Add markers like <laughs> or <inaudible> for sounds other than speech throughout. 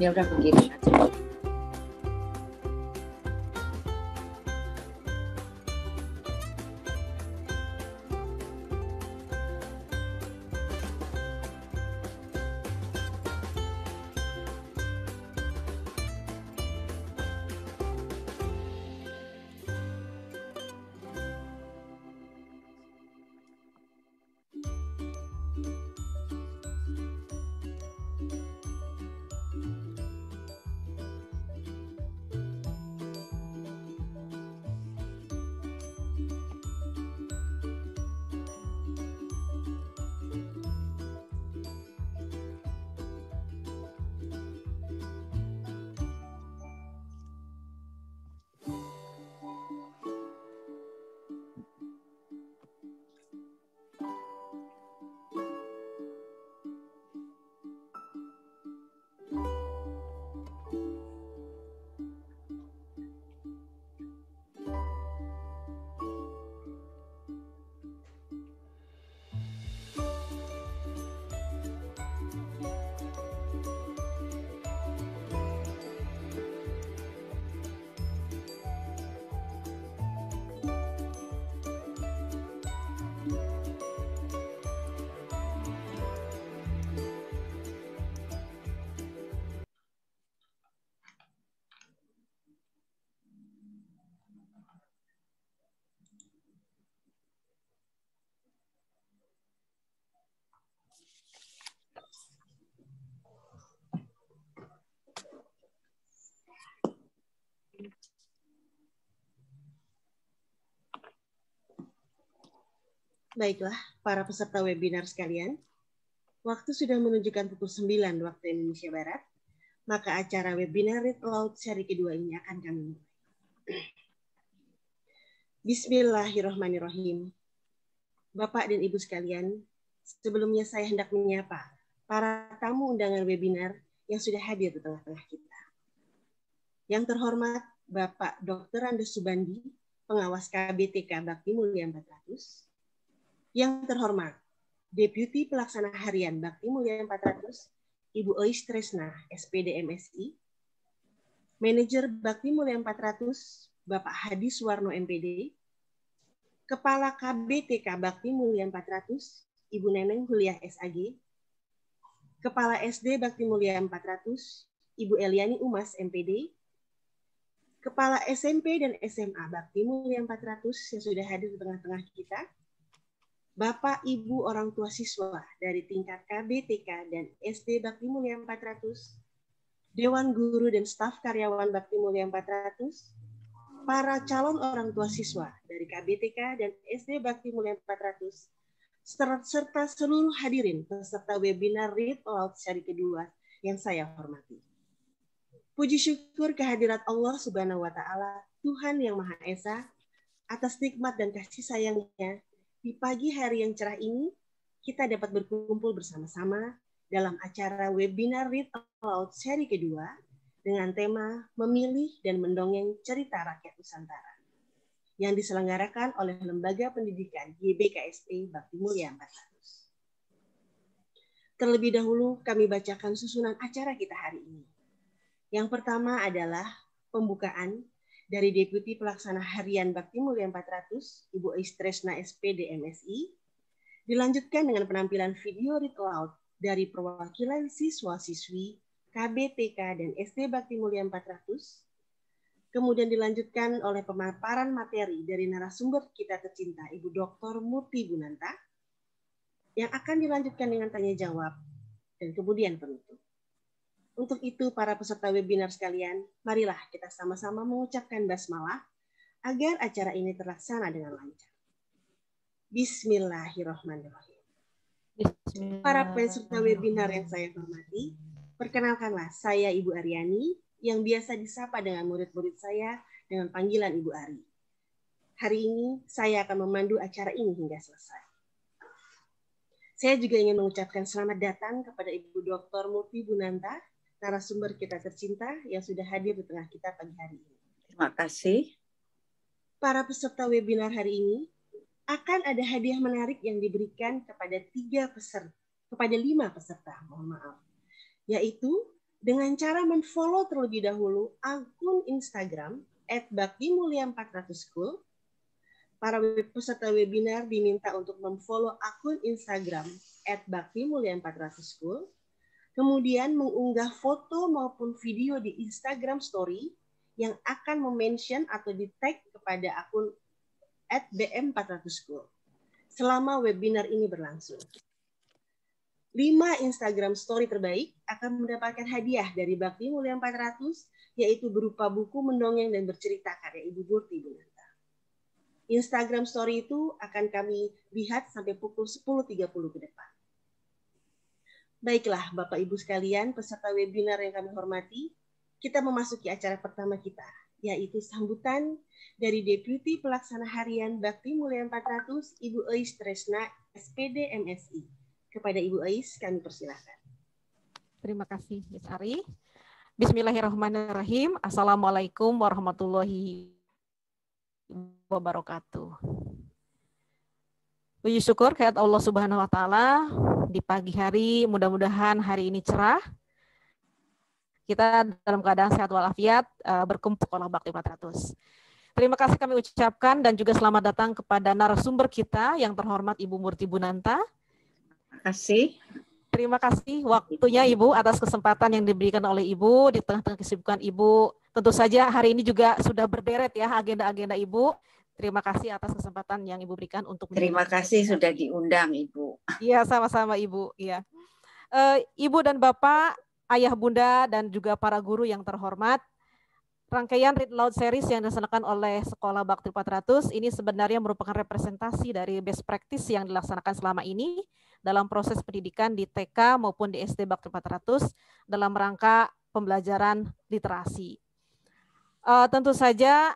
Eu já peguei. Baiklah, para peserta webinar sekalian. Waktu sudah menunjukkan pukul 9 waktu Indonesia Barat, maka acara webinar Read Aloud seri kedua ini akan kami mulai. Bismillahirrahmanirrahim. Bapak dan Ibu sekalian, sebelumnya saya hendak menyapa para tamu undangan webinar yang sudah hadir di tengah-tengah kita. Yang terhormat Bapak Dr. Andes Subandi, pengawas KBTK Bakti Mulia 400, yang terhormat, Deputi Pelaksana Harian Bakti Mulia 400, Ibu Ois Tresna, SPD MSI, Manajer Bakti Mulia 400, Bapak Hadi Suwarno MPD, Kepala KBTK Bakti Mulia 400, Ibu Neneng Huliah SAG, Kepala SD Bakti Mulia 400, Ibu Eliani Umas MPD, Kepala SMP dan SMA Bakti Mulia 400 yang sudah hadir di tengah-tengah kita, Bapak Ibu orang tua siswa dari tingkat KBTK dan SD Bakti Mulia 400, Dewan Guru dan staf karyawan Bakti Mulia 400, para calon orang tua siswa dari KBTK dan SD Bakti Mulia 400, serta seluruh hadirin peserta webinar Read Aloud seri kedua yang saya hormati. Puji syukur kehadirat Allah Subhanahu wa taala, Tuhan yang Maha Esa atas nikmat dan kasih sayangnya di pagi hari yang cerah ini, kita dapat berkumpul bersama-sama dalam acara webinar Read Aloud seri kedua dengan tema Memilih dan Mendongeng Cerita Rakyat Nusantara yang diselenggarakan oleh Lembaga Pendidikan YBKSP Bakti Mulia 400. Terlebih dahulu kami bacakan susunan acara kita hari ini. Yang pertama adalah pembukaan dari Deputi Pelaksana Harian Bakti Mulia 400, Ibu Istresna SP dmsi dilanjutkan dengan penampilan video read dari perwakilan siswa-siswi KBTK dan SD Bakti Mulia 400, kemudian dilanjutkan oleh pemaparan materi dari narasumber kita tercinta, Ibu Dr. Muti Gunanta, yang akan dilanjutkan dengan tanya jawab dan kemudian penutup. Untuk itu, para peserta webinar sekalian, marilah kita sama-sama mengucapkan basmalah agar acara ini terlaksana dengan lancar. Bismillahirrahmanirrahim. Para peserta webinar yang saya hormati, perkenalkanlah saya Ibu Aryani yang biasa disapa dengan murid-murid saya dengan panggilan Ibu Ari. Hari ini saya akan memandu acara ini hingga selesai. Saya juga ingin mengucapkan selamat datang kepada Ibu Dr. Murti Bunanta narasumber kita tercinta yang sudah hadir di tengah kita pagi hari ini. Terima kasih. Para peserta webinar hari ini akan ada hadiah menarik yang diberikan kepada tiga peserta, kepada lima peserta, mohon maaf, yaitu dengan cara menfollow terlebih dahulu akun Instagram @baktimulia400school. Para peserta webinar diminta untuk memfollow akun Instagram @baktimulia400school kemudian mengunggah foto maupun video di Instagram Story yang akan memention atau di tag kepada akun @bm400school selama webinar ini berlangsung. 5 Instagram story terbaik akan mendapatkan hadiah dari Bakti Mulia 400 yaitu berupa buku mendongeng dan bercerita karya Ibu Burti Bunanta. Instagram story itu akan kami lihat sampai pukul 10.30 ke depan. Baiklah, Bapak Ibu sekalian, peserta webinar yang kami hormati, kita memasuki acara pertama kita, yaitu sambutan dari Deputi Pelaksana Harian Bakti Mulia 400, Ibu Ais Tresna, SPD MSI. Kepada Ibu Ais, kami persilahkan. Terima kasih, Ms. Ari. Bismillahirrahmanirrahim. Assalamualaikum warahmatullahi wabarakatuh. Puji syukur kehat Allah Subhanahu wa taala di pagi hari, mudah-mudahan hari ini cerah. Kita dalam keadaan sehat walafiat eh, berkumpul oleh bakti 400. Terima kasih kami ucapkan dan juga selamat datang kepada narasumber kita yang terhormat Ibu Murti Bunanta. Terima kasih. Terima kasih waktunya Ibu atas kesempatan yang diberikan oleh Ibu di tengah-tengah kesibukan Ibu. Tentu saja hari ini juga sudah berderet ya agenda-agenda Ibu Terima kasih atas kesempatan yang Ibu berikan untuk Terima kasih sudah diundang Ibu. Iya, sama-sama Ibu, iya. Uh, Ibu dan Bapak, ayah bunda dan juga para guru yang terhormat, rangkaian Read Loud Series yang dilaksanakan oleh Sekolah Bakti 400 ini sebenarnya merupakan representasi dari best practice yang dilaksanakan selama ini dalam proses pendidikan di TK maupun di SD Bakti 400 dalam rangka pembelajaran literasi. Uh, tentu saja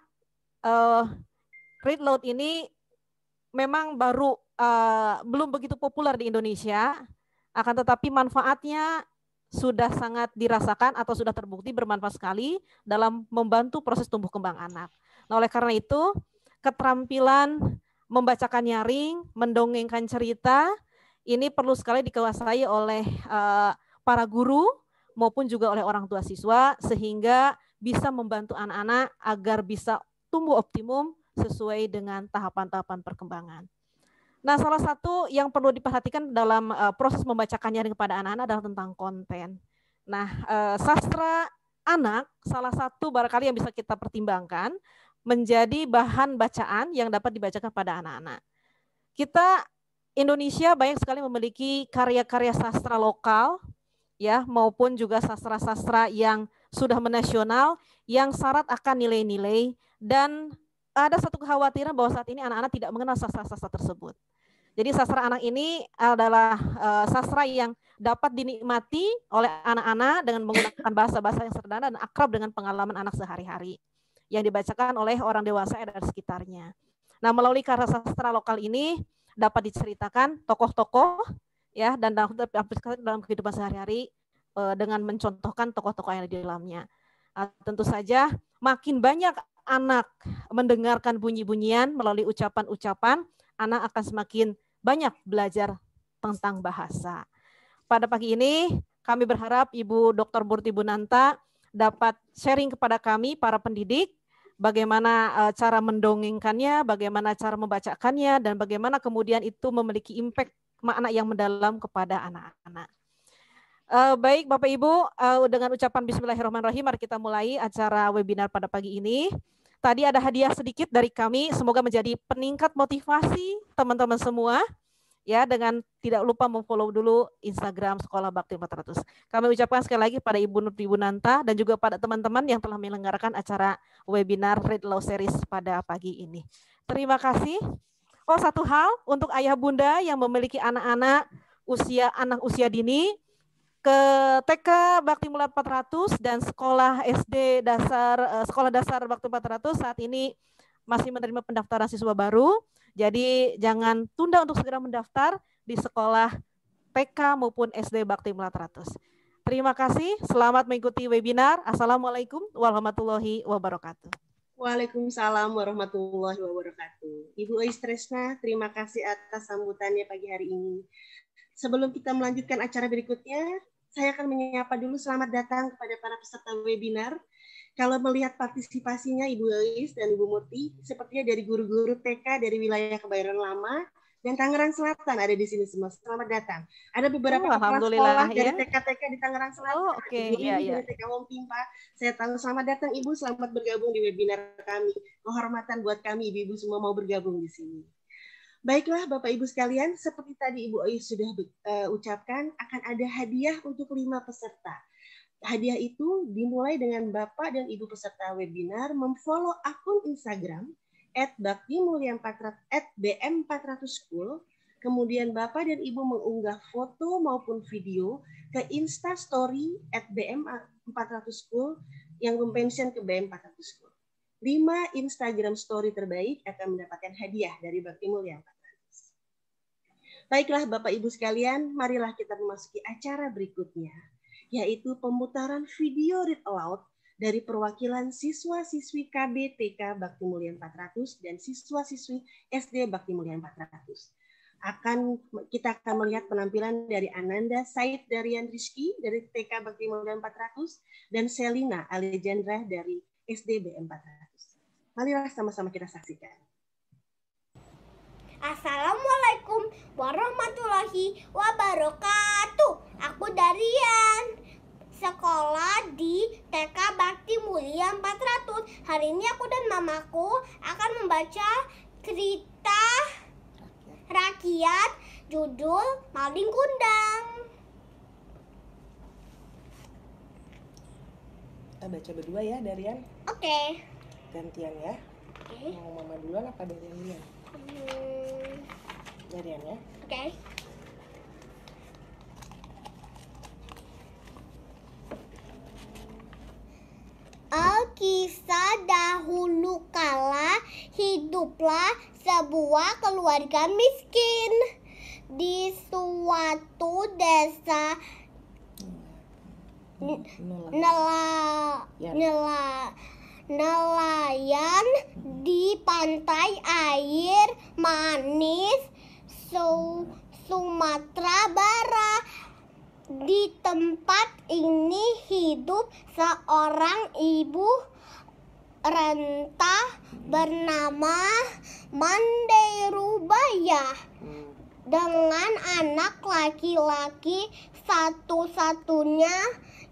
uh, Read load ini memang baru uh, belum begitu populer di Indonesia, akan tetapi manfaatnya sudah sangat dirasakan atau sudah terbukti bermanfaat sekali dalam membantu proses tumbuh kembang anak. Nah, oleh karena itu, keterampilan membacakan nyaring, mendongengkan cerita, ini perlu sekali dikuasai oleh uh, para guru maupun juga oleh orang tua siswa sehingga bisa membantu anak-anak agar bisa tumbuh optimum sesuai dengan tahapan-tahapan perkembangan. Nah, salah satu yang perlu diperhatikan dalam uh, proses membacakannya kepada anak-anak adalah tentang konten. Nah, uh, sastra anak salah satu barangkali yang bisa kita pertimbangkan menjadi bahan bacaan yang dapat dibacakan pada anak-anak. Kita Indonesia banyak sekali memiliki karya-karya sastra lokal ya maupun juga sastra-sastra yang sudah menasional yang syarat akan nilai-nilai dan ada satu kekhawatiran bahwa saat ini anak-anak tidak mengenal sastra-sastra tersebut. Jadi sastra anak ini adalah eh, sastra yang dapat dinikmati oleh anak-anak dengan menggunakan bahasa-bahasa yang sederhana dan akrab dengan pengalaman anak sehari-hari yang dibacakan oleh orang dewasa dan sekitarnya. Nah, melalui karya sastra lokal ini dapat diceritakan tokoh-tokoh ya dan dalam, dalam kehidupan sehari-hari eh, dengan mencontohkan tokoh-tokoh yang ada di dalamnya. Ah, tentu saja makin banyak anak mendengarkan bunyi-bunyian melalui ucapan-ucapan, anak akan semakin banyak belajar tentang bahasa. Pada pagi ini kami berharap Ibu Dr. Burti Bunanta dapat sharing kepada kami para pendidik bagaimana eh, cara mendongengkannya, bagaimana cara membacakannya dan bagaimana kemudian itu memiliki impact makna yang mendalam kepada anak-anak. Uh, baik Bapak Ibu, uh, dengan ucapan Bismillahirrahmanirrahim, mari kita mulai acara webinar pada pagi ini. Tadi ada hadiah sedikit dari kami, semoga menjadi peningkat motivasi teman-teman semua. Ya, dengan tidak lupa memfollow dulu Instagram Sekolah Bakti 400. Kami ucapkan sekali lagi pada Ibu Nur Nanta dan juga pada teman-teman yang telah menyelenggarakan acara webinar Red Law Series pada pagi ini. Terima kasih. Oh, satu hal untuk ayah bunda yang memiliki anak-anak usia anak usia dini, ke TK Bakti Mula 400 dan sekolah SD dasar eh, sekolah dasar Bakti 400 saat ini masih menerima pendaftaran siswa baru. Jadi jangan tunda untuk segera mendaftar di sekolah TK maupun SD Bakti Mula 100. Terima kasih, selamat mengikuti webinar. Assalamualaikum warahmatullahi wabarakatuh. Waalaikumsalam warahmatullahi wabarakatuh. Ibu Ois Tresna, terima kasih atas sambutannya pagi hari ini. Sebelum kita melanjutkan acara berikutnya, saya akan menyapa dulu selamat datang kepada para peserta webinar. Kalau melihat partisipasinya Ibu Elis dan Ibu Murti, sepertinya dari guru-guru TK dari wilayah Kebayoran Lama dan Tangerang Selatan ada di sini semua. Selamat datang. Ada beberapa oh, alhamdulillah, sekolah dari ya. TK-TK di Tangerang Selatan. Oh, oke. Okay. Ya, ya. Dari TK Wong Pimpa. Saya tahu. Selamat datang Ibu, selamat bergabung di webinar kami. Kehormatan buat kami Ibu-ibu semua mau bergabung di sini. Baiklah Bapak Ibu sekalian, seperti tadi Ibu Oi sudah uh, ucapkan, akan ada hadiah untuk lima peserta. Hadiah itu dimulai dengan Bapak dan Ibu peserta webinar memfollow akun Instagram at bakti 400, at bm 400 school. Kemudian Bapak dan Ibu mengunggah foto maupun video ke Instastory at bm 400 school yang mempension ke BM 400 school. 5 Instagram story terbaik akan mendapatkan hadiah dari Bakti Mulia. Baiklah Bapak Ibu sekalian, marilah kita memasuki acara berikutnya, yaitu pemutaran video read aloud dari perwakilan siswa-siswi KBTK Bakti Mulia 400 dan siswa-siswi SD Bakti Mulia 400. Akan kita akan melihat penampilan dari Ananda Said dari Rizky dari TK Bakti Mulia 400 dan Selina Alejandra dari SDBM 400. Marilah sama-sama kita saksikan. Assalamualaikum warahmatullahi wabarakatuh. Aku Darian, sekolah di TK Bakti Mulia 400. Hari ini aku dan mamaku akan membaca cerita rakyat judul Maling Kundang. Kita baca berdua ya, Darian. Oke. Okay gantian ya okay. mau mama duluan apa dari dia hmm. dari ya oke okay. Kisah dahulu kala hiduplah sebuah keluarga miskin di suatu desa ya. nela nela nela nelayan di pantai air manis Su Sumatera Barat. Di tempat ini hidup seorang ibu rentah bernama Rubaya dengan anak laki-laki satu-satunya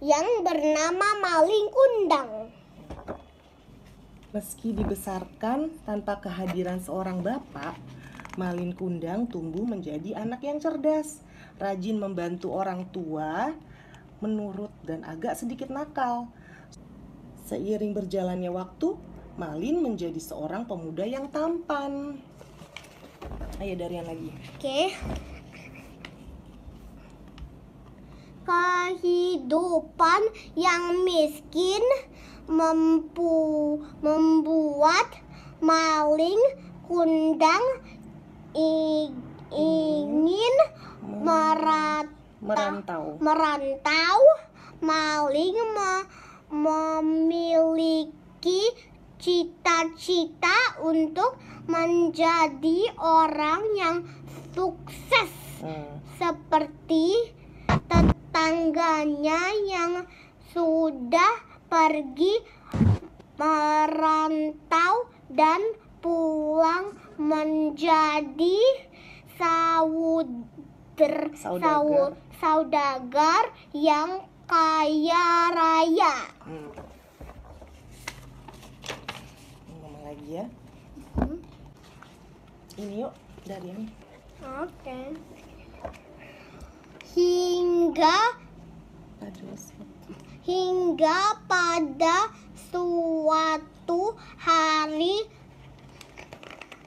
yang bernama Maling Kundang. Meski dibesarkan tanpa kehadiran seorang bapak, Malin Kundang tumbuh menjadi anak yang cerdas, rajin membantu orang tua, menurut dan agak sedikit nakal. Seiring berjalannya waktu, Malin menjadi seorang pemuda yang tampan. Ayo Darian lagi. Oke. Kehidupan yang miskin membu membuat maling kundang ingin merat merantau. merantau maling memiliki cita-cita untuk menjadi orang yang sukses hmm. seperti tetangganya yang sudah pergi merantau dan pulang menjadi sauder, saudagar. saudagar yang kaya raya. Hmm. Ngomong lagi ya. Hmm. Ini yuk dari ini. Oke. Okay. Hingga. Aduh hingga pada suatu hari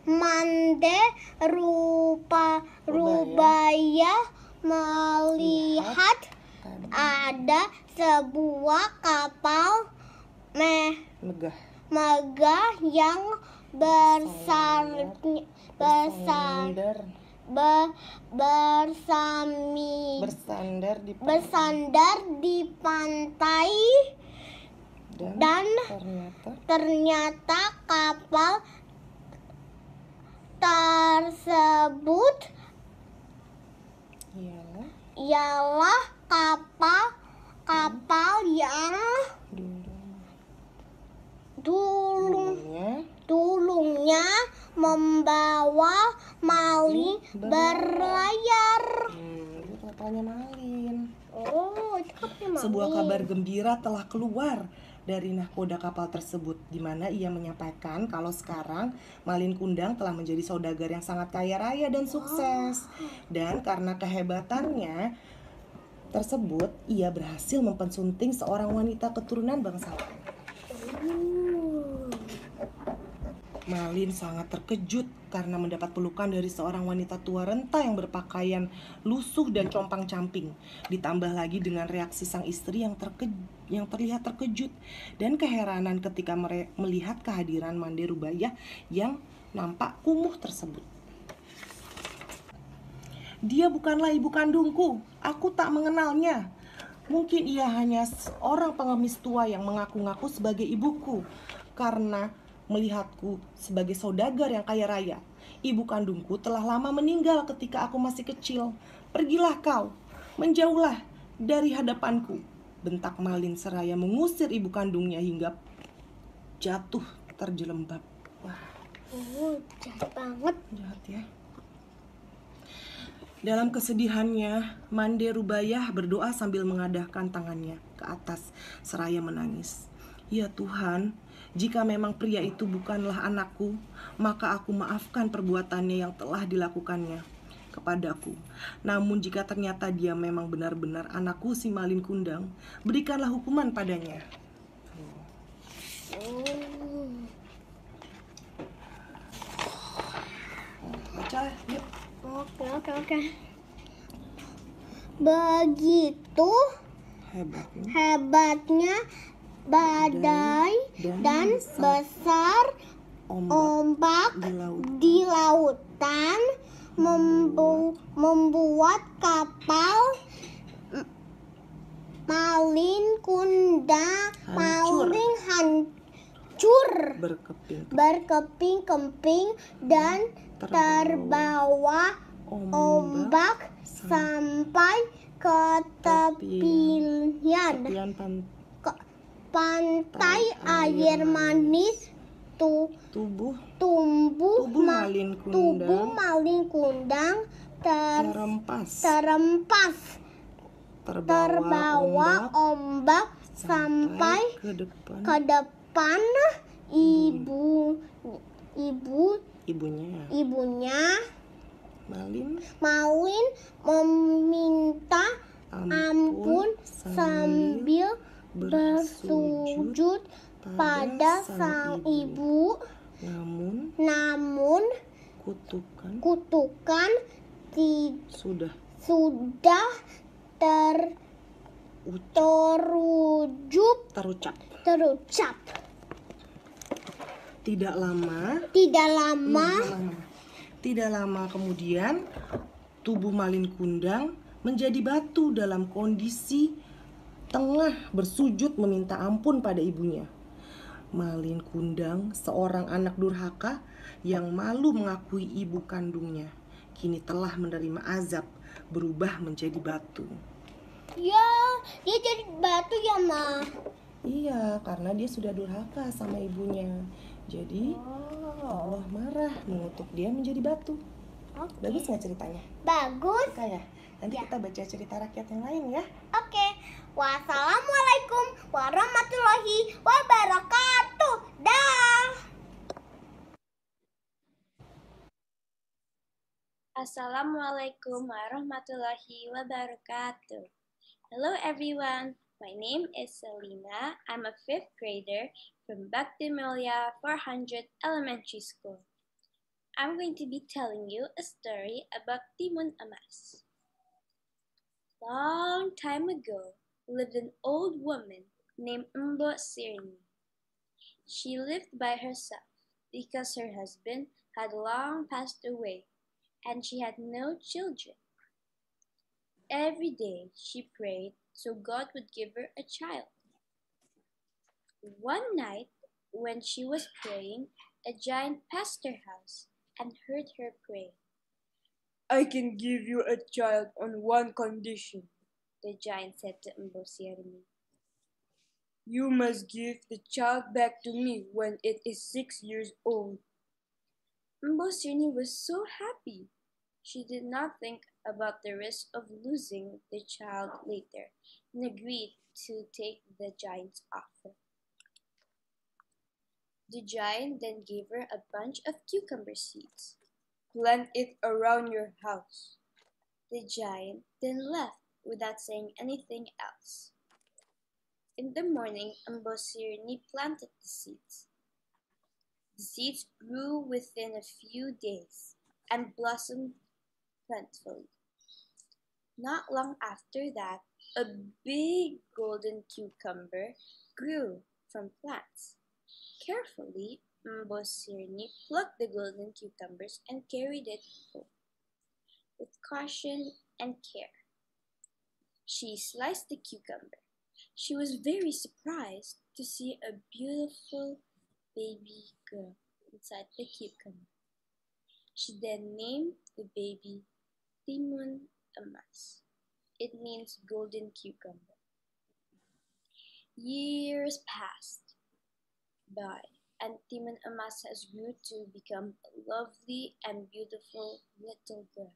Mande rupa Rubaya melihat ada sebuah kapal meh megah megah yang besar bersandar ber, bersami bersandar di pantai, bersandar di pantai dan, dan ternyata, ternyata kapal tersebut ialah, ialah kapal kapal yang dulu dulunya Tulungnya membawa maling berlayar. Hmm, maling. Oh, maling. Sebuah kabar gembira telah keluar dari nahkoda kapal tersebut di mana ia menyampaikan kalau sekarang Malin Kundang telah menjadi saudagar yang sangat kaya raya dan sukses. Dan karena kehebatannya tersebut, ia berhasil mempensunting seorang wanita keturunan bangsawan. Malin sangat terkejut karena mendapat pelukan dari seorang wanita tua renta yang berpakaian lusuh dan compang-camping. Ditambah lagi dengan reaksi sang istri yang terke yang terlihat terkejut dan keheranan ketika melihat kehadiran Mande Rubayah yang nampak kumuh tersebut. Dia bukanlah ibu kandungku. Aku tak mengenalnya. Mungkin ia hanya seorang pengemis tua yang mengaku-ngaku sebagai ibuku karena melihatku sebagai saudagar yang kaya raya. Ibu kandungku telah lama meninggal ketika aku masih kecil. Pergilah kau, menjauhlah dari hadapanku. Bentak Malin seraya mengusir ibu kandungnya hingga jatuh terjelembab. Wah. Oh, jahat banget. Jahat ya. Dalam kesedihannya, Mande Rubayah berdoa sambil mengadahkan tangannya ke atas seraya menangis. Ya Tuhan, jika memang pria itu bukanlah anakku, maka aku maafkan perbuatannya yang telah dilakukannya kepadaku. Namun jika ternyata dia memang benar-benar anakku si Malin Kundang, berikanlah hukuman padanya. Oke, oke, oke. Begitu hebatnya, hebatnya badai dan besar ombak di lautan membu membuat kapal malin kunda maling hancur berkeping-keping dan terbawa ombak sampai ke tepian pantai air manis tu, tubuh tumbuh tubuh malin kundang, tubuh malin kundang ter, terempas terempas terbawa, terbawa ombak, ombak sampai ke depan, ke depan ibu ibu ibunya ibunya malin malin meminta ampun, ampun sambil, sambil bersujud pada sang ibu, namun, namun kutukan, kutukan di, sudah sudah ter terujub terucap terucap tidak lama tidak lama tidak lama, tidak lama kemudian tubuh Malin Kundang menjadi batu dalam kondisi tengah bersujud meminta ampun pada ibunya. Malin Kundang, seorang anak durhaka yang malu mengakui ibu kandungnya, kini telah menerima azab berubah menjadi batu. Ya, dia jadi batu ya, Ma. Iya, karena dia sudah durhaka sama ibunya. Jadi, oh. Allah marah mengutuk dia menjadi batu. Okay. Bagus nggak ceritanya? Bagus. ya. Nanti ya. kita baca cerita rakyat yang lain ya. Oke. Okay. Wassalamualaikum warahmatullahi wabarakatuh. Dah. Assalamualaikum warahmatullahi wabarakatuh. Hello everyone. My name is Selina. I'm a fifth grader from Bakti Mulia 400 Elementary School. I'm going to be telling you a story about Timun Amas. Long time ago, lived an old woman named Ndo Sirini. She lived by herself because her husband had long passed away and she had no children. Every day she prayed so God would give her a child. One night, when she was praying, a giant passed her house and heard her pray. I can give you a child on one condition the giant said to Ambrosier You must give the child back to me when it is six years old. Mbosini was so happy. She did not think about the risk of losing the child later and agreed to take the giant's offer. The giant then gave her a bunch of cucumber seeds. Plant it around your house. The giant then left without saying anything else. In the morning, Ambosirni planted the seeds. The seeds grew within a few days and blossomed plentifully. Not long after that, a big golden cucumber grew from plants. Carefully, Mbosirni plucked the golden cucumbers and carried it home with caution and care. She sliced the cucumber. She was very surprised to see a beautiful baby girl inside the cucumber. She then named the baby Timun Emas. It means golden cucumber. Years passed by, and Timun Emas has grew to become a lovely and beautiful little girl.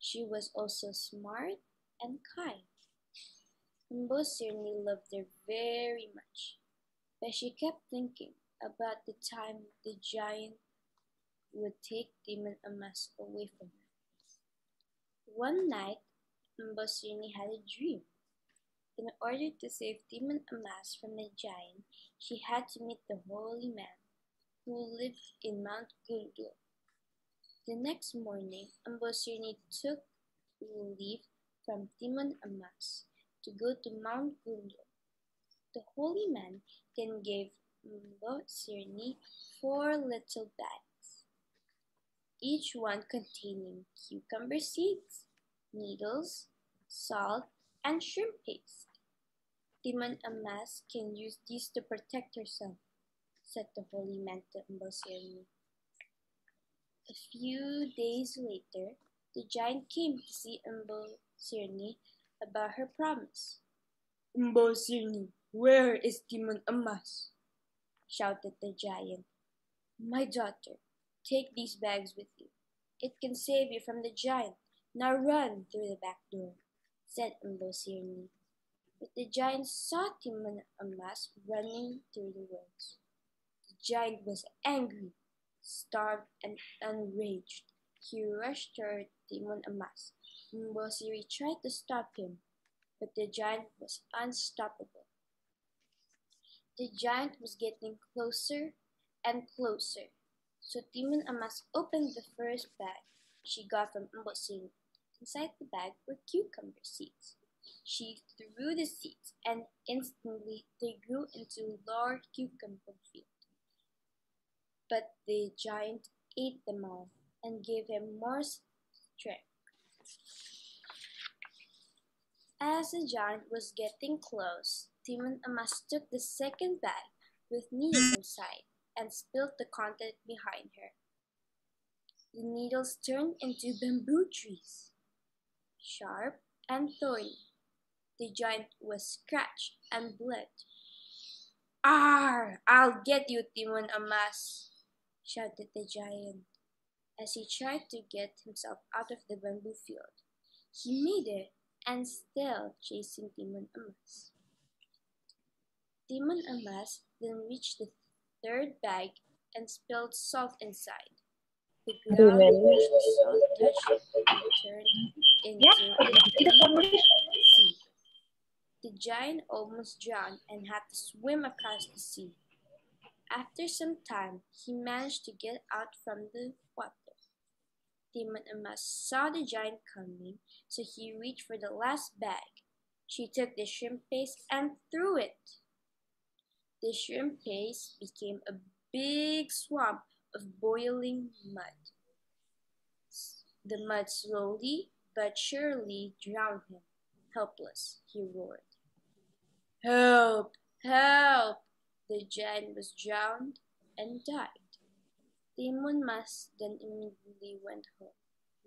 She was also smart and kind. And certainly loved her very much, but she kept thinking about the time the giant would take Demon Amas away from her. One night, Mbosini had a dream. In order to save Demon Amas from the giant, she had to meet the holy man who lived in Mount Gundul. The next morning, Mbosini took leave from Timon Amas to go to Mount Gundu, The holy man then gave Mbo Sirni four little bags, each one containing cucumber seeds, needles, salt, and shrimp paste. Timon Amas can use these to protect herself, said the holy man to Mbo Sirni. A few days later, the giant came to see Mbo Sirni about her promise. Mbo Sirni, where is Timon Amas? shouted the giant. My daughter, take these bags with you. It can save you from the giant. Now run through the back door, said Mbo Sirni. But the giant saw Timon Amas running through the woods. The giant was angry, starved, and enraged. He rushed toward Timon Amas, Mbosiri tried to stop him, but the giant was unstoppable. The giant was getting closer and closer, so Timon Amas opened the first bag she got from Mbosiri. Inside the bag were cucumber seeds. She threw the seeds, and instantly they grew into a large cucumber field. But the giant ate them all and gave him more strength. As the giant was getting close, Timon took the second bag with needles inside and spilled the content behind her. The needles turned into bamboo trees, sharp and thorny. The giant was scratched and bled. Ah! I'll get you, Timon Amas, shouted the giant as he tried to get himself out of the bamboo field. He made it and still chasing Demon Amas. Demon Amas then reached the third bag and spilled salt inside. The ground which the salt touched turned into a deep sea. The giant almost drowned and had to swim across the sea. After some time, he managed to get out from the Demon Amas saw the giant coming, so he reached for the last bag. She took the shrimp paste and threw it. The shrimp paste became a big swamp of boiling mud. The mud slowly but surely drowned him. Helpless, he roared. Help! Help! The giant was drowned and died. Timon mas then immediately went home.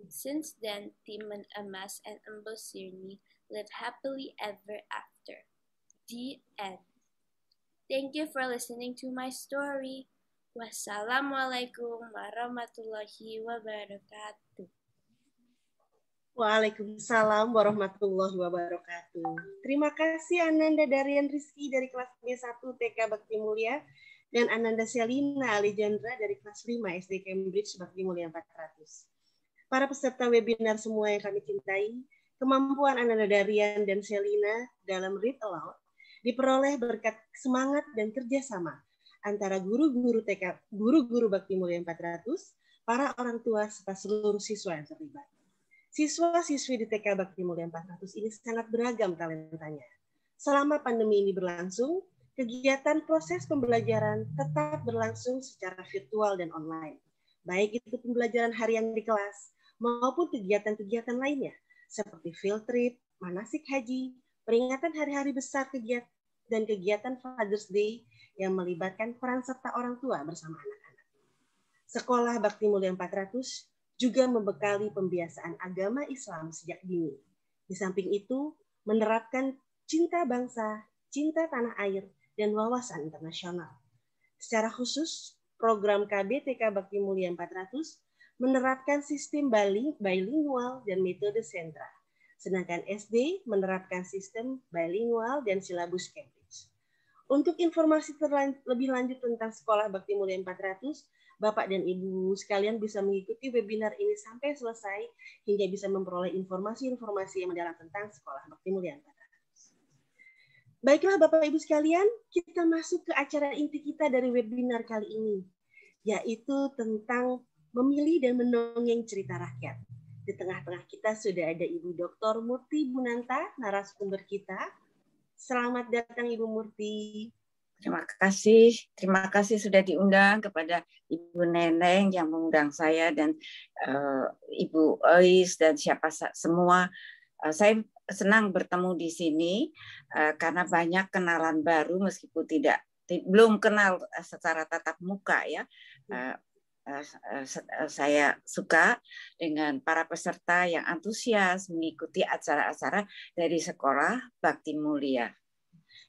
Since then, Timon, Amas, and Ambosirni live happily ever after. The end. Thank you for listening to my story. Wassalamualaikum warahmatullahi wabarakatuh. Waalaikumsalam warahmatullahi wabarakatuh. Terima kasih Ananda Darian Rizki dari kelas B1 TK Bakti Mulia dan Ananda Selina Alejandra dari kelas 5 SD Cambridge Bakti Mulia 400. Para peserta webinar semua yang kami cintai, kemampuan Ananda Darian dan Selina dalam read aloud diperoleh berkat semangat dan kerjasama antara guru-guru TK, guru-guru Bakti Mulia 400, para orang tua serta seluruh siswa yang terlibat. Siswa-siswi di TK Bakti Mulia 400 ini sangat beragam talentanya. Selama pandemi ini berlangsung, kegiatan proses pembelajaran tetap berlangsung secara virtual dan online, baik itu pembelajaran harian di kelas maupun kegiatan-kegiatan lainnya seperti field trip, manasik haji, peringatan hari-hari besar kegiatan dan kegiatan Father's Day yang melibatkan peran serta orang tua bersama anak-anak. Sekolah Bakti Mulia 400 juga membekali pembiasaan agama Islam sejak dini. Di samping itu, menerapkan cinta bangsa, cinta tanah air, dan wawasan internasional. Secara khusus, program KBTK Bakti Mulia 400 menerapkan sistem bilingual dan metode sentra. Sedangkan SD menerapkan sistem bilingual dan silabus Cambridge. Untuk informasi lebih lanjut tentang Sekolah Bakti Mulia 400, Bapak dan Ibu sekalian bisa mengikuti webinar ini sampai selesai hingga bisa memperoleh informasi-informasi yang mendalam tentang Sekolah Bakti Mulia 400. Baiklah Bapak Ibu sekalian, kita masuk ke acara inti kita dari webinar kali ini, yaitu tentang memilih dan menongeng cerita rakyat. Di tengah-tengah kita sudah ada Ibu Dr. Murti Bunanta, narasumber kita. Selamat datang Ibu Murti. Terima kasih, terima kasih sudah diundang kepada Ibu Neneng yang mengundang saya dan uh, Ibu Ois dan siapa semua. Uh, saya senang bertemu di sini eh, karena banyak kenalan baru meskipun tidak belum kenal eh, secara tatap muka ya. Hmm. Eh, saya suka dengan para peserta yang antusias mengikuti acara-acara dari sekolah Bakti Mulia.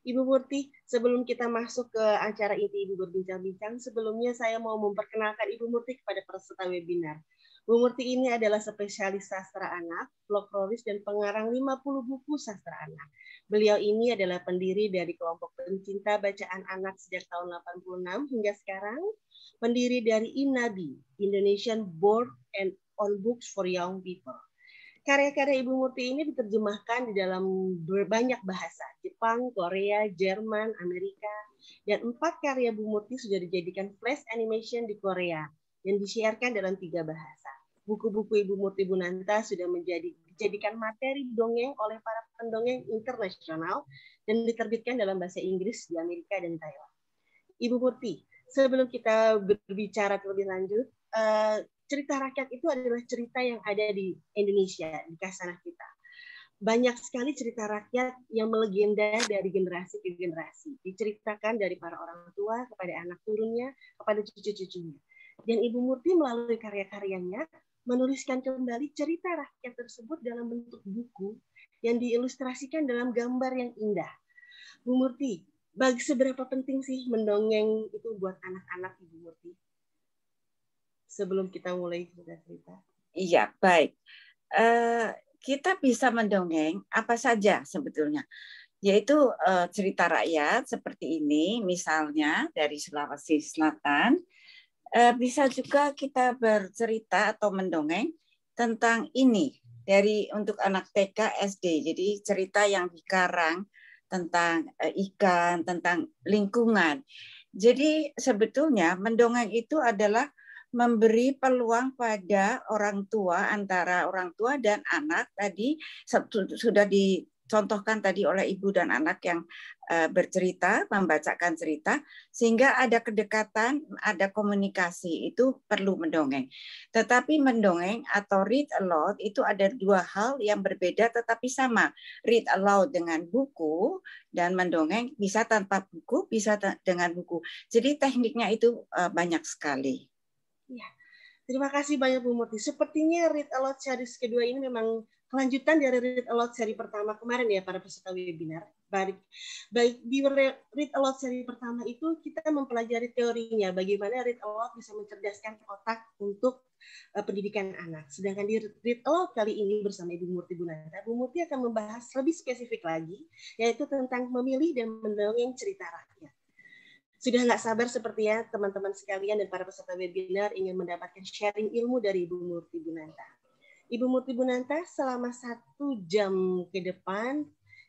Ibu Murti, sebelum kita masuk ke acara inti Ibu berbincang-bincang, sebelumnya saya mau memperkenalkan Ibu Murti kepada peserta webinar. Bu Murti ini adalah spesialis sastra anak, folkloris, dan pengarang 50 buku sastra anak. Beliau ini adalah pendiri dari kelompok pencinta bacaan anak sejak tahun 86 hingga sekarang, pendiri dari INABI, Indonesian Board and on Books for Young People. Karya-karya Ibu Murti ini diterjemahkan di dalam berbanyak bahasa, Jepang, Korea, Jerman, Amerika, dan empat karya Ibu Murti sudah dijadikan flash animation di Korea yang disiarkan dalam tiga bahasa buku-buku Ibu Murti Bunanta sudah menjadi dijadikan materi dongeng oleh para pendongeng internasional dan diterbitkan dalam bahasa Inggris di Amerika dan Taiwan. Ibu Murti, sebelum kita berbicara lebih lanjut, uh, cerita rakyat itu adalah cerita yang ada di Indonesia, di kasanah kita. Banyak sekali cerita rakyat yang melegenda dari generasi ke generasi, diceritakan dari para orang tua kepada anak turunnya, kepada cucu-cucunya. Dan Ibu Murti melalui karya-karyanya menuliskan kembali cerita rakyat tersebut dalam bentuk buku yang diilustrasikan dalam gambar yang indah. Bu Murti, bagi seberapa penting sih mendongeng itu buat anak-anak Ibu Murti? Sebelum kita mulai cerita Iya, baik. Uh, kita bisa mendongeng apa saja sebetulnya yaitu uh, cerita rakyat seperti ini misalnya dari Sulawesi Selatan Eh, bisa juga kita bercerita atau mendongeng tentang ini dari untuk anak TK SD. Jadi cerita yang dikarang tentang eh, ikan, tentang lingkungan. Jadi sebetulnya mendongeng itu adalah memberi peluang pada orang tua antara orang tua dan anak tadi sudah di dicontohkan tadi oleh ibu dan anak yang eh, bercerita, membacakan cerita, sehingga ada kedekatan, ada komunikasi, itu perlu mendongeng. Tetapi mendongeng atau read aloud itu ada dua hal yang berbeda tetapi sama. Read aloud dengan buku dan mendongeng bisa tanpa buku, bisa dengan buku. Jadi tekniknya itu eh, banyak sekali. Ya. Terima kasih banyak Bu Murti. Sepertinya Read Aloud Series kedua ini memang kelanjutan dari Read Aloud seri pertama kemarin ya para peserta webinar. Baik, baik di Read Aloud seri pertama itu kita mempelajari teorinya bagaimana Read Aloud bisa mencerdaskan otak untuk eh, pendidikan anak. Sedangkan di Read Aloud kali ini bersama Ibu Murti Bunanta, Bu Murti akan membahas lebih spesifik lagi yaitu tentang memilih dan mendongeng cerita rakyat. Sudah nggak sabar seperti ya teman-teman sekalian dan para peserta webinar ingin mendapatkan sharing ilmu dari Ibu Murti Bunanta. Ibu Murti Bunanta selama satu jam ke depan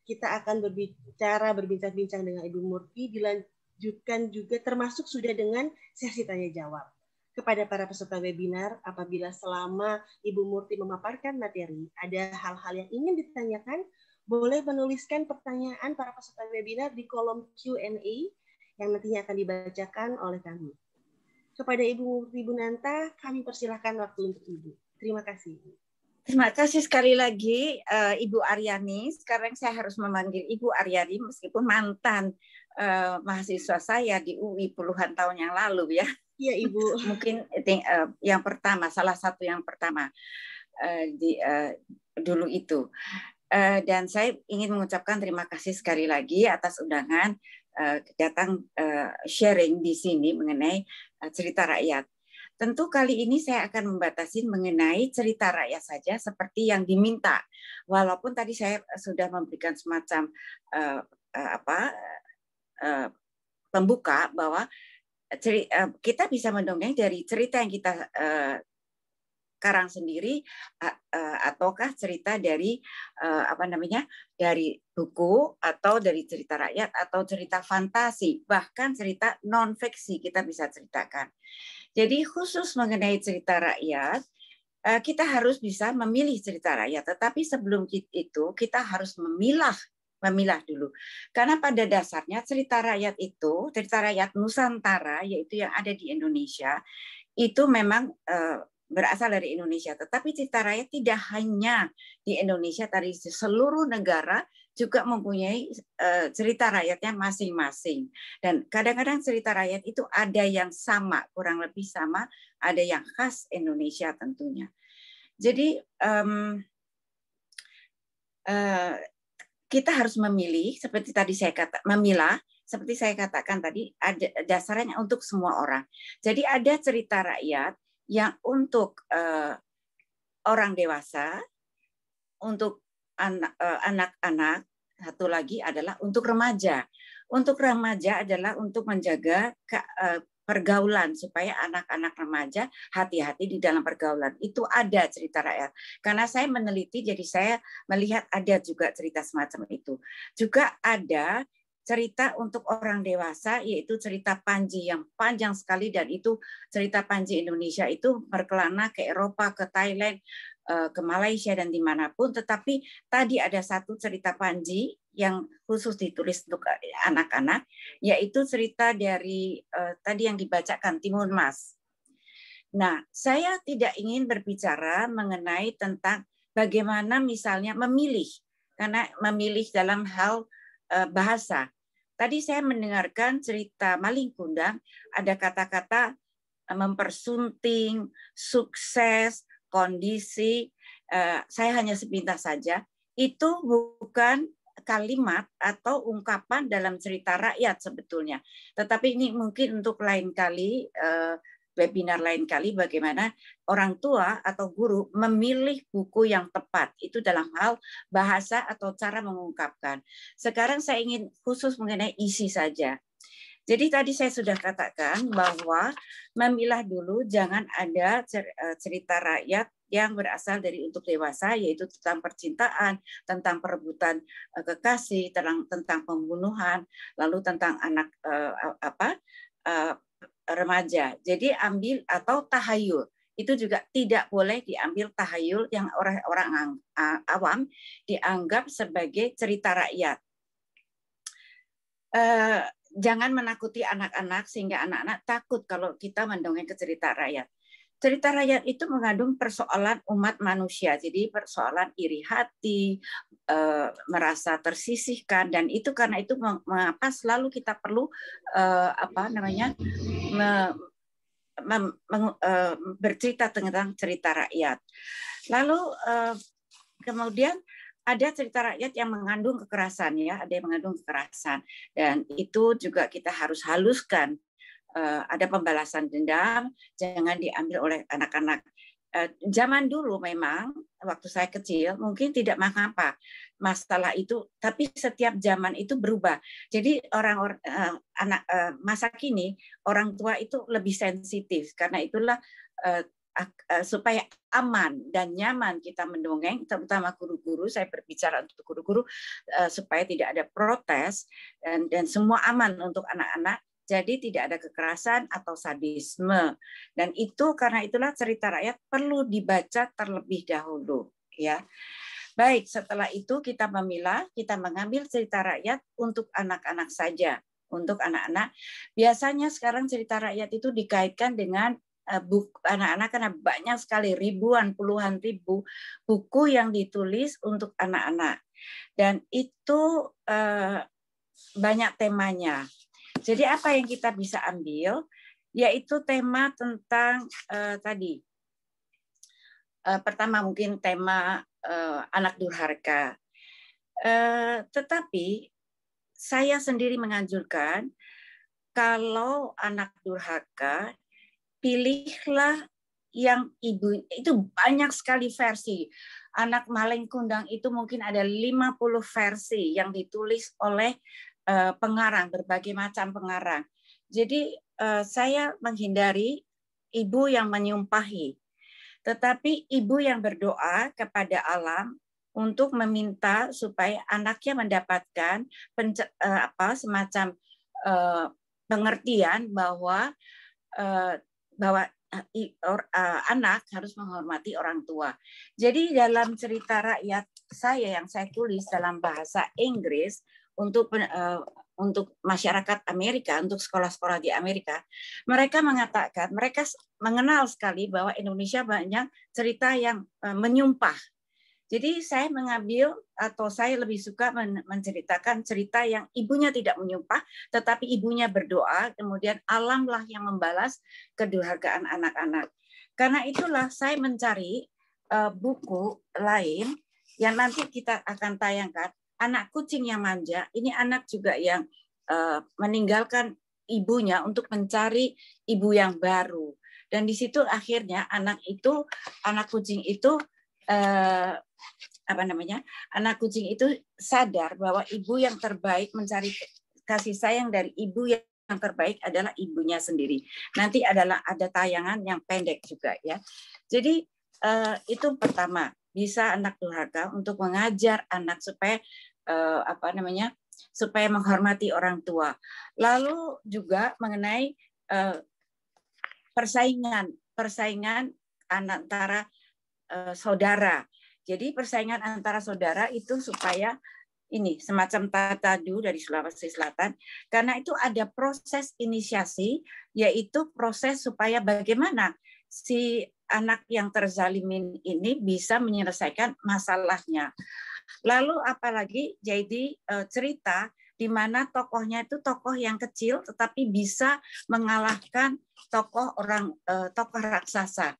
kita akan berbicara, berbincang-bincang dengan Ibu Murti, dilanjutkan juga termasuk sudah dengan sesi tanya-jawab kepada para peserta webinar apabila selama Ibu Murti memaparkan materi, ada hal-hal yang ingin ditanyakan, boleh menuliskan pertanyaan para peserta webinar di kolom Q&A yang nantinya akan dibacakan oleh kami. Kepada Ibu Ibu Nanta, kami persilahkan waktu untuk Ibu. Terima kasih. Terima kasih sekali lagi uh, Ibu Aryani. Sekarang saya harus memanggil Ibu Aryani meskipun mantan uh, mahasiswa saya di UI puluhan tahun yang lalu ya. Iya Ibu. <laughs> Mungkin uh, yang pertama, salah satu yang pertama uh, di uh, dulu itu. Uh, dan saya ingin mengucapkan terima kasih sekali lagi atas undangan Eh, datang eh, sharing di sini mengenai eh, cerita rakyat. Tentu kali ini saya akan membatasi mengenai cerita rakyat saja seperti yang diminta. Walaupun tadi saya sudah memberikan semacam uh, uh, apa uh, pembuka bahwa uh, kita bisa mendongeng dari cerita yang kita uh, Karang sendiri e, ataukah cerita dari e, apa namanya dari buku atau dari cerita rakyat atau cerita fantasi bahkan cerita non fiksi kita bisa ceritakan. Jadi khusus mengenai cerita rakyat e, kita harus bisa memilih cerita rakyat. Tetapi sebelum itu kita harus memilah memilah dulu. Karena pada dasarnya cerita rakyat itu, cerita rakyat Nusantara yaitu yang ada di Indonesia itu memang berasal dari Indonesia. Tetapi cita raya tidak hanya di Indonesia, tapi seluruh negara juga mempunyai eh, cerita rakyatnya masing-masing. Dan kadang-kadang cerita rakyat itu ada yang sama, kurang lebih sama, ada yang khas Indonesia tentunya. Jadi um, uh, kita harus memilih seperti tadi saya kata memilah seperti saya katakan tadi ada dasarnya untuk semua orang. Jadi ada cerita rakyat yang untuk uh, orang dewasa, untuk eh, anak-anak, uh, satu lagi adalah untuk remaja. Untuk remaja adalah untuk menjaga ke, uh, pergaulan supaya anak-anak remaja hati-hati di dalam pergaulan. Itu ada cerita rakyat. Karena saya meneliti jadi saya melihat ada juga cerita semacam itu. Juga ada cerita untuk orang dewasa yaitu cerita Panji yang panjang sekali dan itu cerita Panji Indonesia itu berkelana ke Eropa, ke Thailand, eh, ke Malaysia dan dimanapun. Tetapi tadi ada satu cerita Panji yang khusus ditulis untuk anak-anak, yaitu cerita dari uh, tadi yang dibacakan Timun Mas. Nah, saya tidak ingin berbicara mengenai tentang bagaimana misalnya memilih, karena memilih dalam hal eh, bahasa. Tadi saya mendengarkan cerita Maling Kundang, ada kata-kata eh, mempersunting, sukses, kondisi, eh, saya hanya sepintas saja. Itu bukan kalimat atau ungkapan dalam cerita rakyat sebetulnya. Tetapi ini mungkin untuk lain kali eh, webinar lain kali bagaimana orang tua atau guru memilih buku yang tepat itu dalam hal bahasa atau cara mengungkapkan. Sekarang saya ingin khusus mengenai isi saja. Jadi tadi saya sudah katakan bahwa memilah dulu jangan ada e, cerita rakyat yang berasal dari untuk dewasa yaitu tentang percintaan, tentang perebutan e, kekasih, tentang pembunuhan, lalu tentang anak e, apa remaja. Jadi ambil atau tahayul itu juga tidak boleh diambil tahayul yang orang-orang awam dianggap sebagai cerita rakyat. E, jangan menakuti anak-anak sehingga anak-anak takut kalau kita mendongeng ke cerita rakyat. Cerita rakyat itu mengandung persoalan umat manusia, jadi persoalan iri hati, eh, merasa tersisihkan, dan itu karena itu mengapa selalu kita perlu eh, apa namanya eh, bercerita tentang cerita rakyat. Lalu kemudian ada cerita rakyat yang mengandung kekerasan ya, ada yang mengandung kekerasan dan itu juga kita harus haluskan uh, ada pembalasan dendam, jangan diambil oleh anak-anak. Uh, zaman dulu memang waktu saya kecil mungkin tidak mengapa masalah itu, tapi setiap zaman itu berubah. Jadi orang orang uh, eh, anak uh, masa kini orang tua itu lebih sensitif karena itulah uh, supaya aman dan nyaman kita mendongeng, terutama guru-guru. Saya berbicara untuk guru-guru supaya tidak ada protes dan, dan semua aman untuk anak-anak. Jadi tidak ada kekerasan atau sadisme. Dan itu karena itulah cerita rakyat perlu dibaca terlebih dahulu, ya. Baik, setelah itu kita memilah, kita mengambil cerita rakyat untuk anak-anak saja, untuk anak-anak. Biasanya sekarang cerita rakyat itu dikaitkan dengan e, buku anak-anak karena banyak sekali ribuan puluhan ribu buku yang ditulis untuk anak-anak dan itu e, banyak temanya jadi apa yang kita bisa ambil yaitu tema tentang uh, tadi uh, pertama mungkin tema uh, anak durhaka. Uh, tetapi saya sendiri menganjurkan kalau anak durhaka pilihlah yang ibu itu banyak sekali versi. Anak maling kundang itu mungkin ada 50 versi yang ditulis oleh Eh, pengarang berbagai macam pengarang. Jadi eh, saya menghindari ibu yang menyumpahi, tetapi ibu yang berdoa kepada alam untuk meminta supaya anaknya mendapatkan eh, apa semacam pengertian bahwa bahwa anak harus menghormati orang tua. Jadi dalam cerita rakyat saya yang saya tulis dalam bahasa Inggris, untuk uh, untuk masyarakat Amerika, untuk sekolah-sekolah di Amerika, mereka mengatakan mereka mengenal sekali bahwa Indonesia banyak cerita yang uh, menyumpah. Jadi saya mengambil atau saya lebih suka men menceritakan cerita yang ibunya tidak menyumpah, tetapi ibunya berdoa, kemudian alamlah yang membalas kedurhakaan anak-anak. Karena itulah saya mencari uh, buku lain yang nanti kita akan tayangkan anak kucing yang manja, ini anak juga yang uh, meninggalkan ibunya untuk mencari ibu yang baru. Dan di situ akhirnya anak itu, anak kucing itu uh, apa namanya? Anak kucing itu sadar bahwa ibu yang terbaik mencari kasih sayang dari ibu yang yang terbaik adalah ibunya sendiri. Nanti adalah ada tayangan yang pendek juga ya. Jadi eh, itu pertama bisa anak durhaka untuk mengajar anak supaya uh, apa namanya supaya menghormati orang tua. Lalu juga mengenai uh, persaingan persaingan antara uh, saudara. Jadi persaingan antara saudara itu supaya ini semacam tatadu dari Sulawesi Selatan karena itu ada proses inisiasi yaitu proses supaya bagaimana si anak yang terzalimin ini bisa menyelesaikan masalahnya. Lalu apalagi jadi e, cerita di mana tokohnya itu tokoh yang kecil tetapi bisa mengalahkan tokoh orang e, tokoh raksasa.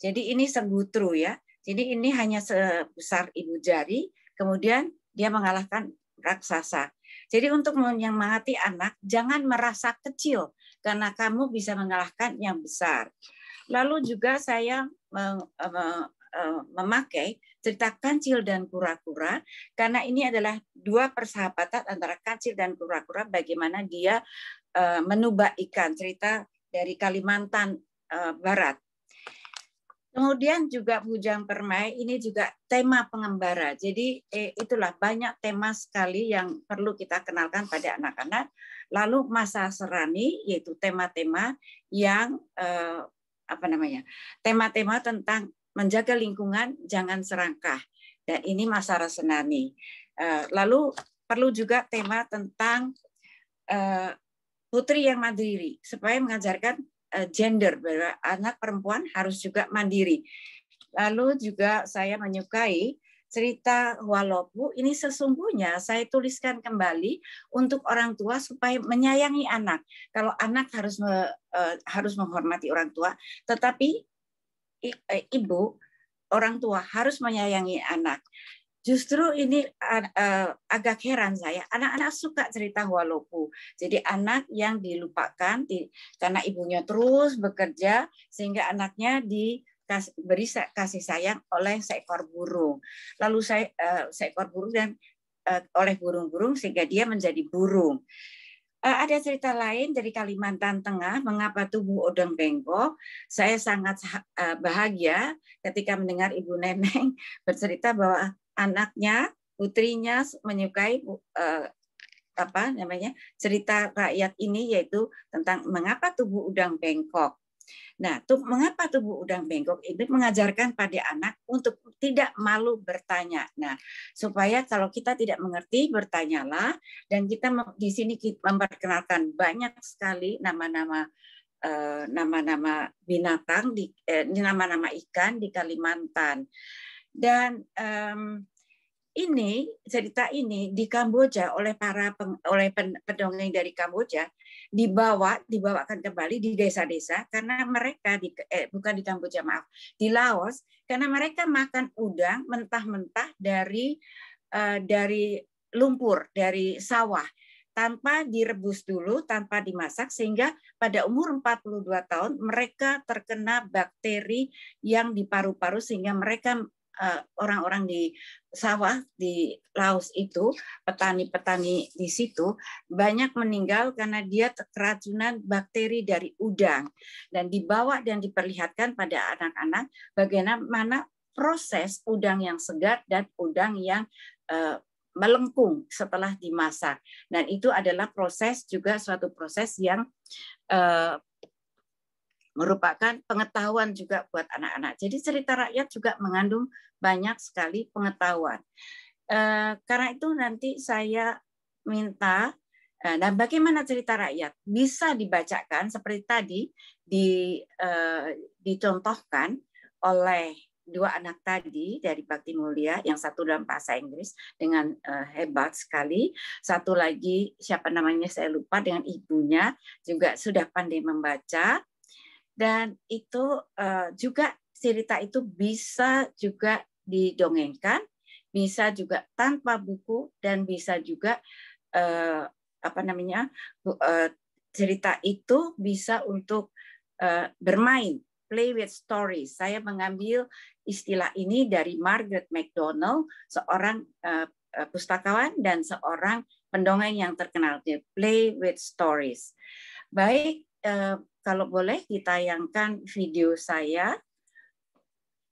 Jadi ini Segutru ya. Jadi ini hanya sebesar ibu jari, kemudian dia mengalahkan raksasa. Jadi untuk menyemangati anak, jangan merasa kecil karena kamu bisa mengalahkan yang besar. Lalu juga saya e, memakai cerita kancil dan kura-kura karena ini adalah dua persahabatan antara kancil dan kura-kura bagaimana dia uh, ikan cerita dari Kalimantan eh, Barat. Kemudian juga Bujang Permai ini juga tema pengembara. Jadi eh, itulah banyak tema sekali yang perlu kita kenalkan pada anak-anak. Lalu masa serani yaitu tema-tema yang eh, apa namanya? Tema-tema tentang menjaga lingkungan, jangan serangkah Dan ini masalah Senani. Eh, lalu perlu juga tema tentang eh, putri yang mandiri, supaya mengajarkan eh, gender bahwa anak perempuan harus juga mandiri. Lalu juga saya menyukai cerita Walopu ini sesungguhnya saya tuliskan kembali untuk orang tua supaya menyayangi anak. Kalau anak harus me, uh, harus menghormati orang tua, tetapi Eh, ibu, orang tua harus menyayangi anak. Justru ini eh, agak heran saya, anak-anak suka cerita walopu. Jadi anak yang dilupakan di, karena ibunya terus bekerja sehingga anaknya diberi kasih sayang oleh seekor burung. Lalu saya eh, seekor burung dan oleh burung-burung sehingga dia menjadi burung. Eh, ada cerita lain dari Kalimantan Tengah, mengapa tubuh odong bengkok. Saya sangat eh, bahagia ketika mendengar Ibu Neneng <laughs> bercerita bahwa anaknya, putrinya menyukai eh, apa namanya cerita rakyat ini yaitu tentang mengapa tubuh udang bengkok. Nah, tuh, mengapa tubuh udang bengkok ini mengajarkan pada anak untuk tidak malu bertanya. Nah, supaya kalau kita tidak mengerti bertanyalah dan kita di sini kita memperkenalkan banyak sekali nama-nama eh, nama-nama binatang di eh, nama-nama ikan di Kalimantan dan um, ini cerita ini di Kamboja oleh para peng, oleh pendongeng dari Kamboja dibawa dibawakan kembali di desa-desa karena mereka di eh, bukan di Kamboja maaf di Laos karena mereka makan udang mentah-mentah dari eh, dari lumpur dari sawah tanpa direbus dulu, tanpa dimasak, sehingga pada umur 42 tahun mereka terkena bakteri yang di paru-paru sehingga mereka Eh, orang-orang di sawah di Laos itu, petani-petani di situ banyak meninggal karena dia keracunan bakteri dari udang dan dibawa dan diperlihatkan pada anak-anak bagaimana proses udang yang segar dan udang yang uh, melengkung setelah dimasak. Dan itu adalah proses juga suatu proses yang uh, merupakan pengetahuan juga buat anak-anak. Jadi cerita rakyat juga mengandung banyak sekali pengetahuan. Eh, karena itu nanti saya minta eh, dan bagaimana cerita rakyat bisa dibacakan seperti tadi di eh, dicontohkan oleh dua anak tadi dari Bakti Mulia, yang satu dalam bahasa Inggris dengan hebat sekali, satu lagi siapa namanya saya lupa dengan ibunya juga sudah pandai membaca dan itu uh, juga cerita itu bisa juga didongengkan, bisa juga tanpa buku dan bisa juga uh, apa namanya uh, cerita itu bisa untuk uh, bermain play with stories. Saya mengambil istilah ini dari Margaret McDonald seorang uh, pustakawan dan seorang pendongeng yang terkenal. Play with stories. Baik kalau boleh ditayangkan video saya.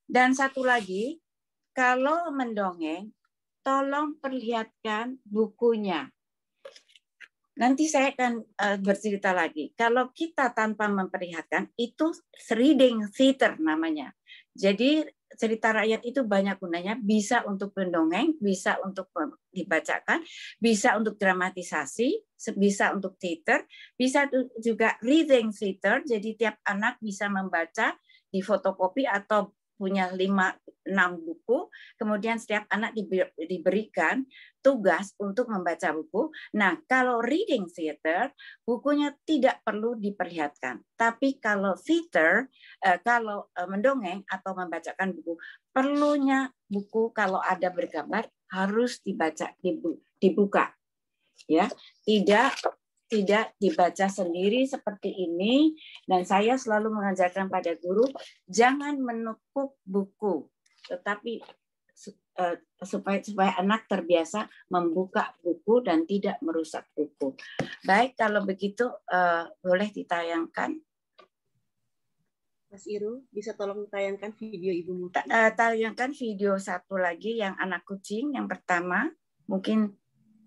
Dan satu lagi, kalau mendongeng, tolong perlihatkan bukunya. Nanti saya akan uh, bercerita lagi. Kalau kita tanpa memperlihatkan, itu reading theater namanya. Jadi cerita rakyat itu banyak gunanya, bisa untuk pendongeng bisa untuk dibacakan, bisa untuk dramatisasi, bisa untuk teater, bisa juga reading theater, jadi tiap anak bisa membaca di fotokopi atau punya lima enam buku, kemudian setiap anak diberikan tugas untuk membaca buku. Nah, kalau reading theater, bukunya tidak perlu diperlihatkan. Tapi kalau theater, eh, kalau eh, mendongeng atau membacakan buku, perlunya buku kalau ada bergambar harus dibaca dibuka. Ya, tidak tidak dibaca sendiri seperti ini dan saya selalu mengajarkan pada guru jangan menutup buku tetapi eh, supaya supaya anak terbiasa membuka buku dan tidak merusak buku. Baik kalau begitu eh, boleh ditayangkan. Mas Iru, bisa tolong tayangkan video Ibu muta eh, tayangkan video satu lagi yang anak kucing yang pertama. Mungkin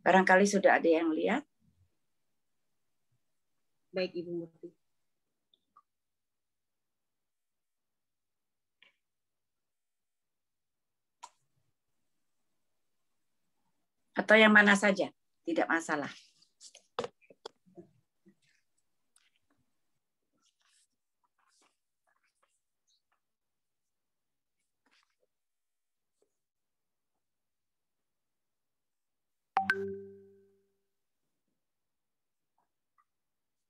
barangkali sudah ada yang lihat. Baik, Ibu Murti. Atau yang mana saja, tidak masalah.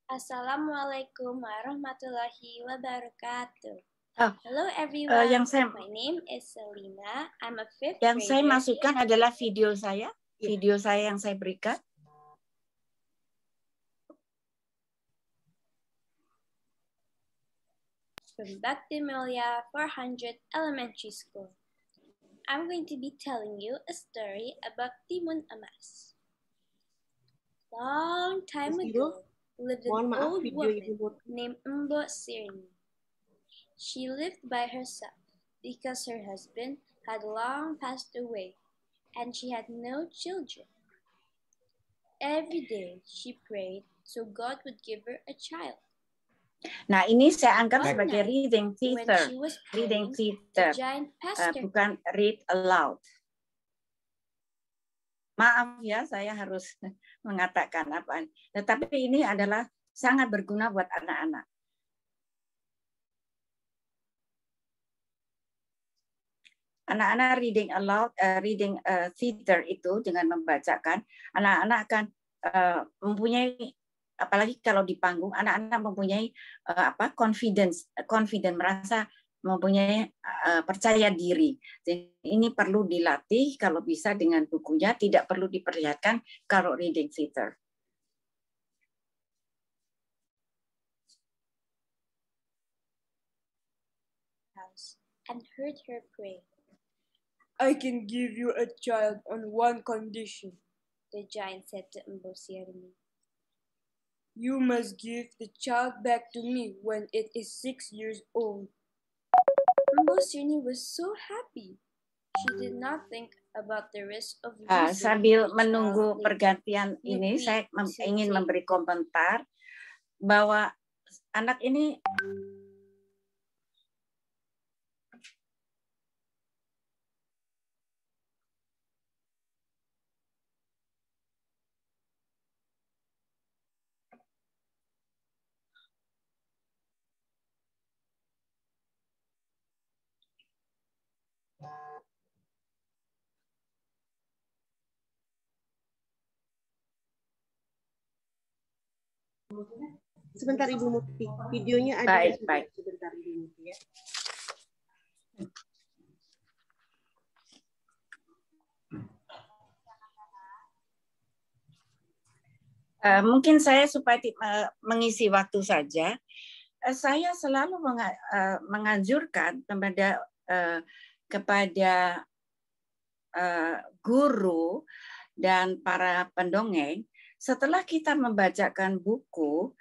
Assalamualaikum warahmatullahi wabarakatuh. Oh, Hello eh, everyone. Uh, yang saya, My name is Selina. I'm a fifth Yang grader. saya masukkan adalah video saya, yeah. video saya yang saya berikan. From Bakti Mulia 400 Elementary School. I'm going to be telling you a story about Timun Emas. Long time ago, lived an old woman named Mbo Sirni. She lived by herself because her husband had long passed away and she had no children. Every day she prayed so God would give her a child. Nah, ini saya anggap One sebagai night, reading theater. Praying, reading theater. Uh, bukan read aloud. Maaf ya, saya harus mengatakan apa. Tetapi ini adalah sangat berguna buat anak-anak. Anak-anak reading aloud, uh, reading uh, theater itu dengan membacakan, anak-anak akan uh, mempunyai apalagi kalau di panggung anak-anak mempunyai uh, apa confidence confident merasa mempunyai uh, percaya diri. Ini perlu dilatih kalau bisa dengan bukunya, tidak perlu diperlihatkan kalau reading theater. and heard her pray. I can give you a child on one condition, the giant said to Mbosirimi. You must give the child back to me when it is six years old Babosini was so happy. She did not think about the risk of the uh, ah, sambil menunggu pergantian ini, saya mem ingin memberi komentar bahwa anak ini Sebentar Ibu Muti, videonya ada. Baik, baik. Sebentar Ibu Muti ya. Uh, mungkin saya supaya uh, mengisi waktu saja, uh, saya selalu menga uh, menganjurkan kepada uh, kepada uh, guru dan para pendongeng setelah kita membacakan buku,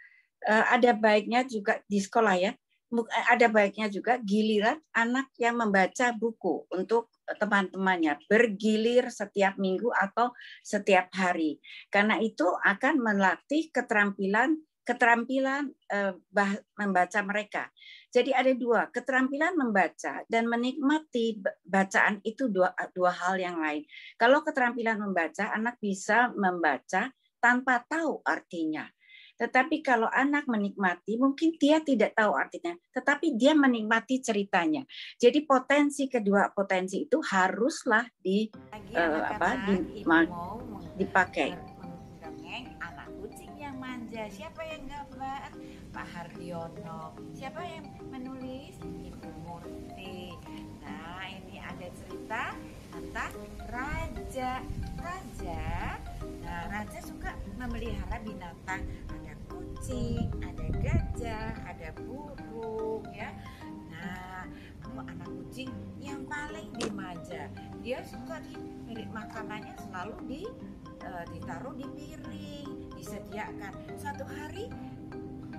eh, ada baiknya juga di sekolah ya, eh, ada baiknya juga giliran anak yang membaca buku untuk teman-temannya bergilir setiap minggu atau setiap hari. Karena itu akan melatih keterampilan keterampilan eh, membaca mereka. Jadi ada dua, keterampilan membaca dan menikmati bacaan itu dua, dua hal yang lain. Kalau keterampilan membaca, anak bisa membaca tanpa tahu artinya. Tetapi kalau anak menikmati, mungkin dia tidak tahu artinya, tetapi dia menikmati ceritanya. Jadi potensi kedua potensi itu haruslah di Lagi uh, apa di, mau dipakai. anak kucing yang manja. Siapa yang gambar? Pak Hardiono. Siapa yang menulis? Ibu Murti. Nah, ini ada cerita tentang raja. Raja Nah, Raja suka memelihara binatang, ada kucing, ada gajah, ada burung, ya. Nah, kamu anak kucing yang paling dimanja. dia suka di milik makanannya selalu di e, ditaruh di piring, disediakan. Satu hari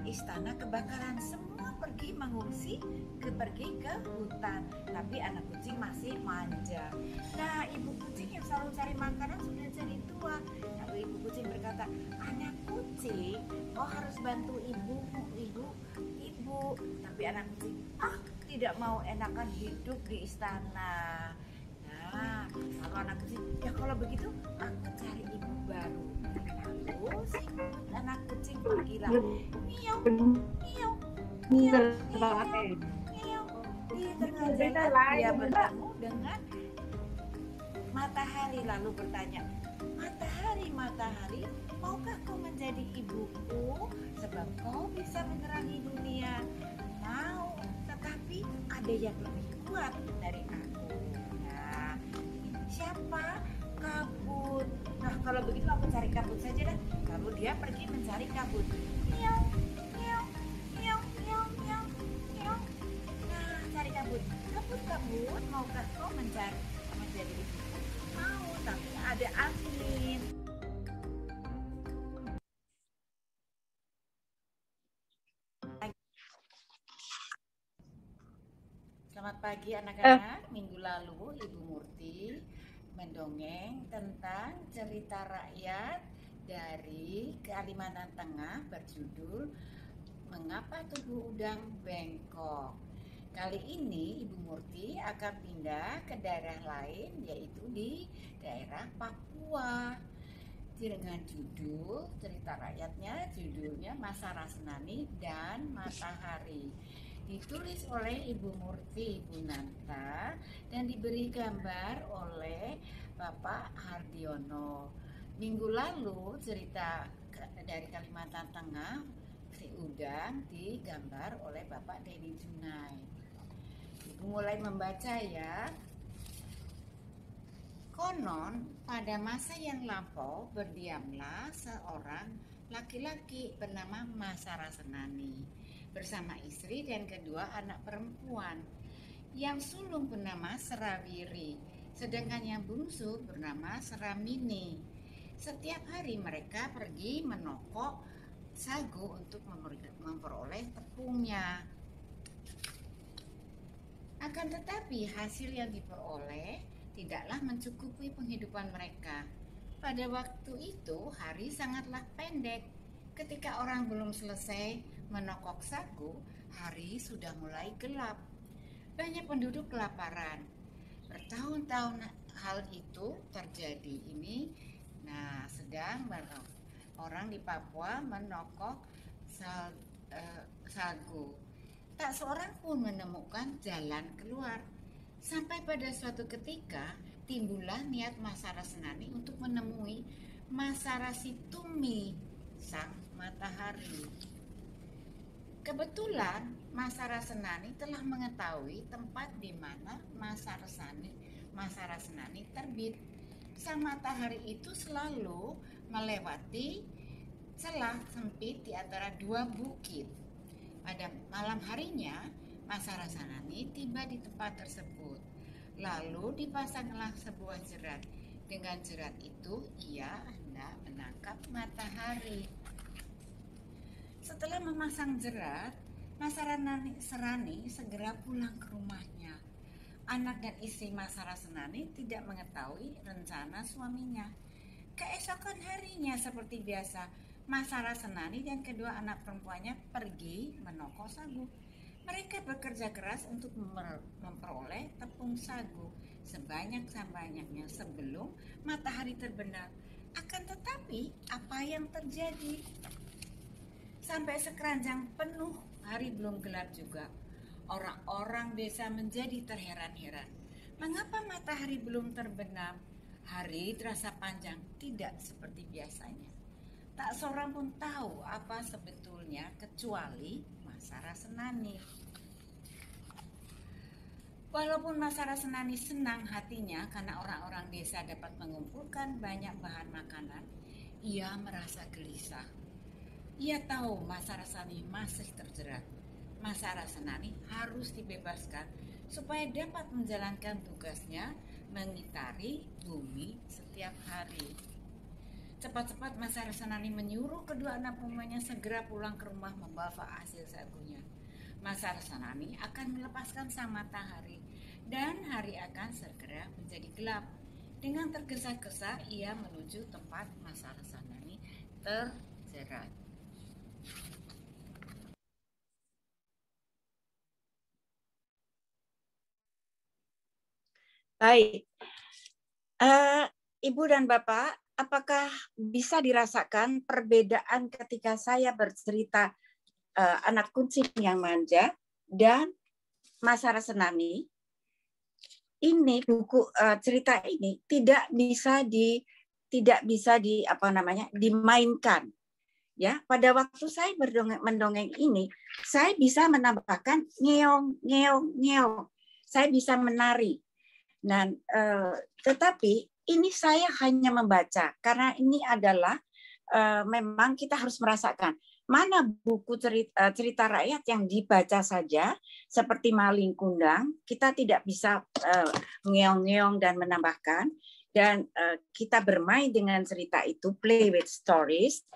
istana kebakaran semua pergi mengungsi ke pergi ke hutan tapi anak kucing masih manja nah ibu kucing yang selalu cari makanan sudah jadi apa? Lalu ibu kucing berkata, anak kucing, kau harus bantu ibu, ibu, ibu. Tapi anak kucing, ah tidak mau enakan hidup di istana. Nah, kalau anak kucing, ya kalau begitu aku cari ibu baru. Lalu si anak kucing berkira, miau, miau, miau, miau, miau. Dia bertemu dengan matahari lalu bertanya, matahari matahari maukah kau menjadi ibuku sebab kau bisa menerangi dunia mau tetapi ada yang lebih kuat dari aku nah siapa kabut nah kalau begitu aku cari kabut saja dah lalu dia pergi mencari kabut miau miau miau miau miau miau nah cari kabut kabut kabut maukah Selamat pagi eh. anak-anak. Eh. Minggu lalu Ibu Murti mendongeng tentang cerita rakyat dari Kalimantan Tengah berjudul Mengapa Tubuh Udang Bengkok. Kali ini Ibu Murti akan pindah ke daerah lain yaitu di daerah Papua. Dengan judul cerita rakyatnya judulnya Masa Rasnani dan Matahari ditulis oleh Ibu Murti Ibu Nanta dan diberi gambar oleh Bapak Hardiono. Minggu lalu cerita dari Kalimantan Tengah si udang digambar oleh Bapak Denny Junai. Ibu mulai membaca ya. Konon pada masa yang lampau berdiamlah seorang laki-laki bernama Masara Senani bersama istri dan kedua anak perempuan. Yang sulung bernama Serawiri, sedangkan yang bungsu bernama Seramini. Setiap hari mereka pergi menokok sagu untuk memperoleh tepungnya. Akan tetapi hasil yang diperoleh tidaklah mencukupi penghidupan mereka. Pada waktu itu hari sangatlah pendek. Ketika orang belum selesai menokok sagu, hari sudah mulai gelap. Banyak penduduk kelaparan. Bertahun-tahun hal itu terjadi ini. Nah, sedang orang di Papua menokok sal, eh, sagu. Tak seorang pun menemukan jalan keluar. Sampai pada suatu ketika timbullah niat Masara Senani untuk menemui Masara Situmi, sang matahari. Kebetulan Masa Rasenani telah mengetahui tempat di mana Masa Rasenani, Masa Rasenani terbit. Sang matahari itu selalu melewati celah sempit di antara dua bukit. Pada malam harinya, Masa Rasenani tiba di tempat tersebut. Lalu dipasanglah sebuah jerat. Dengan jerat itu, ia hendak menangkap matahari. Setelah memasang jerat, masara Serani segera pulang ke rumahnya. Anak dan istri Masara Senani tidak mengetahui rencana suaminya. Keesokan harinya seperti biasa, Masara Senani dan kedua anak perempuannya pergi menokoh sagu. Mereka bekerja keras untuk memperoleh tepung sagu sebanyak-banyaknya sebelum matahari terbenam. Akan tetapi, apa yang terjadi? sampai sekeranjang penuh hari belum gelap juga. Orang-orang desa menjadi terheran-heran. Mengapa matahari belum terbenam? Hari terasa panjang, tidak seperti biasanya. Tak seorang pun tahu apa sebetulnya kecuali Masara Senani. Walaupun Masara Senani senang hatinya karena orang-orang desa dapat mengumpulkan banyak bahan makanan, ia merasa gelisah ia tahu masa Rasani masih terjerat. Masa Rasani harus dibebaskan supaya dapat menjalankan tugasnya mengitari bumi setiap hari. Cepat-cepat Masa Rasani menyuruh kedua anak perempuannya segera pulang ke rumah membawa hasil sagunya. Masa Rasani akan melepaskan sang matahari dan hari akan segera menjadi gelap. Dengan tergesa-gesa ia menuju tempat Masa Rasani terjerat. Baik. Uh, Ibu dan Bapak, apakah bisa dirasakan perbedaan ketika saya bercerita uh, anak kucing yang manja dan Masara Senami? Ini buku uh, cerita ini tidak bisa di tidak bisa di apa namanya dimainkan. Ya, pada waktu saya berdongeng, mendongeng ini, saya bisa menambahkan ngeong, ngeong, ngeong. Saya bisa menari Nah, eh, tetapi ini saya hanya membaca karena ini adalah eh, memang kita harus merasakan mana buku cerita, eh, cerita rakyat yang dibaca saja seperti maling kundang kita tidak bisa uh, eh, ngeong-ngeong dan menambahkan dan eh, kita bermain dengan cerita itu play with stories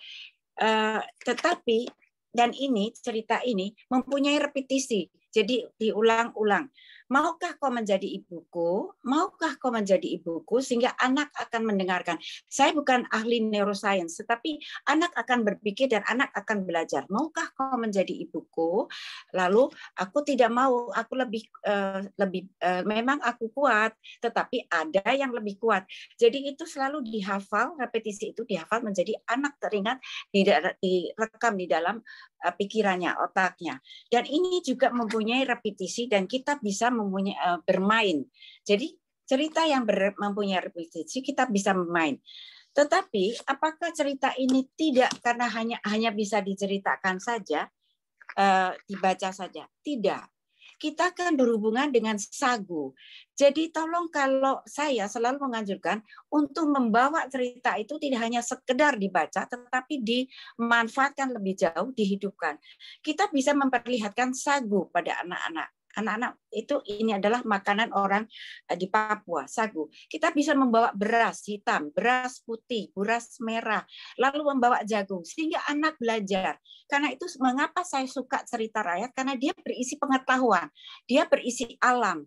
uh, tetapi dan ini cerita ini mempunyai repetisi jadi diulang-ulang Maukah kau menjadi ibuku? Maukah kau menjadi ibuku? Sehingga anak akan mendengarkan. Saya bukan ahli neuroscience, tetapi anak akan berpikir dan anak akan belajar. Maukah kau menjadi ibuku? Lalu aku tidak mau, aku lebih eh, lebih eh, memang aku kuat, tetapi ada yang lebih kuat. Jadi itu selalu dihafal, repetisi itu dihafal menjadi anak teringat direkam di dalam eh, pikirannya, otaknya. Dan ini juga mempunyai repetisi dan kita bisa mempunyai uh, bermain. Jadi cerita yang ber, mempunyai repetisi kita bisa bermain. Tetapi apakah cerita ini tidak karena hanya hanya bisa diceritakan saja, uh, dibaca saja? Tidak. Kita kan berhubungan dengan sagu. Jadi tolong kalau saya selalu menganjurkan untuk membawa cerita itu tidak hanya sekedar dibaca, tetapi dimanfaatkan lebih jauh, dihidupkan. Kita bisa memperlihatkan sagu pada anak-anak anak-anak itu ini adalah makanan orang eh, di Papua, sagu. Kita bisa membawa beras hitam, beras putih, beras merah, lalu membawa jagung sehingga anak belajar. Karena itu mengapa saya suka cerita rakyat karena dia berisi pengetahuan, dia berisi alam.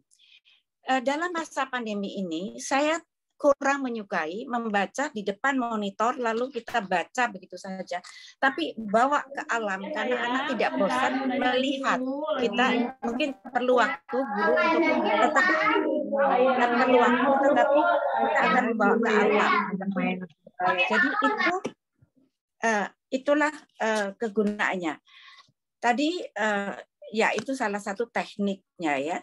Eh, dalam masa pandemi ini saya kurang menyukai membaca di depan monitor lalu kita baca begitu saja tapi bawa ke alam karena anak tidak bosan melihat kita mungkin perlu waktu guru untuk tetap kita perlu waktu tetapi kita akan bawa ke alam jadi itu eh, itulah eh, kegunaannya tadi eh, ya itu salah satu tekniknya ya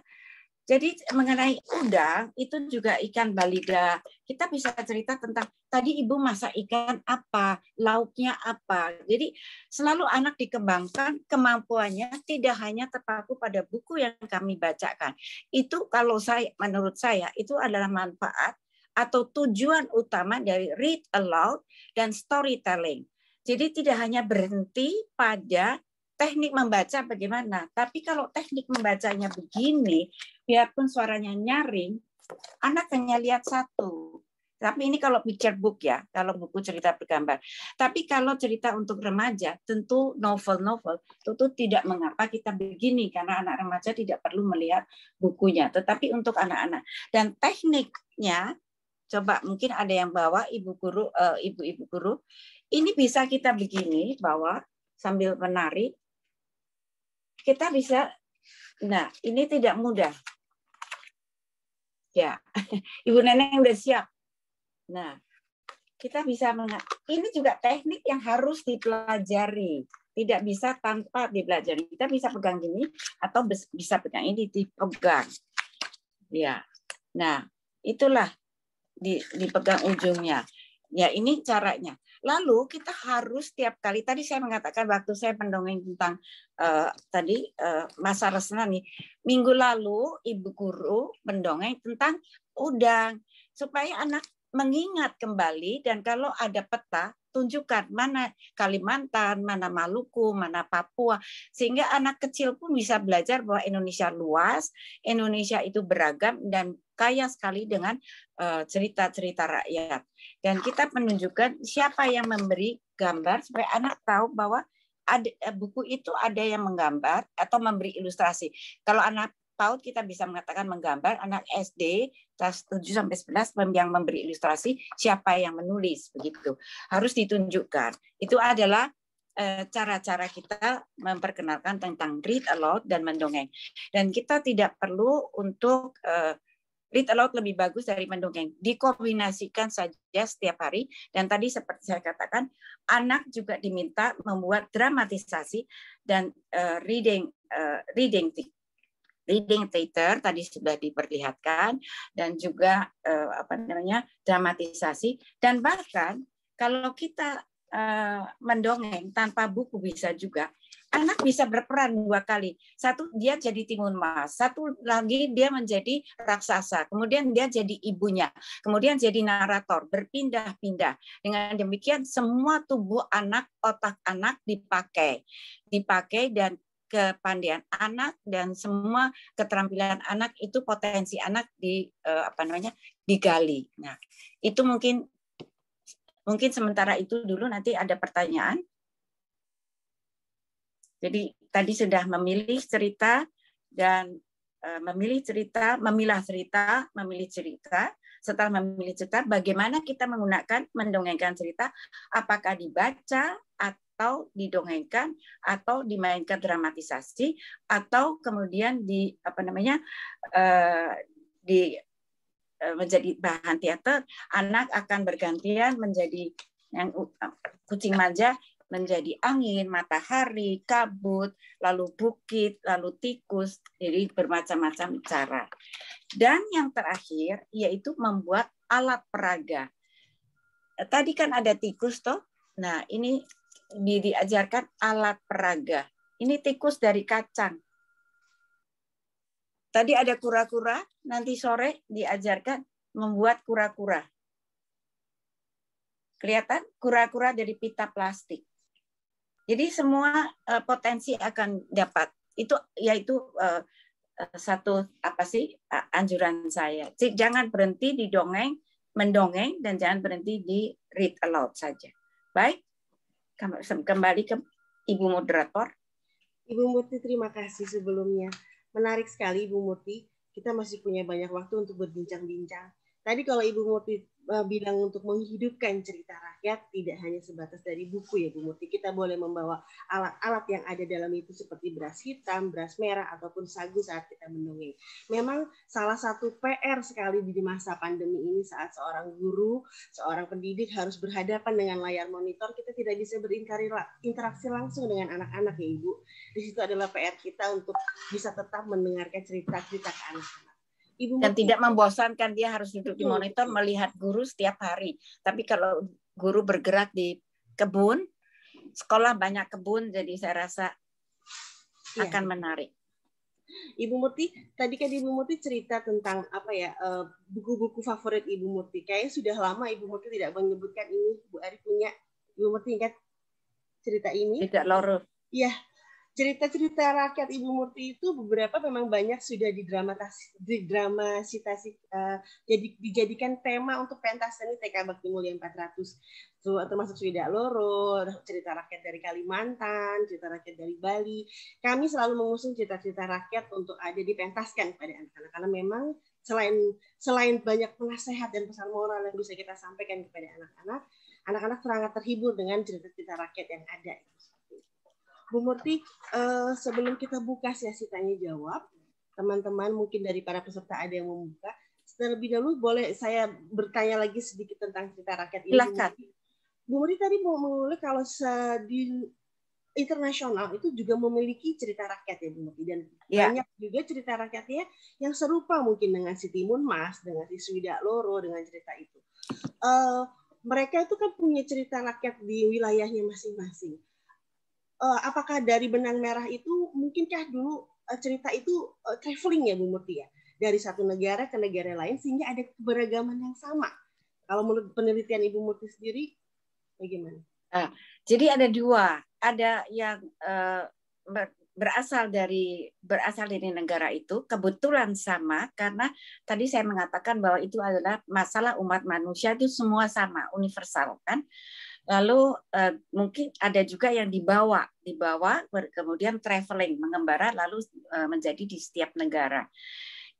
jadi mengenai udang itu juga ikan balida. Kita bisa cerita tentang tadi ibu masak ikan apa, lauknya apa. Jadi selalu anak dikembangkan kemampuannya tidak hanya terpaku pada buku yang kami bacakan. Itu kalau saya menurut saya itu adalah manfaat atau tujuan utama dari read aloud dan storytelling. Jadi tidak hanya berhenti pada teknik membaca bagaimana. Tapi kalau teknik membacanya begini, biarpun suaranya nyaring, anak hanya lihat satu. Tapi ini kalau picture book ya, kalau buku cerita bergambar. Tapi kalau cerita untuk remaja, tentu novel-novel, tentu tidak mengapa kita begini, karena anak remaja tidak perlu melihat bukunya. Tetapi untuk anak-anak. Dan tekniknya, coba mungkin ada yang bawa ibu guru, eh, ibu-ibu guru, ini bisa kita begini, bawa sambil menari, kita bisa nah ini tidak mudah ya <laughs> ibu nenek yang udah siap nah kita bisa mengat ini juga teknik yang harus dipelajari tidak bisa tanpa dipelajari kita bisa pegang gini atau bisa pegang ini dipegang ya nah itulah di, dipegang ujungnya Ya, ini caranya. Lalu kita harus tiap kali tadi saya mengatakan waktu saya mendongeng tentang uh, tadi uh, masa resna nih. Minggu lalu ibu guru mendongeng tentang udang supaya anak mengingat kembali dan kalau ada peta tunjukkan mana Kalimantan, mana Maluku, mana Papua, sehingga anak kecil pun bisa belajar bahwa Indonesia luas, Indonesia itu beragam dan kaya sekali dengan eh, cerita-cerita rakyat. Dan kita menunjukkan siapa yang memberi gambar supaya anak tahu bahwa eh, buku itu ada yang menggambar atau memberi ilustrasi. Kalau anak PAUD kita bisa mengatakan menggambar anak SD kelas 7 sampai 11 yang memberi ilustrasi siapa yang menulis begitu. Harus ditunjukkan. Itu adalah eh, cara-cara kita memperkenalkan tentang read aloud dan mendongeng. Dan kita tidak perlu untuk eh, read aloud lebih bagus dari mendongeng. Dikombinasikan saja setiap hari. Dan tadi seperti saya katakan, anak juga diminta membuat dramatisasi dan eh, reading reading reading theater tadi sudah diperlihatkan dan juga uh, apa namanya dramatisasi dan bahkan kalau kita uh, mendongeng tanpa buku bisa juga anak bisa berperan dua kali. Satu dia jadi timun mas, satu lagi dia menjadi raksasa, kemudian dia jadi ibunya, kemudian jadi narator, berpindah-pindah. Dengan demikian semua tubuh anak, otak anak dipakai, dipakai dan kepandaian anak dan semua keterampilan anak itu potensi anak di uh, apa namanya digali. Nah, itu mungkin mungkin sementara itu dulu nanti ada pertanyaan. Jadi tadi sudah memilih cerita dan uh, memilih cerita, memilah cerita, memilih cerita. Setelah memilih cerita, bagaimana kita menggunakan mendongengkan cerita? Apakah dibaca atau atau didongengkan atau dimainkan dramatisasi atau kemudian di apa namanya eh, di eh, menjadi bahan teater anak akan bergantian menjadi yang kucing manja menjadi angin, matahari, kabut, lalu bukit, lalu tikus, jadi bermacam-macam cara. Dan yang terakhir yaitu membuat alat peraga. Tadi kan ada tikus toh. Nah, ini di, diajarkan alat peraga. Ini tikus dari kacang. Tadi ada kura-kura, nanti sore diajarkan membuat kura-kura. Kelihatan kura-kura dari pita plastik. Jadi semua eh, potensi akan dapat. Itu yaitu eh, eh, satu apa sih anjuran saya. Jangan berhenti di dongeng, mendongeng dan jangan berhenti di read aloud saja. Baik, kembali ke Ibu moderator. Ibu Murti, terima kasih sebelumnya. Menarik sekali Ibu Murti. Kita masih punya banyak waktu untuk berbincang-bincang. Tadi kalau Ibu Murti E, bilang untuk menghidupkan cerita rakyat tidak hanya sebatas dari buku ya Bu Murti. Kita boleh membawa alat-alat yang ada dalam itu seperti beras hitam, beras merah ataupun sagu saat kita mendongeng. Memang salah satu PR sekali di masa pandemi ini saat seorang guru, seorang pendidik harus berhadapan dengan layar monitor, kita tidak bisa berinteraksi langsung dengan anak-anak ya Ibu. Di situ adalah PR kita untuk bisa tetap mendengarkan cerita-cerita ke anak-anak. Ibu dan tidak membosankan dia harus duduk di monitor melihat guru setiap hari. Tapi kalau guru bergerak di kebun, sekolah banyak kebun jadi saya rasa iya. akan menarik. Ibu Muti, tadi kan Ibu Muti cerita tentang apa ya eh, buku-buku favorit Ibu Muti. Kayaknya sudah lama Ibu Muti tidak menyebutkan ini. Bu Ari punya Ibu Muti ingat cerita ini? Tidak lorot. Iya, cerita-cerita rakyat Ibu Murti itu beberapa memang banyak sudah didramatis, didramatisasi, uh, jadi dijadikan tema untuk pentas seni TK Bakti Mulia 400 so, termasuk Swida Loro, cerita rakyat dari Kalimantan, cerita rakyat dari Bali. Kami selalu mengusung cerita-cerita rakyat untuk ada dipentaskan pada anak-anak karena memang selain selain banyak penasehat dan pesan moral yang bisa kita sampaikan kepada anak-anak, anak-anak sangat terhibur dengan cerita-cerita rakyat yang ada. Bu Murti, uh, sebelum kita buka sesi tanya jawab, teman-teman mungkin dari para peserta ada yang membuka. Terlebih dahulu boleh saya bertanya lagi sedikit tentang cerita rakyat ini. Silakan. Bu Murti tadi mau mengulik kalau di internasional itu juga memiliki cerita rakyat ya Bu Murti dan ya. banyak juga cerita rakyatnya yang serupa mungkin dengan si Timun Mas, dengan si Swida Loro, dengan cerita itu. Uh, mereka itu kan punya cerita rakyat di wilayahnya masing-masing. Eh, apakah dari benang merah itu mungkinkah dulu eh, cerita itu eh, traveling ya Bu Murti ya dari satu negara ke negara lain sehingga ada keberagaman yang sama. Kalau menurut penelitian Ibu Murti sendiri bagaimana? Nah, jadi ada dua, ada yang uh, berasal dari berasal dari negara itu kebetulan sama karena tadi saya mengatakan bahwa itu adalah masalah umat manusia itu semua sama universal kan Lalu eh, mungkin ada juga yang dibawa, dibawa kemudian traveling, mengembara lalu eh, menjadi di setiap negara.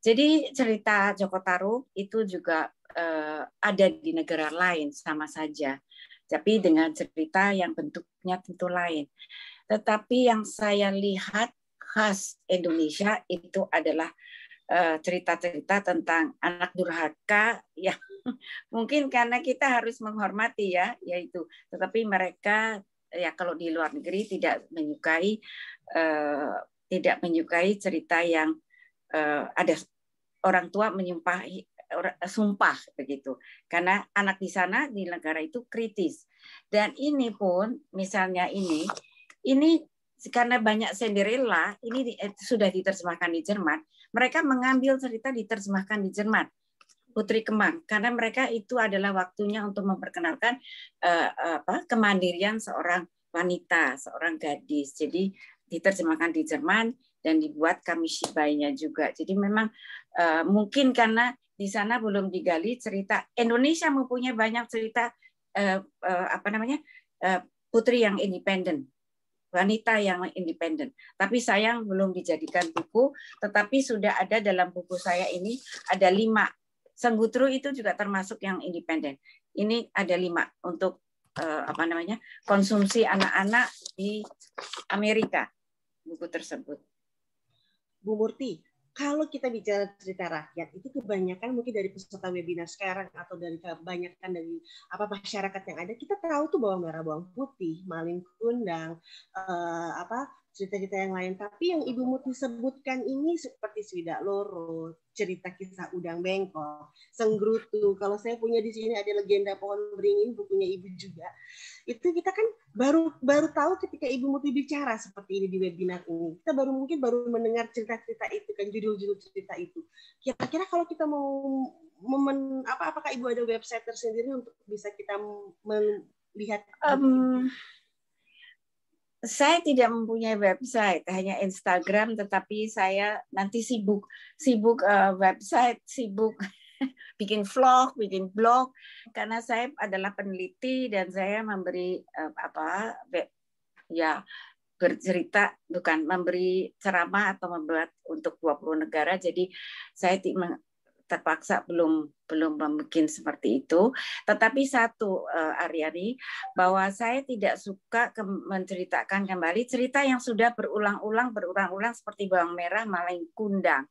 Jadi cerita Joko Tarub itu juga eh, ada di negara lain sama saja, tapi dengan cerita yang bentuknya tentu lain. Tetapi yang saya lihat khas Indonesia itu adalah Eh, cerita-cerita tentang anak durhaka <laughs> ya mungkin karena kita harus menghormati ya yaitu tetapi mereka ya kalau di luar negeri tidak menyukai uh, tidak menyukai cerita yang uh, ada orang tua menyumpah sumpah begitu karena anak di sana di negara itu kritis dan ini pun misalnya ini ini karena banyak Cinderella ini sudah diterjemahkan di Jerman mereka mengambil cerita diterjemahkan di Jerman. Putri Kemang karena mereka itu adalah waktunya untuk memperkenalkan uh, apa kemandirian seorang wanita, seorang gadis. Jadi diterjemahkan di Jerman dan dibuat kamishibai-nya juga. Jadi memang uh, mungkin karena di sana belum digali cerita Indonesia mempunyai banyak cerita uh, uh, apa namanya? Uh, putri yang independen wanita yang independen. Tapi sayang belum dijadikan buku, tetapi sudah ada dalam buku saya ini ada lima. Senggutru itu juga termasuk yang independen. Ini ada lima untuk uh, apa namanya konsumsi anak-anak di Amerika buku tersebut. Bu Murti, kalau kita bicara cerita rakyat itu kebanyakan mungkin dari peserta webinar sekarang atau dari kebanyakan dari apa masyarakat yang ada kita tahu tuh bawang merah bawang putih malin kundang uh, apa cerita-cerita yang lain. Tapi yang Ibu Muti sebutkan ini seperti Swida Loro, cerita kisah udang bengkok, Senggrutu. Kalau saya punya di sini ada legenda pohon beringin, bukunya Ibu juga. Itu kita kan baru baru tahu ketika Ibu Muti bicara seperti ini di webinar ini. Kita baru mungkin baru mendengar cerita-cerita itu kan judul-judul cerita itu. Kira-kira kalau kita mau momen apa apakah Ibu ada website tersendiri untuk bisa kita melihat um, saya tidak mempunyai website, hanya Instagram. Tetapi saya nanti sibuk, sibuk uh, website, sibuk <laughs> bikin vlog, bikin blog. Karena saya adalah peneliti dan saya memberi uh, apa, web, ya bercerita bukan memberi ceramah atau membuat untuk 20 negara. Jadi saya terpaksa belum belum membuat seperti itu. Tetapi satu uh, eh, Ariari bahwa saya tidak suka ke menceritakan kembali cerita yang sudah berulang-ulang berulang-ulang seperti bawang merah maling kundang.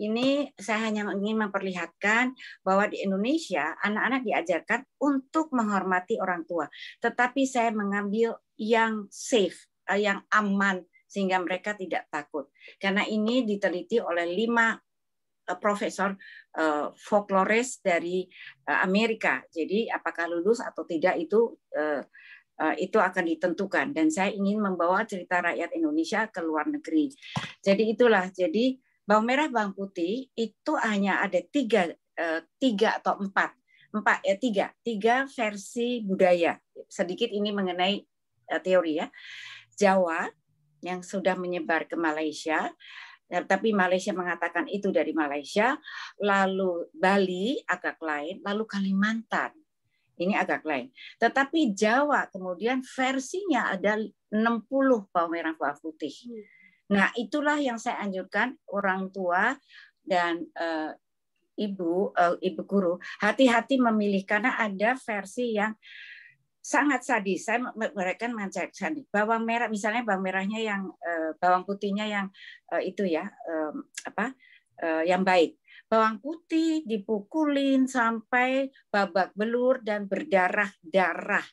Ini saya hanya ingin memperlihatkan bahwa di Indonesia anak-anak diajarkan untuk menghormati orang tua. Tetapi saya mengambil yang safe, eh, yang aman sehingga mereka tidak takut. Karena ini diteliti oleh lima Eh, profesor uh, folkloris dari uh, Amerika. Jadi apakah lulus atau tidak itu uh, uh, itu akan ditentukan. Dan saya ingin membawa cerita rakyat Indonesia ke luar negeri. Jadi itulah. Jadi bawang merah, bawang putih itu hanya ada tiga uh, tiga atau empat empat ya tiga tiga versi budaya. Sedikit ini mengenai teori ya. Jawa yang sudah menyebar ke Malaysia, Nah, tapi Malaysia mengatakan itu dari Malaysia, lalu Bali agak lain, lalu Kalimantan ini agak lain. Tetapi Jawa kemudian versinya ada 60 bawang merah bawang putih. Hmm. Nah, itulah yang saya anjurkan orang tua dan uh, ibu uh, ibu guru hati-hati memilih karena ada versi yang sangat sadis. Saya mereka mencari sadis. Bawang merah misalnya bawang merahnya yang eh, bawang putihnya yang eh, itu ya apa eh, yang baik. Bawang putih dipukulin sampai babak belur dan berdarah-darah.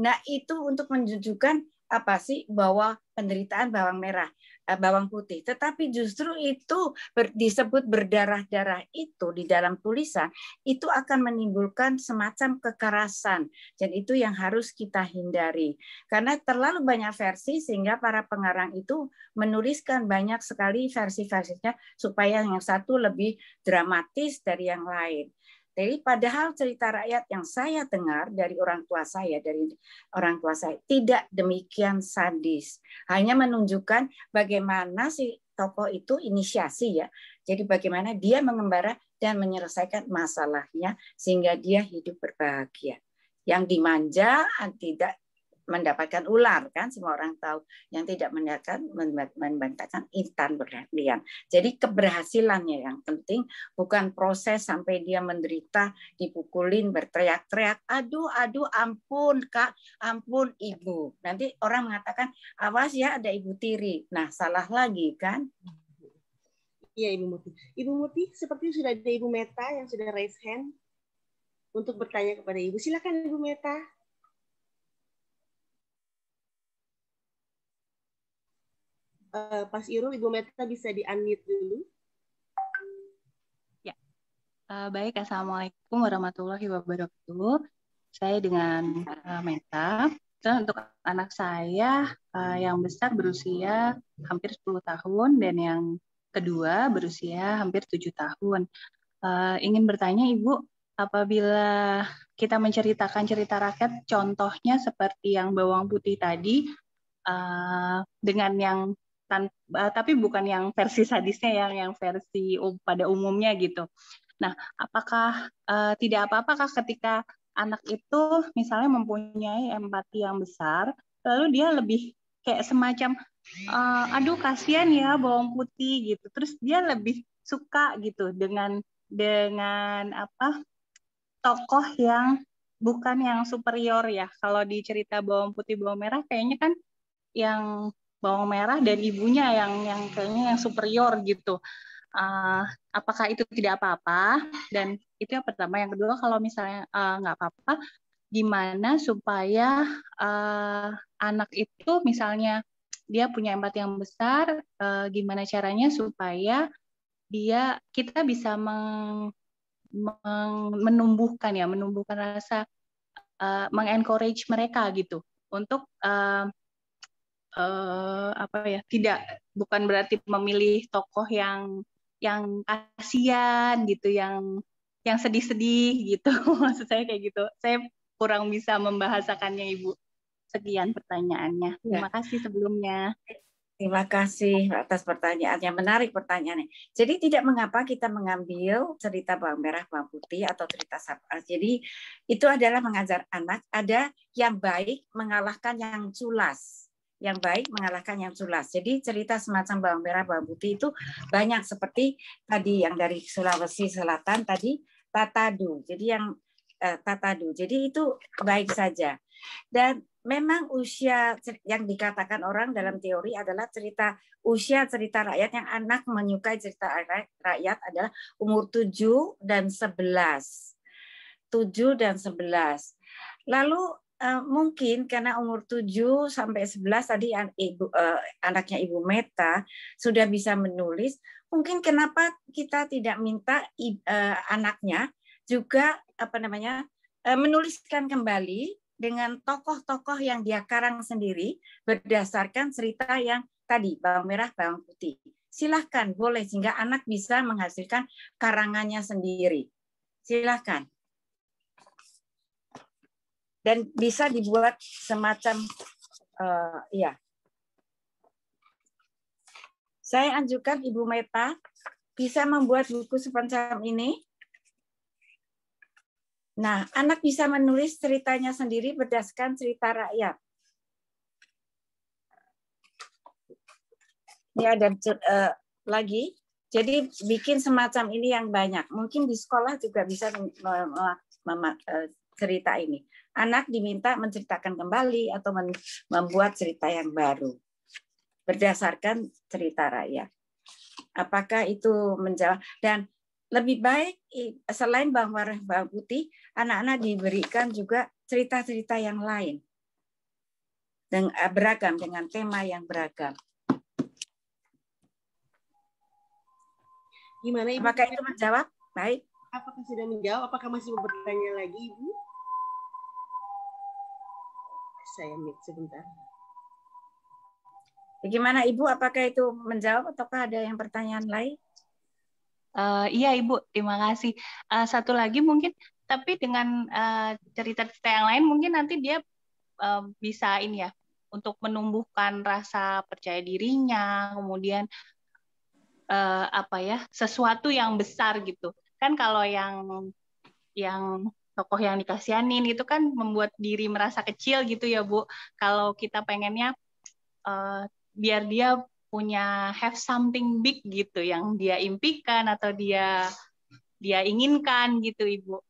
Nah, itu untuk menunjukkan apa sih bahwa penderitaan bawang merah. Eh, bawang putih. Tetapi justru itu ber, disebut berdarah-darah itu di dalam tulisan itu akan menimbulkan semacam kekerasan dan itu yang harus kita hindari karena terlalu banyak versi sehingga para pengarang itu menuliskan banyak sekali versi-versinya supaya yang satu lebih dramatis dari yang lain materi padahal cerita rakyat yang saya dengar dari orang tua saya dari orang tua saya tidak demikian sadis hanya menunjukkan bagaimana si tokoh itu inisiasi ya jadi bagaimana dia mengembara dan menyelesaikan masalahnya sehingga dia hidup berbahagia yang dimanja tidak mendapatkan ular kan semua orang tahu yang tidak mendapatkan membantahkan intan berlian jadi keberhasilannya yang penting bukan proses sampai dia menderita dipukulin berteriak-teriak aduh aduh ampun kak ampun ibu nanti orang mengatakan awas ya ada ibu tiri nah salah lagi kan Iya Ibu Muti. Ibu Muti, seperti sudah ada Ibu Meta yang sudah raise hand untuk bertanya kepada Ibu. Silakan Ibu Meta. uh, Pas Iru, Ibu Meta bisa di-unmute dulu. Ya. Uh, baik, Assalamualaikum warahmatullahi wabarakatuh. Saya dengan uh, Meta. Dan nah, untuk anak saya uh, yang besar berusia hampir 10 tahun dan yang kedua berusia hampir 7 tahun. Uh, ingin bertanya Ibu, apabila kita menceritakan cerita rakyat, contohnya seperti yang bawang putih tadi, uh, dengan yang tan eh, tapi bukan yang versi sadisnya yang yang versi um, pada umumnya gitu. Nah, apakah uh, tidak apa-apakah ketika anak itu misalnya mempunyai empati yang besar, lalu dia lebih kayak semacam uh, aduh kasihan ya bawang putih gitu. Terus dia lebih suka gitu dengan dengan apa tokoh yang bukan yang superior ya. Kalau di cerita bawang putih bawang merah kayaknya kan yang bawang merah dan ibunya yang yang kayaknya yang superior gitu. Uh, apakah itu tidak apa-apa? Dan itu yang pertama. Yang kedua, kalau misalnya uh, apa-apa, gimana supaya uh, anak itu misalnya dia punya empat yang besar, uh, gimana caranya supaya dia kita bisa meng, meng, menumbuhkan ya, menumbuhkan rasa uh, mengencourage mereka gitu untuk uh, uh, apa ya tidak bukan berarti memilih tokoh yang yang kasihan gitu yang yang sedih-sedih gitu <laughs> maksud saya kayak gitu saya kurang bisa membahasakannya ibu sekian pertanyaannya iya. terima kasih sebelumnya Terima kasih atas pertanyaannya. Menarik pertanyaannya. Jadi tidak mengapa kita mengambil cerita bawang merah, bawang putih atau cerita sabar. Jadi itu adalah mengajar anak ada yang baik mengalahkan yang culas yang baik mengalahkan yang culas. Jadi cerita semacam bawang merah, bawang putih itu banyak seperti tadi yang dari Sulawesi Selatan tadi Tatadu. Jadi yang eh, Tatadu. Jadi itu baik saja. Dan memang usia yang dikatakan orang dalam teori adalah cerita usia cerita rakyat yang anak menyukai cerita rakyat adalah umur 7 dan 11. 7 dan 11. Lalu Eh, mungkin karena umur 7 sampai 11 tadi an ibu, uh, anaknya Ibu Meta sudah bisa menulis, mungkin kenapa kita tidak minta uh, anaknya juga apa namanya uh, menuliskan kembali dengan tokoh-tokoh yang dia karang sendiri berdasarkan cerita yang tadi bawang merah, bawang putih. Silahkan, boleh sehingga anak bisa menghasilkan karangannya sendiri. Silahkan dan bisa dibuat semacam uh, ya. Saya anjurkan Ibu Meta bisa membuat buku semacam ini. Nah, anak bisa menulis ceritanya sendiri berdasarkan cerita rakyat. Ya, ada uh, lagi, jadi bikin semacam ini yang banyak. Mungkin di sekolah juga bisa eh, cerita ini anak diminta menceritakan kembali atau membuat cerita yang baru berdasarkan cerita rakyat. Apakah itu menjawab dan lebih baik selain Bang Warah Bang Putih, anak-anak diberikan juga cerita-cerita yang lain dengan eh, beragam dengan tema yang beragam. Gimana Ibu? Apakah itu menjawab? Baik. Apakah sudah menjawab? Apakah masih mau bertanya lagi Ibu? saya mute sebentar. Bagaimana ya, Ibu, apakah itu menjawab ataukah ada yang pertanyaan lain? Uh, iya Ibu, terima kasih. Uh, satu lagi mungkin, tapi dengan eh, cerita-cerita uh, yang lain mungkin nanti dia uh, bisa ini ya, untuk menumbuhkan rasa percaya dirinya, kemudian uh, apa ya, sesuatu yang besar gitu. Kan kalau yang yang tokoh yang dikasianin itu kan membuat diri merasa kecil gitu ya Bu. Kalau kita pengennya uh, biar dia punya have something big gitu yang dia impikan atau dia dia inginkan gitu Ibu.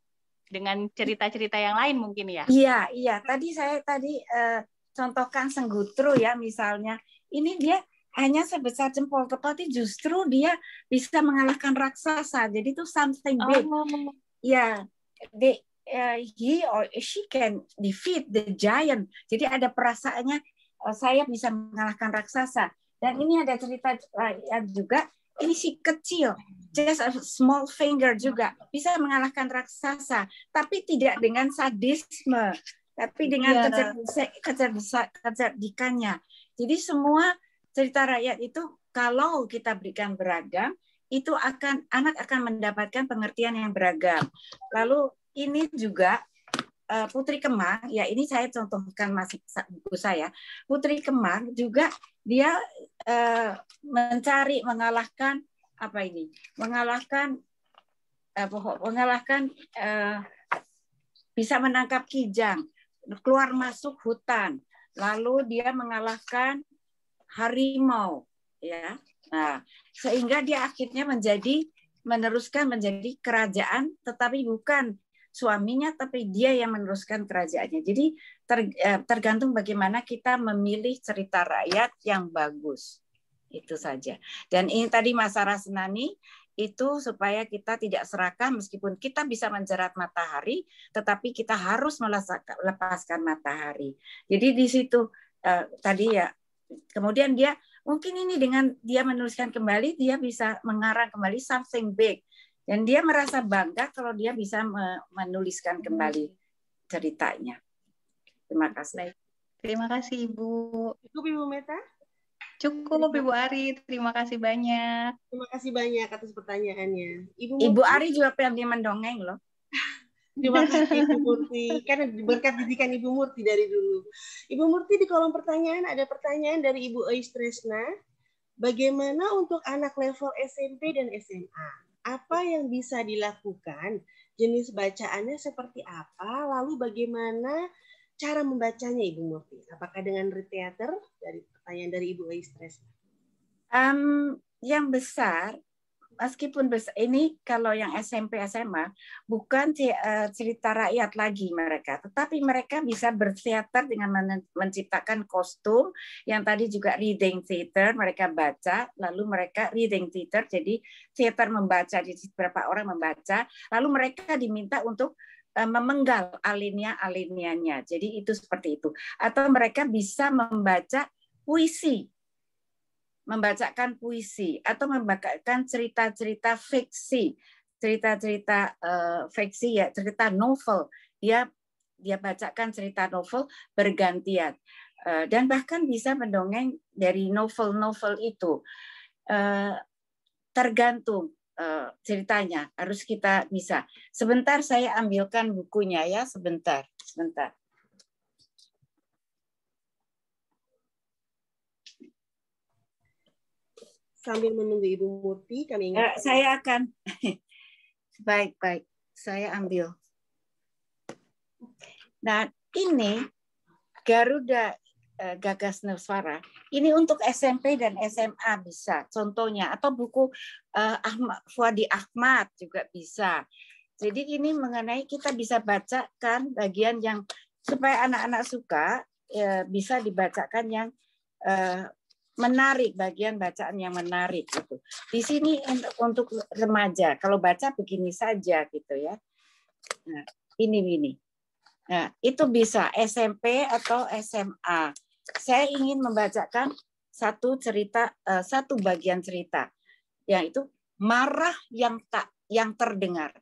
Dengan cerita-cerita yang lain mungkin ya. Iya, iya. Tadi saya tadi uh, contohkan senggutru ya misalnya. Ini dia hanya sebesar jempol tetapi justru dia bisa mengalahkan raksasa. Jadi itu something big. Oh. Ya, Eh, he or she can defeat the giant. Jadi ada perasaannya eh, saya bisa mengalahkan raksasa. Dan ini ada cerita eh, juga ini si kecil, just a small finger juga bisa mengalahkan raksasa, tapi tidak dengan sadisme, tapi dengan yeah. Iya. kecerdikannya. Jadi semua cerita rakyat itu kalau kita berikan beragam, itu akan anak akan mendapatkan pengertian yang beragam. Lalu ini juga eh, Putri Kemang, ya ini saya contohkan masih buku saya. Putri Kemang juga dia eh, mencari mengalahkan apa ini? Mengalahkan eh, mengalahkan eh, bisa menangkap kijang, keluar masuk hutan, lalu dia mengalahkan harimau, ya. Nah, sehingga dia akhirnya menjadi meneruskan menjadi kerajaan, tetapi bukan suaminya, tapi dia yang meneruskan kerajaannya. Jadi ter, eh, tergantung bagaimana kita memilih cerita rakyat yang bagus. Itu saja. Dan ini tadi Mas Senani, itu supaya kita tidak serakah meskipun kita bisa menjerat matahari, tetapi kita harus melepaskan matahari. Jadi di situ uh, tadi ya, kemudian dia mungkin ini dengan dia menuliskan kembali, dia bisa mengarang kembali something big, dan dia merasa bangga kalau dia bisa menuliskan hmm. kembali ceritanya. Terima kasih. Baik. Terima kasih Ibu. Cukup Ibu Meta? Cukup Ibu Ari, terima kasih banyak. Terima kasih banyak atas pertanyaannya. Ibu, Ibu Ari juga pernah mendongeng loh. Terima kasih Ibu Murti. Karena berkat didikan Ibu Murti dari dulu. Ibu Murti di kolom pertanyaan ada pertanyaan dari Ibu Ois Tresna. Bagaimana untuk anak level SMP dan SMA? apa yang bisa dilakukan, jenis bacaannya seperti apa, lalu bagaimana cara membacanya Ibu Murti? Apakah dengan reteater dari pertanyaan dari Ibu Eistres? Um, yang besar meskipun ini kalau yang SMP SMA bukan eh, cerita rakyat lagi mereka, tetapi mereka bisa berteater dengan menciptakan kostum yang tadi juga reading theater mereka baca, lalu mereka reading theater jadi theater membaca di beberapa orang membaca, lalu mereka diminta untuk eh, memenggal alinea-alineanya. Jadi itu seperti itu. Atau mereka bisa membaca puisi membacakan puisi atau membacakan cerita-cerita fiksi, cerita-cerita uh, fiksi ya, cerita novel. Dia dia bacakan cerita novel bergantian uh, dan bahkan bisa mendongeng dari novel-novel itu. Uh, tergantung uh, ceritanya harus kita bisa. Sebentar saya ambilkan bukunya ya, sebentar, sebentar. sambil menunggu Ibu Murti kami ingat. Uh, saya akan. <laughs> baik, baik. Saya ambil. Nah, ini Garuda uh, Gagas Nuswara. Ini untuk SMP dan SMA bisa. Contohnya atau buku uh, eh, Ahmad Fuadi Ahmad juga bisa. Jadi ini mengenai kita bisa bacakan bagian yang supaya anak-anak suka ya, bisa dibacakan yang uh, menarik bagian bacaan yang menarik gitu. Di sini untuk, untuk remaja, kalau baca begini saja gitu ya. Nah, ini ini. Nah, itu bisa SMP atau SMA. Saya ingin membacakan satu cerita eh, satu bagian cerita yaitu marah yang tak yang terdengar.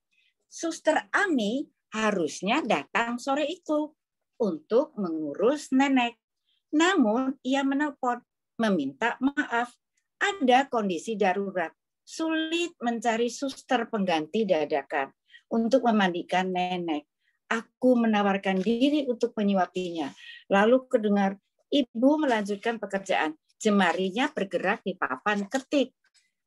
Suster Ami harusnya datang sore itu untuk mengurus nenek. Namun ia menelpon, meminta maaf, ada kondisi darurat, sulit mencari suster pengganti dadakan untuk memandikan nenek. Aku menawarkan diri untuk menyuapinya. Lalu kedengar ibu melanjutkan pekerjaan. Jemarinya bergerak di papan ketik.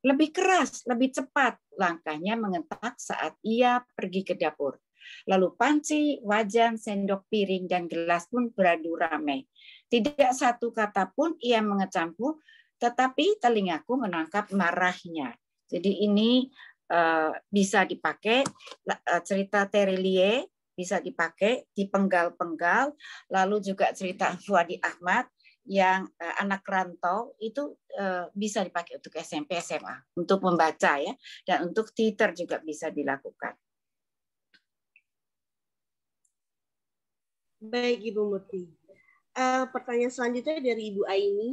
Lebih keras, lebih cepat. Langkahnya mengentak saat ia pergi ke dapur. Lalu panci, wajan, sendok piring, dan gelas pun beradu ramai. Tidak satu kata pun ia mengecamku, tetapi telingaku menangkap marahnya. Jadi ini eh, bisa dipakai eh, cerita Terilie bisa dipakai di penggal-penggal, lalu juga cerita Fuadi Ahmad yang eh, anak rantau itu bisa dipakai untuk SMP SMA untuk membaca ya dan untuk teater juga bisa dilakukan. Baik Ibu Muti uh, pertanyaan selanjutnya dari Ibu Aini.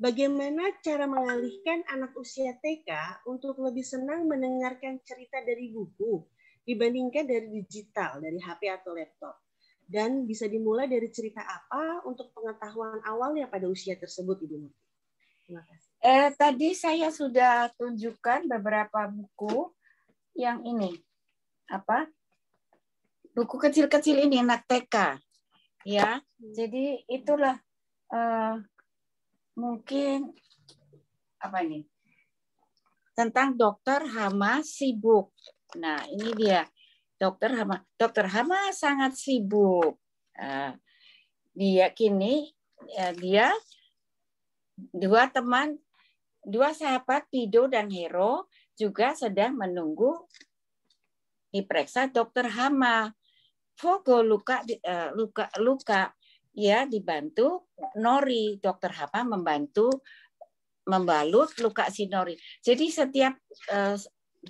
Bagaimana cara mengalihkan anak usia TK untuk lebih senang mendengarkan cerita dari buku dibandingkan dari digital, dari HP atau laptop? Dan bisa dimulai dari cerita apa untuk pengetahuan awalnya pada usia tersebut, Ibu Murti? Terima kasih. Eh, tadi saya sudah tunjukkan beberapa buku yang ini. Apa? Buku kecil-kecil ini, anak TK ya jadi itulah uh, mungkin apa ini tentang dokter Hama sibuk nah ini dia dokter Hama dokter Hama sangat sibuk uh, eh, dia kini uh, eh, dia dua teman dua sahabat Pido dan Hero juga sedang menunggu diperiksa dokter Hama Fogo luka eh, luka luka ya dibantu Nori dokter Hapa membantu membalut luka si Nori. Jadi setiap uh,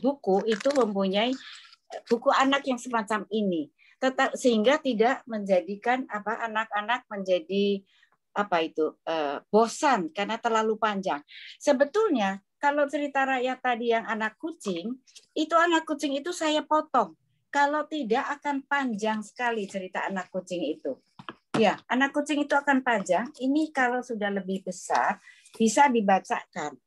buku itu mempunyai eh, buku anak yang semacam ini. Tetap sehingga tidak menjadikan apa anak-anak menjadi apa itu uh, bosan karena terlalu panjang. Sebetulnya kalau cerita rakyat tadi yang anak kucing, itu anak kucing itu saya potong kalau tidak akan panjang sekali cerita anak kucing itu. Ya, anak kucing itu akan panjang. Ini kalau sudah lebih besar bisa dibacakan.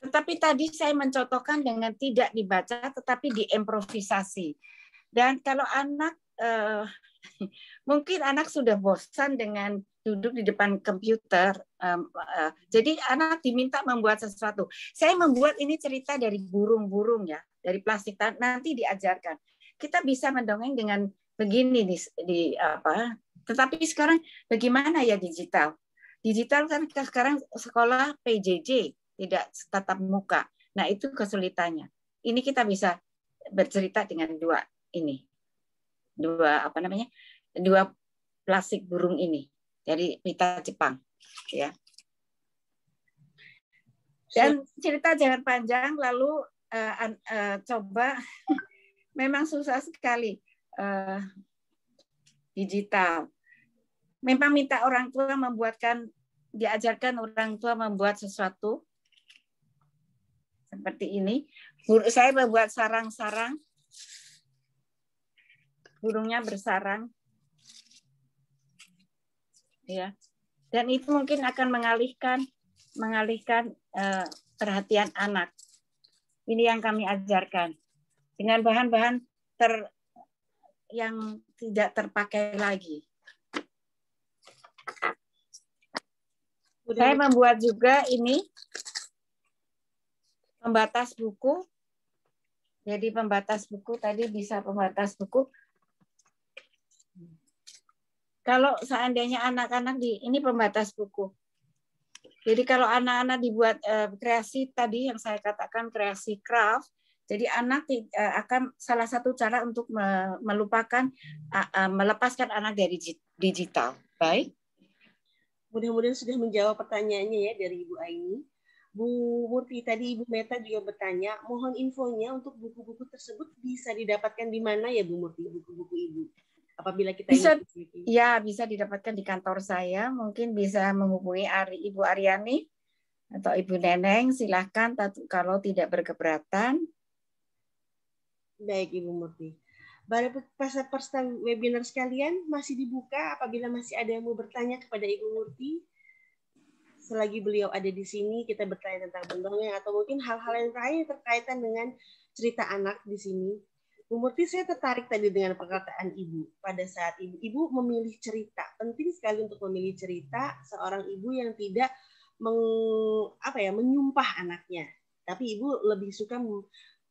Tetapi tadi saya mencontohkan dengan tidak dibaca tetapi diimprovisasi. Dan kalau anak eh, <laughs> mungkin anak sudah bosan dengan duduk di depan komputer. Um, uh, jadi anak diminta membuat sesuatu. Saya membuat ini cerita dari burung-burung ya, dari plastik. Nah, nanti diajarkan. Kita bisa mendongeng dengan begini di, di apa? Tetapi sekarang bagaimana ya digital? Digital kan sekarang sekolah PJJ tidak tatap muka. Nah itu kesulitannya. Ini kita bisa bercerita dengan dua ini, dua apa namanya, dua plastik burung ini dari Mita Jepang ya. Dan cerita jangan panjang lalu uh, uh, coba <laughs> memang susah sekali uh, digital. Memang minta orang tua membuatkan diajarkan orang tua membuat sesuatu seperti ini. Saya membuat sarang-sarang. Burungnya bersarang ya dan itu mungkin akan mengalihkan mengalihkan uh, perhatian anak ini yang kami ajarkan dengan bahan-bahan ter yang tidak terpakai lagi. Udah. Saya membuat juga ini pembatas buku. Jadi pembatas buku tadi bisa pembatas buku kalau seandainya anak-anak di ini pembatas buku. Jadi kalau anak-anak dibuat uh, kreasi tadi yang saya katakan kreasi craft, jadi anak uh, akan salah satu cara untuk melupakan uh, uh, melepaskan anak dari digital. Baik. Mudah-mudahan sudah menjawab pertanyaannya ya dari Ibu Aini. Bu Murti tadi Ibu Meta juga bertanya, mohon infonya untuk buku-buku tersebut bisa didapatkan di mana ya Bu Murti buku-buku Ibu? apabila kita bisa ingin. ya bisa didapatkan di kantor saya mungkin bisa menghubungi Ari Ibu Aryani atau Ibu Neneng silahkan kalau tidak berkeberatan baik Ibu Murti pada peserta webinar sekalian masih dibuka apabila masih ada yang mau bertanya kepada Ibu Murti selagi beliau ada di sini kita bertanya tentang pendongeng atau mungkin hal-hal yang lain terkaitan dengan cerita anak di sini Bu Murti, saya tertarik tadi dengan perkataan Ibu. Pada saat Ibu, Ibu memilih cerita. Penting sekali untuk memilih cerita seorang Ibu yang tidak meng, apa ya, menyumpah anaknya. Tapi Ibu lebih suka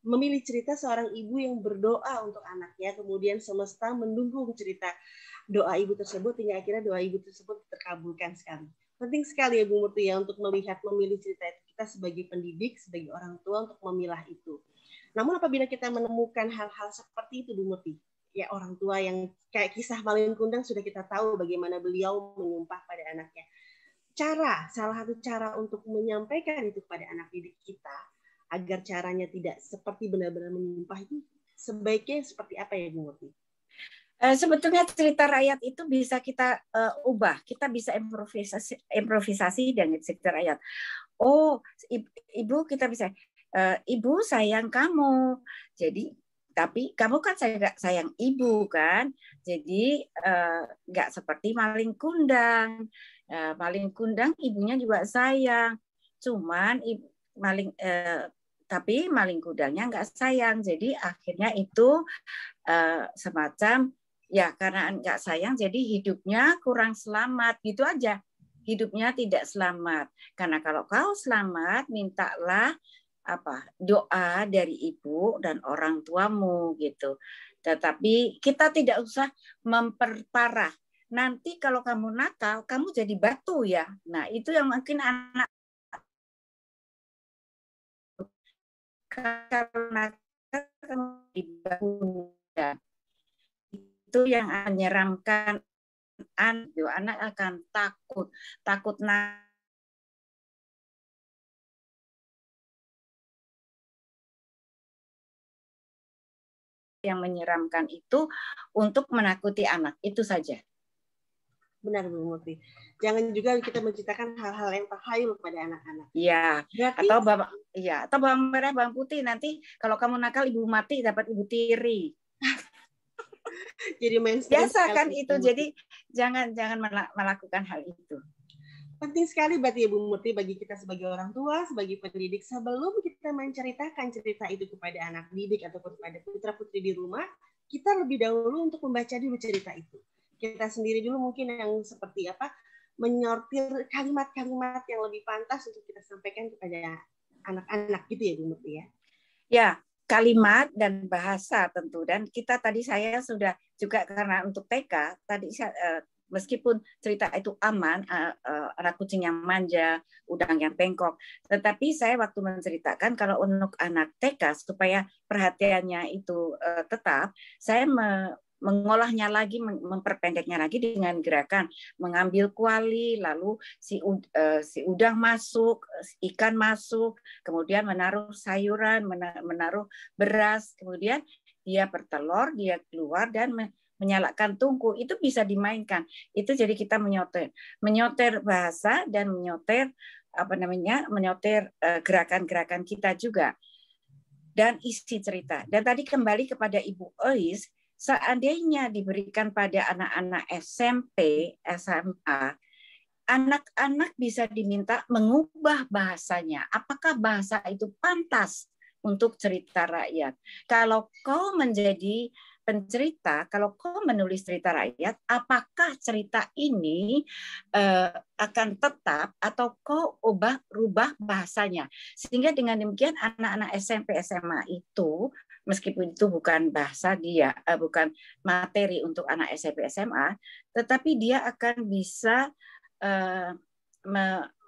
memilih cerita seorang ibu yang berdoa untuk anaknya. Kemudian semesta mendukung cerita doa Ibu tersebut hingga akhirnya doa Ibu tersebut terkabulkan sekali. Penting sekali ya Bu Murti ya untuk melihat memilih cerita itu. Kita sebagai pendidik, sebagai orang tua untuk memilah itu. Namun apabila kita menemukan hal-hal seperti itu Bu Murti, ya orang tua yang kayak kisah Malin Kundang sudah kita tahu bagaimana beliau menyumpah pada anaknya. Cara, salah satu cara untuk menyampaikan itu kepada anak didik kita agar caranya tidak seperti benar-benar menyumpah itu sebaiknya seperti apa ya Bu Murti? Eh, sebetulnya cerita rakyat itu bisa kita uh, ubah, kita bisa improvisasi, improvisasi dengan cerita rakyat. Oh, ibu kita bisa Eh, ibu sayang kamu. Jadi tapi kamu kan saya sayang ibu kan jadi eh, nggak seperti maling kundang eh, maling kundang ibunya juga sayang cuman maling tapi maling kundangnya nggak sayang jadi akhirnya itu semacam ya karena nggak sayang jadi hidupnya kurang selamat gitu aja hidupnya tidak selamat karena kalau kau selamat mintalah apa doa dari ibu dan orang tuamu gitu. Tetapi kita tidak usah memperparah. Nanti kalau kamu nakal, kamu jadi batu ya. Nah, itu yang mungkin anak karena ya. itu yang menyeramkan anak akan takut takut nakal yang menyeramkan itu untuk menakuti anak. Itu saja. Benar Bu Murti. Jangan juga kita menciptakan hal-hal yang terhayul kepada anak-anak. Iya. Atau bapak, iya, atau bawang merah, bawang putih nanti kalau kamu nakal ibu mati dapat ibu tiri. <laughs> Jadi main Biasa kan itu. Jadi jangan jangan melakukan hal itu. Penting sekali berarti Ibu ya, Murti bagi kita sebagai orang tua, sebagai pendidik, sebelum kita menceritakan cerita itu kepada anak didik atau kepada putra-putri di rumah, kita lebih dahulu untuk membaca dulu cerita itu. Kita sendiri dulu mungkin yang seperti apa, menyortir kalimat-kalimat yang lebih pantas untuk kita sampaikan kepada anak-anak gitu ya Bu Murti ya. Ya, kalimat dan bahasa tentu dan kita tadi saya sudah juga karena untuk TK tadi saya, eh, meskipun cerita itu aman, uh, anak kucing yang manja, udang yang bengkok, tetapi saya waktu menceritakan kalau untuk anak TK supaya perhatiannya itu eh, tetap, saya me mengolahnya lagi, memperpendeknya lagi dengan gerakan mengambil kuali, lalu si uh, si udang masuk, ikan masuk, kemudian menaruh sayuran, menaruh beras, kemudian dia bertelur, dia keluar dan menyalakan tungku itu bisa dimainkan. Itu jadi kita menyoter, menyoter bahasa dan menyoter apa namanya, menyoter eh, gerakan-gerakan kita juga dan isi cerita. Dan tadi kembali kepada Ibu Ois, seandainya diberikan pada anak-anak SMP, SMA, anak-anak bisa diminta mengubah bahasanya. Apakah bahasa itu pantas untuk cerita rakyat? Kalau kau menjadi pencerita, kalau kau menulis cerita rakyat, apakah cerita ini uh, akan tetap atau kau ubah rubah bahasanya? Sehingga dengan demikian anak-anak SMP SMA itu meskipun itu bukan bahasa dia, uh, bukan materi untuk anak SMP SMA, tetapi dia akan bisa uh,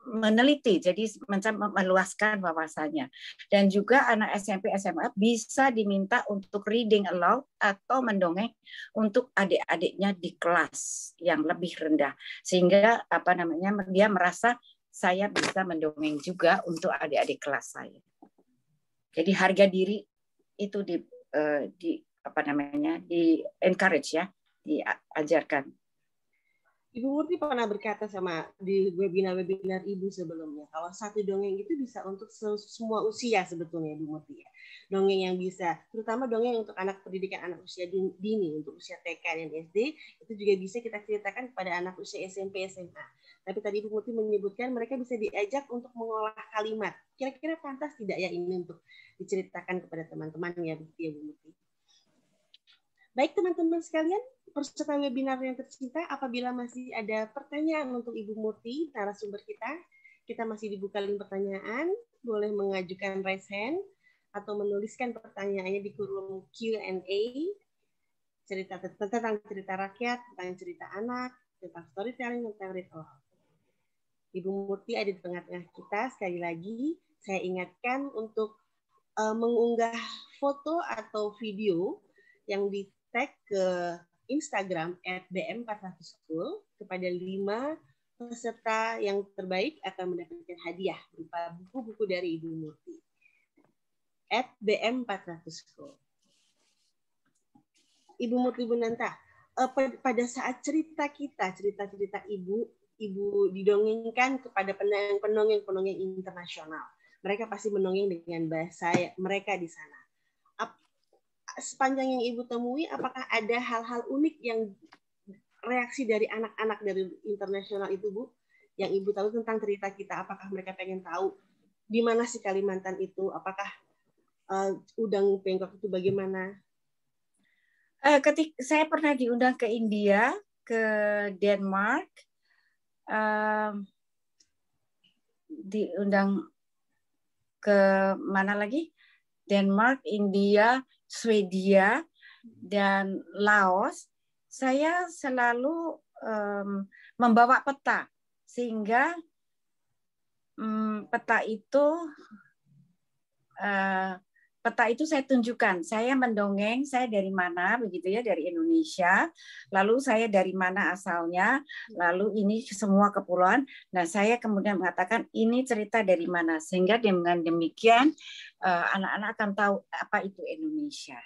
meneliti, jadi macam meluaskan wawasannya. Dan juga anak SMP SMA bisa diminta untuk reading aloud atau mendongeng untuk adik-adiknya di kelas yang lebih rendah sehingga apa namanya dia merasa saya bisa mendongeng juga untuk adik-adik kelas saya. Jadi harga diri itu di, eh, di apa namanya di encourage ya diajarkan Ibu Murti pernah berkata sama di webinar-webinar Ibu sebelumnya, kalau satu dongeng itu bisa untuk semua usia sebetulnya Ibu Murti ya. Dongeng yang bisa, terutama dongeng untuk anak pendidikan anak usia dini, untuk usia TK dan SD, itu juga bisa kita ceritakan kepada anak usia SMP, SMA. Tapi tadi Ibu Murti menyebutkan mereka bisa diajak untuk mengolah kalimat. Kira-kira pantas tidak ya ini untuk diceritakan kepada teman-teman ya, Ibu Murti? Baik teman-teman sekalian, peserta webinar yang tercinta, apabila masih ada pertanyaan untuk Ibu Murti, narasumber kita, kita masih dibuka link pertanyaan, boleh mengajukan raise hand atau menuliskan pertanyaannya di kurung Q&A, cerita tentang cerita rakyat, tentang cerita anak, tentang storytelling, tentang ritual. Ibu Murti ada di tengah-tengah kita. Sekali lagi, saya ingatkan untuk uh, mengunggah foto atau video yang di tag ke Instagram at bm400school kepada lima peserta yang terbaik akan mendapatkan hadiah berupa buku-buku dari Ibu Murti. At bm400school. Ibu Murti Bunanta, eh, pada saat cerita kita, cerita-cerita Ibu, Ibu didongengkan kepada pendongeng-pendongeng internasional. Mereka pasti mendongeng dengan bahasa mereka di sana sepanjang yang ibu temui apakah ada hal-hal unik yang reaksi dari anak-anak dari internasional itu bu yang ibu tahu tentang cerita kita apakah mereka pengen tahu di mana si Kalimantan itu apakah uh, udang pengkok itu bagaimana eh, ketik saya pernah diundang ke India ke Denmark uh, diundang ke mana lagi Denmark India Swedia dan Laos, saya selalu um, membawa peta sehingga um, peta itu uh, peta itu saya tunjukkan. Saya mendongeng, saya dari mana begitu ya dari Indonesia. Lalu saya dari mana asalnya. Lalu ini semua kepulauan. Nah saya kemudian mengatakan ini cerita dari mana sehingga dengan demikian eh, anak-anak akan tahu apa itu Indonesia.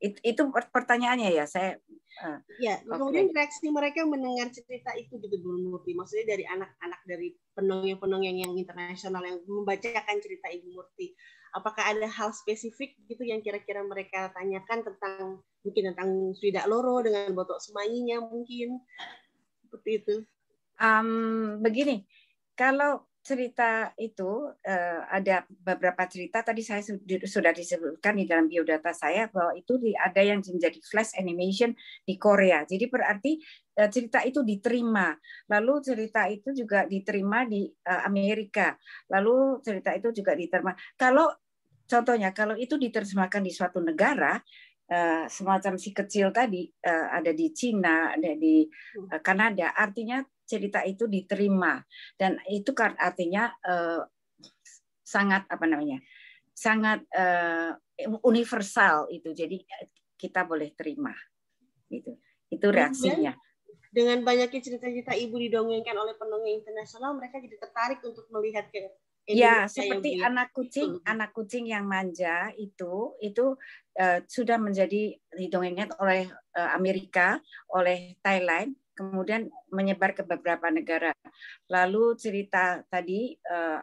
It, itu pertanyaannya ya saya. Uh, ya, okay. kemudian reaksi mereka mendengar cerita itu gitu Bu Murti. Maksudnya dari anak-anak dari penongeng-penongeng yang internasional yang membacakan cerita Ibu Murti apakah ada hal spesifik gitu yang kira-kira mereka tanyakan tentang mungkin tentang Swida Loro dengan botok semanginya mungkin seperti itu. Um, begini, kalau cerita itu uh, ada beberapa cerita tadi saya sudah disebutkan di dalam biodata saya bahwa itu ada yang menjadi flash animation di Korea. Jadi berarti uh, cerita itu diterima. Lalu cerita itu juga diterima di uh, Amerika. Lalu cerita itu juga diterima. Kalau contohnya kalau itu diterjemahkan di suatu negara Uh, semacam si kecil tadi uh, ada di Cina, ada di uh, Kanada. Artinya cerita itu diterima dan itu artinya eh, sangat apa namanya sangat eh, universal itu jadi eh, kita boleh terima gitu. itu itu reaksinya dengan banyaknya cerita-cerita ibu didongengkan oleh pendongeng internasional mereka jadi tertarik untuk melihat ke Indonesia ya, seperti yang anak kucing, hmm. anak kucing yang manja itu itu uh, sudah menjadi didongengkan oleh uh, Amerika, oleh Thailand, kemudian menyebar ke beberapa negara. Lalu cerita tadi uh,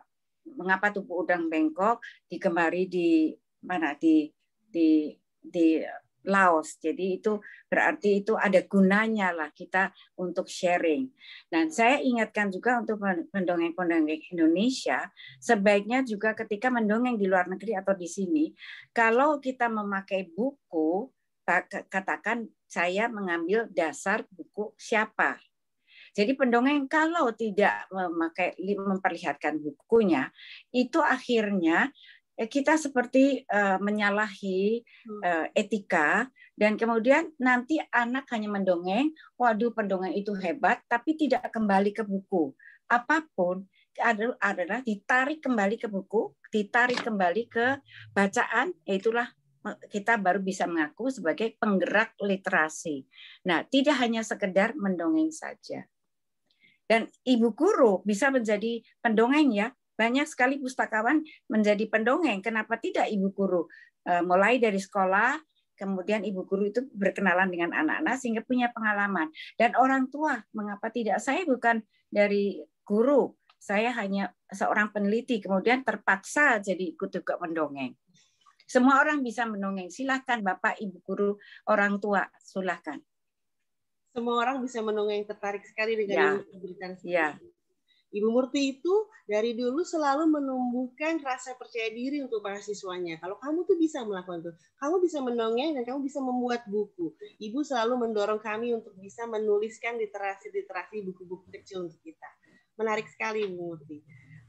mengapa tubuh udang bengkok digemari di mana di di di Laos. Jadi itu berarti itu ada gunanya lah kita untuk sharing. Dan saya ingatkan juga untuk mendongeng pendongeng Indonesia, sebaiknya juga ketika mendongeng di luar negeri atau di sini, kalau kita memakai buku katakan saya mengambil dasar buku siapa. Jadi pendongeng kalau tidak memakai memperlihatkan bukunya, itu akhirnya eh, kita seperti uh, menyalahi uh, etika dan kemudian nanti anak hanya mendongeng, waduh pendongeng itu hebat tapi tidak kembali ke buku. Apapun adalah ditarik kembali ke buku, ditarik kembali ke bacaan, itulah kita baru bisa mengaku sebagai penggerak literasi. Nah, tidak hanya sekedar mendongeng saja. Dan ibu guru bisa menjadi pendongeng ya. Banyak sekali pustakawan menjadi pendongeng. Kenapa tidak ibu guru? E, mulai dari sekolah, kemudian ibu guru itu berkenalan dengan anak-anak sehingga punya pengalaman. Dan orang tua, mengapa tidak? Saya bukan dari guru, saya hanya seorang peneliti, kemudian terpaksa jadi ikut juga mendongeng. Semua orang bisa mendongeng. Silahkan Bapak, Ibu guru, orang tua, silahkan. Semua orang bisa mendongeng tertarik sekali dengan ya. yang diberikan. Ya. Ibu Murti itu dari dulu selalu menumbuhkan rasa percaya diri untuk para siswanya. Kalau kamu tuh bisa melakukan itu, kamu bisa mendongeng dan kamu bisa membuat buku. Ibu selalu mendorong kami untuk bisa menuliskan literasi-literasi buku-buku kecil untuk kita. Menarik sekali Ibu Murti.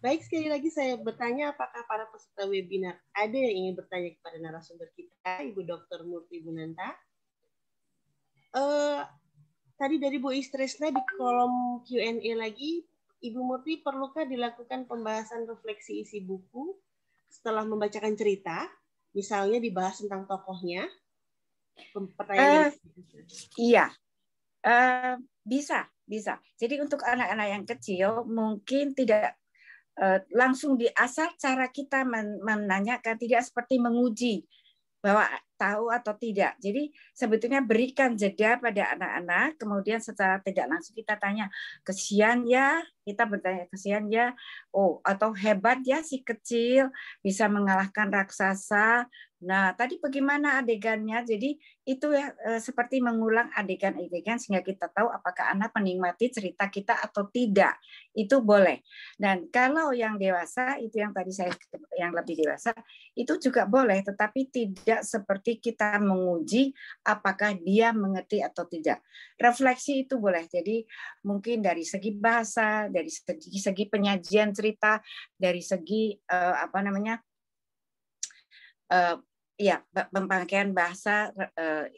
Baik, sekali lagi saya bertanya apakah para peserta webinar ada yang ingin bertanya kepada narasumber kita, Ibu Dr. Murti Bunanta? Uh, tadi dari Bu Istresna di kolom Q&A lagi, Ibu Murti perlukah dilakukan pembahasan refleksi isi buku setelah membacakan cerita? Misalnya dibahas tentang tokohnya? uh, iya, uh, bisa, bisa. Jadi untuk anak-anak yang kecil mungkin tidak Eh, langsung diasah cara kita menanyakan tidak seperti menguji bahwa tahu atau tidak. Jadi sebetulnya berikan jeda pada anak-anak, kemudian secara tidak langsung kita tanya, kesian ya, kita bertanya kesian ya, oh atau hebat ya si kecil bisa mengalahkan raksasa. Nah tadi bagaimana adegannya? Jadi itu ya eh, seperti mengulang adegan-adegan sehingga kita tahu apakah anak menikmati cerita kita atau tidak. Itu boleh. Dan kalau yang dewasa itu yang tadi saya yang lebih dewasa itu juga boleh, tetapi tidak seperti berarti kita menguji apakah dia mengerti atau tidak. Refleksi itu boleh. Jadi mungkin dari segi bahasa, dari segi, segi penyajian cerita, dari segi uh, apa namanya, uh, ya pemakaian bahasa. Uh,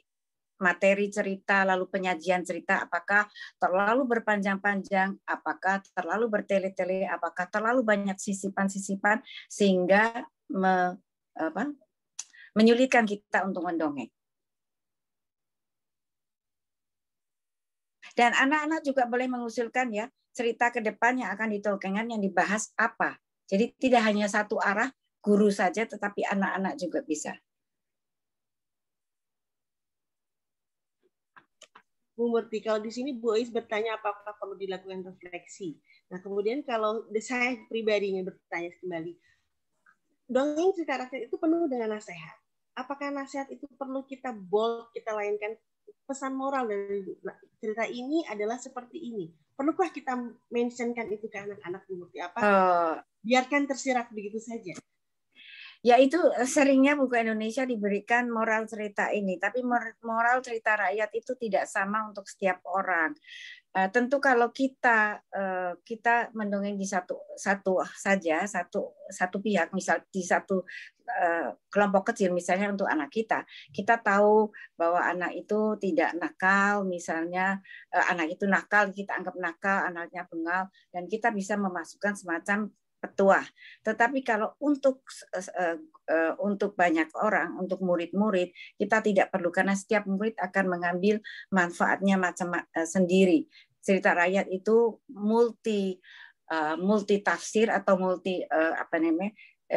materi cerita, lalu penyajian cerita, apakah terlalu berpanjang-panjang, apakah terlalu bertele-tele, apakah terlalu banyak sisipan-sisipan sehingga me, apa, menyulitkan kita untuk mendongeng. Dan anak-anak juga boleh mengusulkan ya cerita ke depan yang akan ditolkengan yang dibahas apa. Jadi tidak hanya satu arah guru saja tetapi anak-anak juga bisa. Bu Murti, kalau di sini Bu Ois bertanya apakah perlu dilakukan refleksi. Nah, kemudian kalau saya pribadinya bertanya kembali, dongeng cerita rakyat itu penuh dengan nasihat apakah nasihat itu perlu kita bold, kita lainkan pesan moral dari cerita ini adalah seperti ini. Perlukah kita mentionkan itu ke anak-anak seperti apa? Uh, Biarkan tersirat begitu saja. Ya itu eh, seringnya buku Indonesia diberikan moral cerita ini, tapi moral cerita rakyat itu tidak sama untuk setiap orang. Eh, tentu kalau kita eh, kita mendongeng di satu satu saja satu satu pihak misal di satu eh, kelompok kecil misalnya untuk anak kita kita tahu bahwa anak itu tidak nakal misalnya anak itu nakal kita anggap nakal anaknya bengal dan kita bisa memasukkan semacam petua. Tetapi kalau untuk uh, uh, untuk banyak orang, untuk murid-murid, kita tidak perlu karena setiap murid akan mengambil manfaatnya macam uh, sendiri. Cerita rakyat itu multi uh, multi tafsir atau multi uh, apa namanya?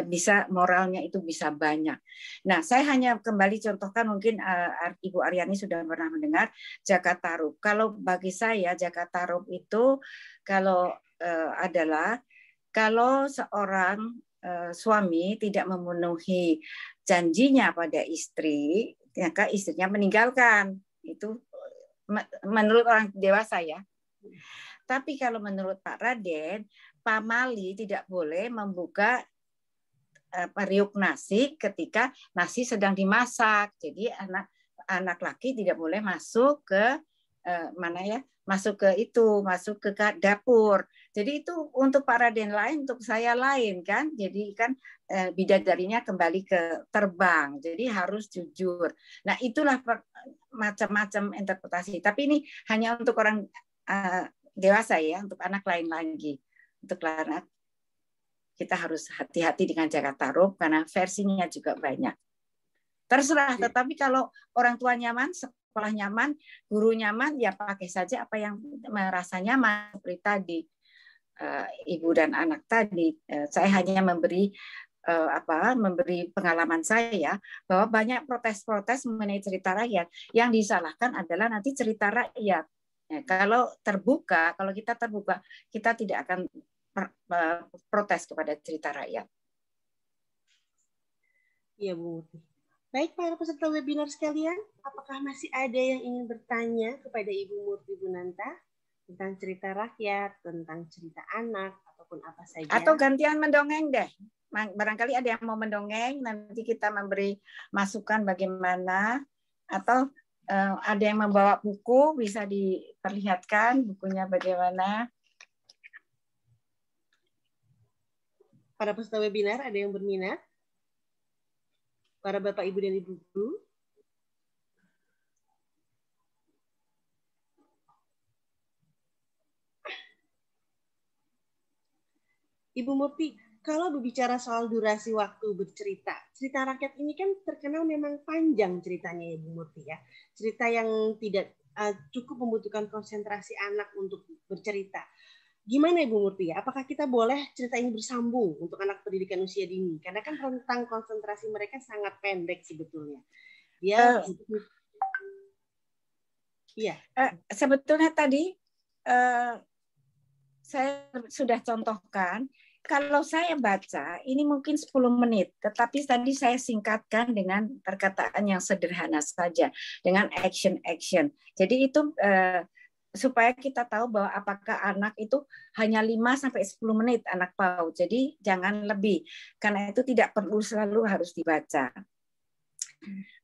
bisa moralnya itu bisa banyak. Nah, saya hanya kembali contohkan mungkin uh, Ibu Aryani sudah pernah mendengar Jakarta Tarub. Kalau bagi saya Jakarta Tarub itu kalau uh, adalah kalau seorang eh, suami tidak memenuhi janjinya pada istri, maka istrinya meninggalkan. Itu menurut orang dewasa ya. Tapi kalau menurut Pak Raden, Pak Mali tidak boleh membuka eh, periuk nasi ketika nasi sedang dimasak. Jadi anak anak laki tidak boleh masuk ke eh, mana ya masuk ke itu, masuk ke dapur. Jadi itu untuk para den lain, untuk saya lain kan. Jadi kan eh, bidadarinya kembali ke terbang. Jadi harus jujur. Nah itulah macam-macam interpretasi. Tapi ini hanya untuk orang eh, dewasa ya, untuk anak lain lagi. Untuk anak kita harus hati-hati dengan jaga taruh karena versinya juga banyak. Terserah, iya. tetapi kalau orang tuanya nyaman sekolah nyaman, guru nyaman, ya pakai saja apa yang merasa nyaman seperti tadi eh, ibu dan anak tadi. Eh, saya hanya memberi eh, apa memberi pengalaman saya bahwa banyak protes-protes mengenai cerita rakyat yang disalahkan adalah nanti cerita rakyat. Ya, kalau terbuka, kalau kita terbuka, kita tidak akan protes kepada cerita rakyat. Iya Bu. Baik para peserta webinar sekalian, apakah masih ada yang ingin bertanya kepada Ibu Murti Bunanta tentang cerita rakyat, tentang cerita anak, ataupun apa saja? Atau gantian mendongeng deh. Barangkali ada yang mau mendongeng, nanti kita memberi masukan bagaimana. Atau eh, ada yang membawa buku, bisa diperlihatkan bukunya bagaimana. Para peserta webinar, ada yang berminat? para Bapak Ibu dan Ibu guru. Ibu Murti, kalau berbicara soal durasi waktu bercerita, cerita rakyat ini kan terkenal memang panjang ceritanya ya Ibu Murti ya. Cerita yang tidak uh, cukup membutuhkan konsentrasi anak untuk bercerita. Gimana Ibu Murti? ya? Apakah kita boleh cerita ini bersambung untuk anak pendidikan usia dini? Karena kan rentang konsentrasi mereka sangat pendek sebetulnya. Dia uh, Iya. Uh, sebetulnya tadi uh, saya sudah contohkan kalau saya baca ini mungkin 10 menit, tetapi tadi saya singkatkan dengan perkataan yang sederhana saja, dengan action-action. Jadi itu uh, supaya kita tahu bahwa apakah anak itu hanya 5 sampai 10 menit anak pau Jadi jangan lebih karena itu tidak perlu selalu harus dibaca.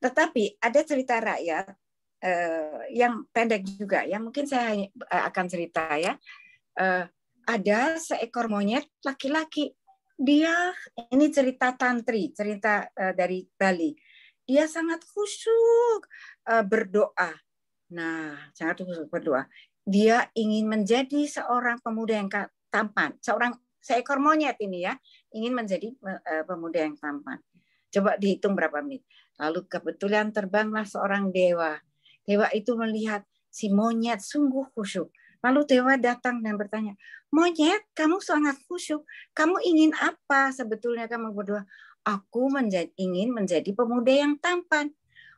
Tetapi ada cerita rakyat eh, yang pendek juga yang mungkin saya eh, akan cerita ya. Eh, ada seekor monyet laki-laki. Dia ini cerita tantri, cerita eh, dari Bali. Dia sangat khusyuk eh, berdoa Nah, sangat berdoa. Dia ingin menjadi seorang pemuda yang tampan, seorang seekor monyet ini ya, ingin menjadi eh, pemuda yang tampan. Coba dihitung berapa menit. Lalu kebetulan terbanglah seorang dewa. Dewa itu melihat si monyet sungguh kusuk. Lalu dewa datang dan bertanya, monyet, kamu sangat kusuk. Kamu ingin apa sebetulnya kamu berdua? Aku menjadi, ingin menjadi pemuda yang tampan.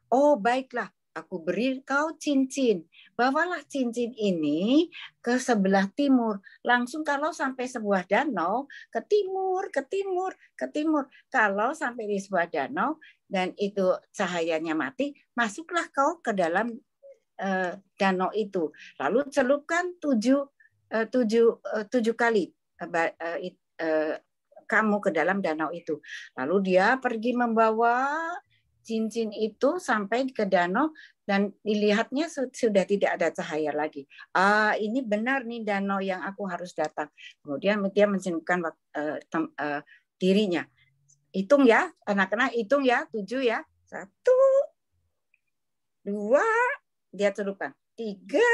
Oh baiklah, Aku beri kau cincin. Bawalah cincin ini ke sebelah timur. Langsung kalau sampai sebuah danau, ke timur, ke timur, ke timur. Kalau sampai di sebuah danau dan itu cahayanya mati, masuklah kau ke dalam eh, danau itu. Lalu celupkan tujuh, eh, tujuh, eh, tujuh kali kamu ke dalam danau itu. Lalu dia pergi membawa cincin itu sampai ke danau dan dilihatnya sudah tidak ada cahaya lagi. Ah, ini benar nih danau yang aku harus datang. Kemudian dia menjenuhkan uh, eh, tem, uh, dirinya. Hitung ya, anak-anak hitung ya, tujuh ya. Satu, dua, dia celupkan. Tiga,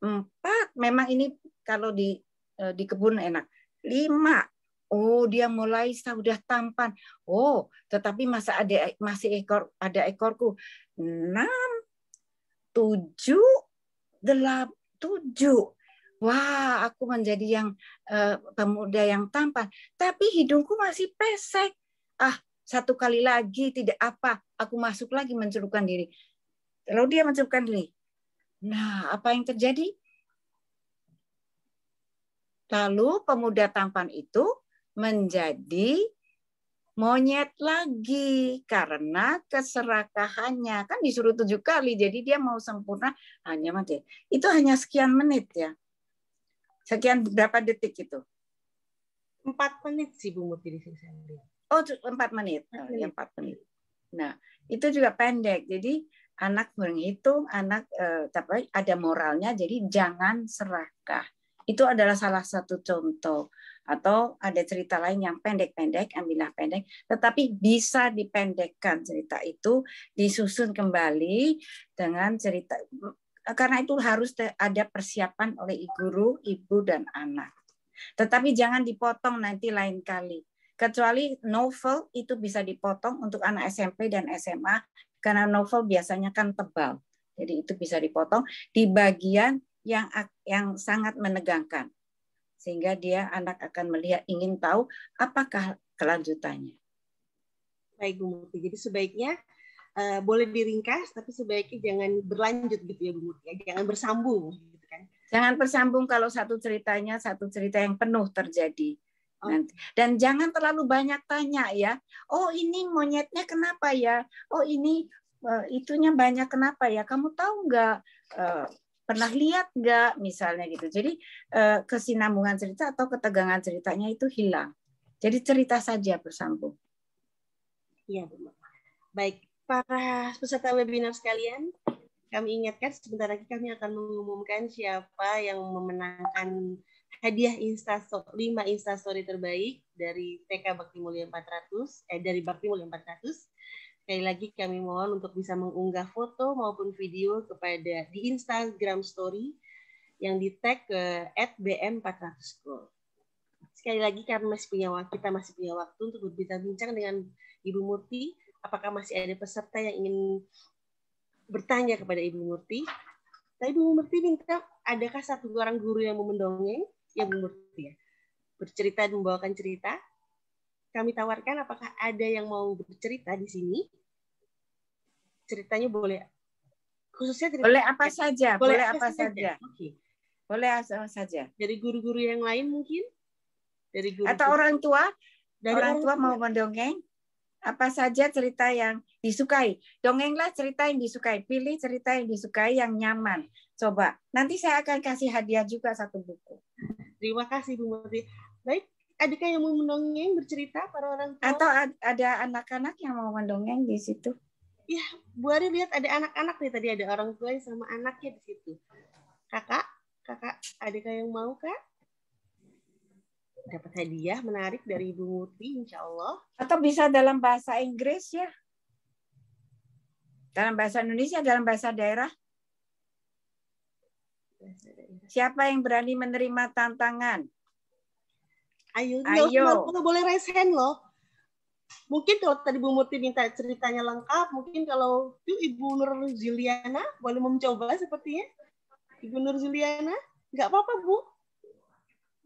empat, memang ini kalau di uh, di kebun enak. Lima, Oh, dia mulai sudah tampan. Oh, tetapi masa ada masih ekor ada ekorku. 6 7 8 7 wah aku menjadi yang uh, pemuda yang tampan tapi hidungku masih pesek ah satu kali lagi tidak apa aku masuk lagi mencelupkan diri lalu dia mencelupkan diri nah apa yang terjadi lalu pemuda tampan itu menjadi monyet lagi karena keserakahannya kan disuruh tujuh kali jadi dia mau sempurna hanya mati ya. itu hanya sekian menit ya sekian berapa detik itu empat menit sih bu Muti di oh empat menit oh, iya, empat menit nah itu juga pendek jadi anak menghitung anak eh, tapi ada moralnya jadi jangan serakah itu adalah salah satu contoh atau ada cerita lain yang pendek-pendek, ambillah pendek, tetapi bisa dipendekkan cerita itu, disusun kembali dengan cerita karena itu harus ada persiapan oleh guru, ibu dan anak. Tetapi jangan dipotong nanti lain kali. Kecuali novel itu bisa dipotong untuk anak SMP dan SMA karena novel biasanya kan tebal. Jadi itu bisa dipotong di bagian yang yang sangat menegangkan sehingga dia anak akan melihat ingin tahu apakah kelanjutannya. Baik Bu Murti, jadi sebaiknya uh, boleh diringkas tapi sebaiknya jangan berlanjut gitu ya Bu Murti, ya. jangan bersambung gitu kan. Jangan bersambung kalau satu ceritanya satu cerita yang penuh terjadi. Oh. Nanti. Dan jangan terlalu banyak tanya ya. Oh ini monyetnya kenapa ya? Oh ini uh, itunya banyak kenapa ya? Kamu tahu nggak uh, pernah lihat nggak misalnya gitu jadi eh, kesinambungan cerita atau ketegangan ceritanya itu hilang jadi cerita saja bersambung iya baik para peserta webinar sekalian kami ingatkan sebentar lagi kami akan mengumumkan siapa yang memenangkan hadiah instastory, 5 instastory terbaik dari TK Bakti Mulia 400 eh dari Bakti Mulia 400 Sekali lagi kami mohon untuk bisa mengunggah foto maupun video kepada di Instagram Story yang di tag ke bm 400 school Sekali lagi kami masih punya waktu, kita masih punya waktu untuk berbincang-bincang dengan Ibu Murti. Apakah masih ada peserta yang ingin bertanya kepada Ibu Murti? Tapi nah, Ibu Murti minta, adakah satu orang guru yang mau mendongeng? Ya, Ibu Murti ya. Bercerita dan membawakan cerita kami tawarkan apakah ada yang mau bercerita di sini? Ceritanya boleh khususnya cerita, boleh apa saja, boleh, boleh apa saja. saja. Okay. Boleh apa saja. Dari guru-guru yang lain mungkin? Dari guru, atau orang tua? Dari orang, tua, tua mau mendongeng? Apa saja cerita yang disukai? Dongenglah cerita yang disukai. Pilih cerita yang disukai yang nyaman. Coba. Nanti saya akan kasih hadiah juga satu buku. Terima kasih Bu Murti. Baik, Adiknya yang mau mendongeng bercerita para orang tua? Atau ada anak-anak yang mau mendongeng di situ? Ya, Bu Ari lihat ada anak-anak nih tadi ada orang tua yang sama anaknya di situ. Kakak, kakak, adiknya yang mau kak? Dapat hadiah menarik dari Ibu Muti, insya Allah. Atau bisa dalam bahasa Inggris ya? Dalam bahasa Indonesia, dalam bahasa daerah? Siapa yang berani menerima tantangan? Ayo, Ayo. nggak boleh raise hand loh. Mungkin kalau tadi Bu Muti minta ceritanya lengkap, mungkin kalau itu Ibu Nur Juliana boleh mencoba sepertinya. Ibu Nur Juliana, nggak apa-apa Bu.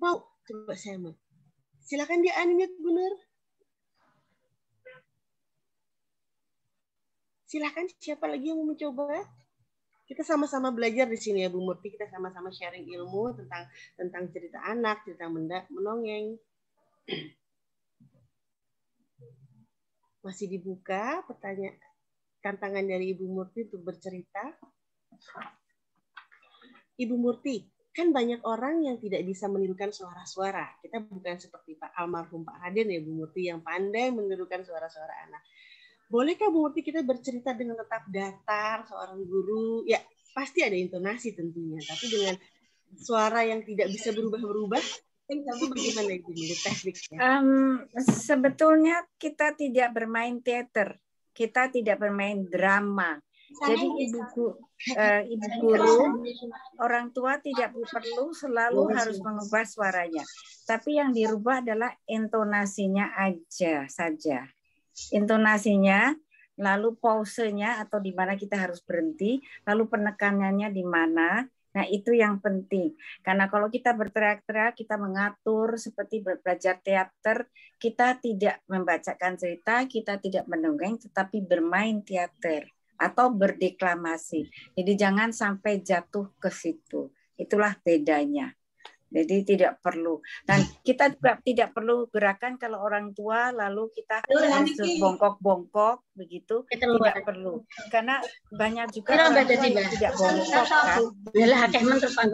Mau coba saya mau. Silakan dia unmute Bu Nur. Silakan siapa lagi yang mau mencoba? kita sama-sama belajar di sini ya Bu Murti kita sama-sama sharing ilmu tentang tentang cerita anak cerita benda menongeng <clears throat> masih dibuka pertanyaan tantangan dari Ibu Murti untuk bercerita Ibu Murti kan banyak orang yang tidak bisa menirukan suara-suara kita bukan seperti Pak almarhum Pak Raden ya Bu Murti yang pandai menirukan suara-suara anak bolehkah Bu Murti kita bercerita dengan tetap datar seorang guru? Ya, pasti ada intonasi tentunya, tapi dengan suara yang tidak bisa berubah-berubah, kan bagaimana itu tekniknya? Um, sebetulnya kita tidak bermain teater, kita tidak bermain drama. Jadi ibu uh, <laughs> ibu guru, orang tua tidak perlu selalu iya, harus iya. mengubah suaranya, tapi yang dirubah adalah intonasinya aja saja intonasinya, lalu pausenya atau di mana kita harus berhenti, lalu penekanannya di mana. Nah, itu yang penting. Karena kalau kita berteriak-teriak, kita mengatur seperti belajar teater, kita tidak membacakan cerita, kita tidak mendongeng, tetapi bermain teater atau berdeklamasi. Jadi jangan sampai jatuh ke situ. Itulah bedanya. Jadi tidak perlu. Dan kita juga tidak perlu gerakan kalau orang tua lalu kita bongkok-bongkok begitu kita tidak perlu. Karena banyak juga kita orang tua yang tidak bongkok kan.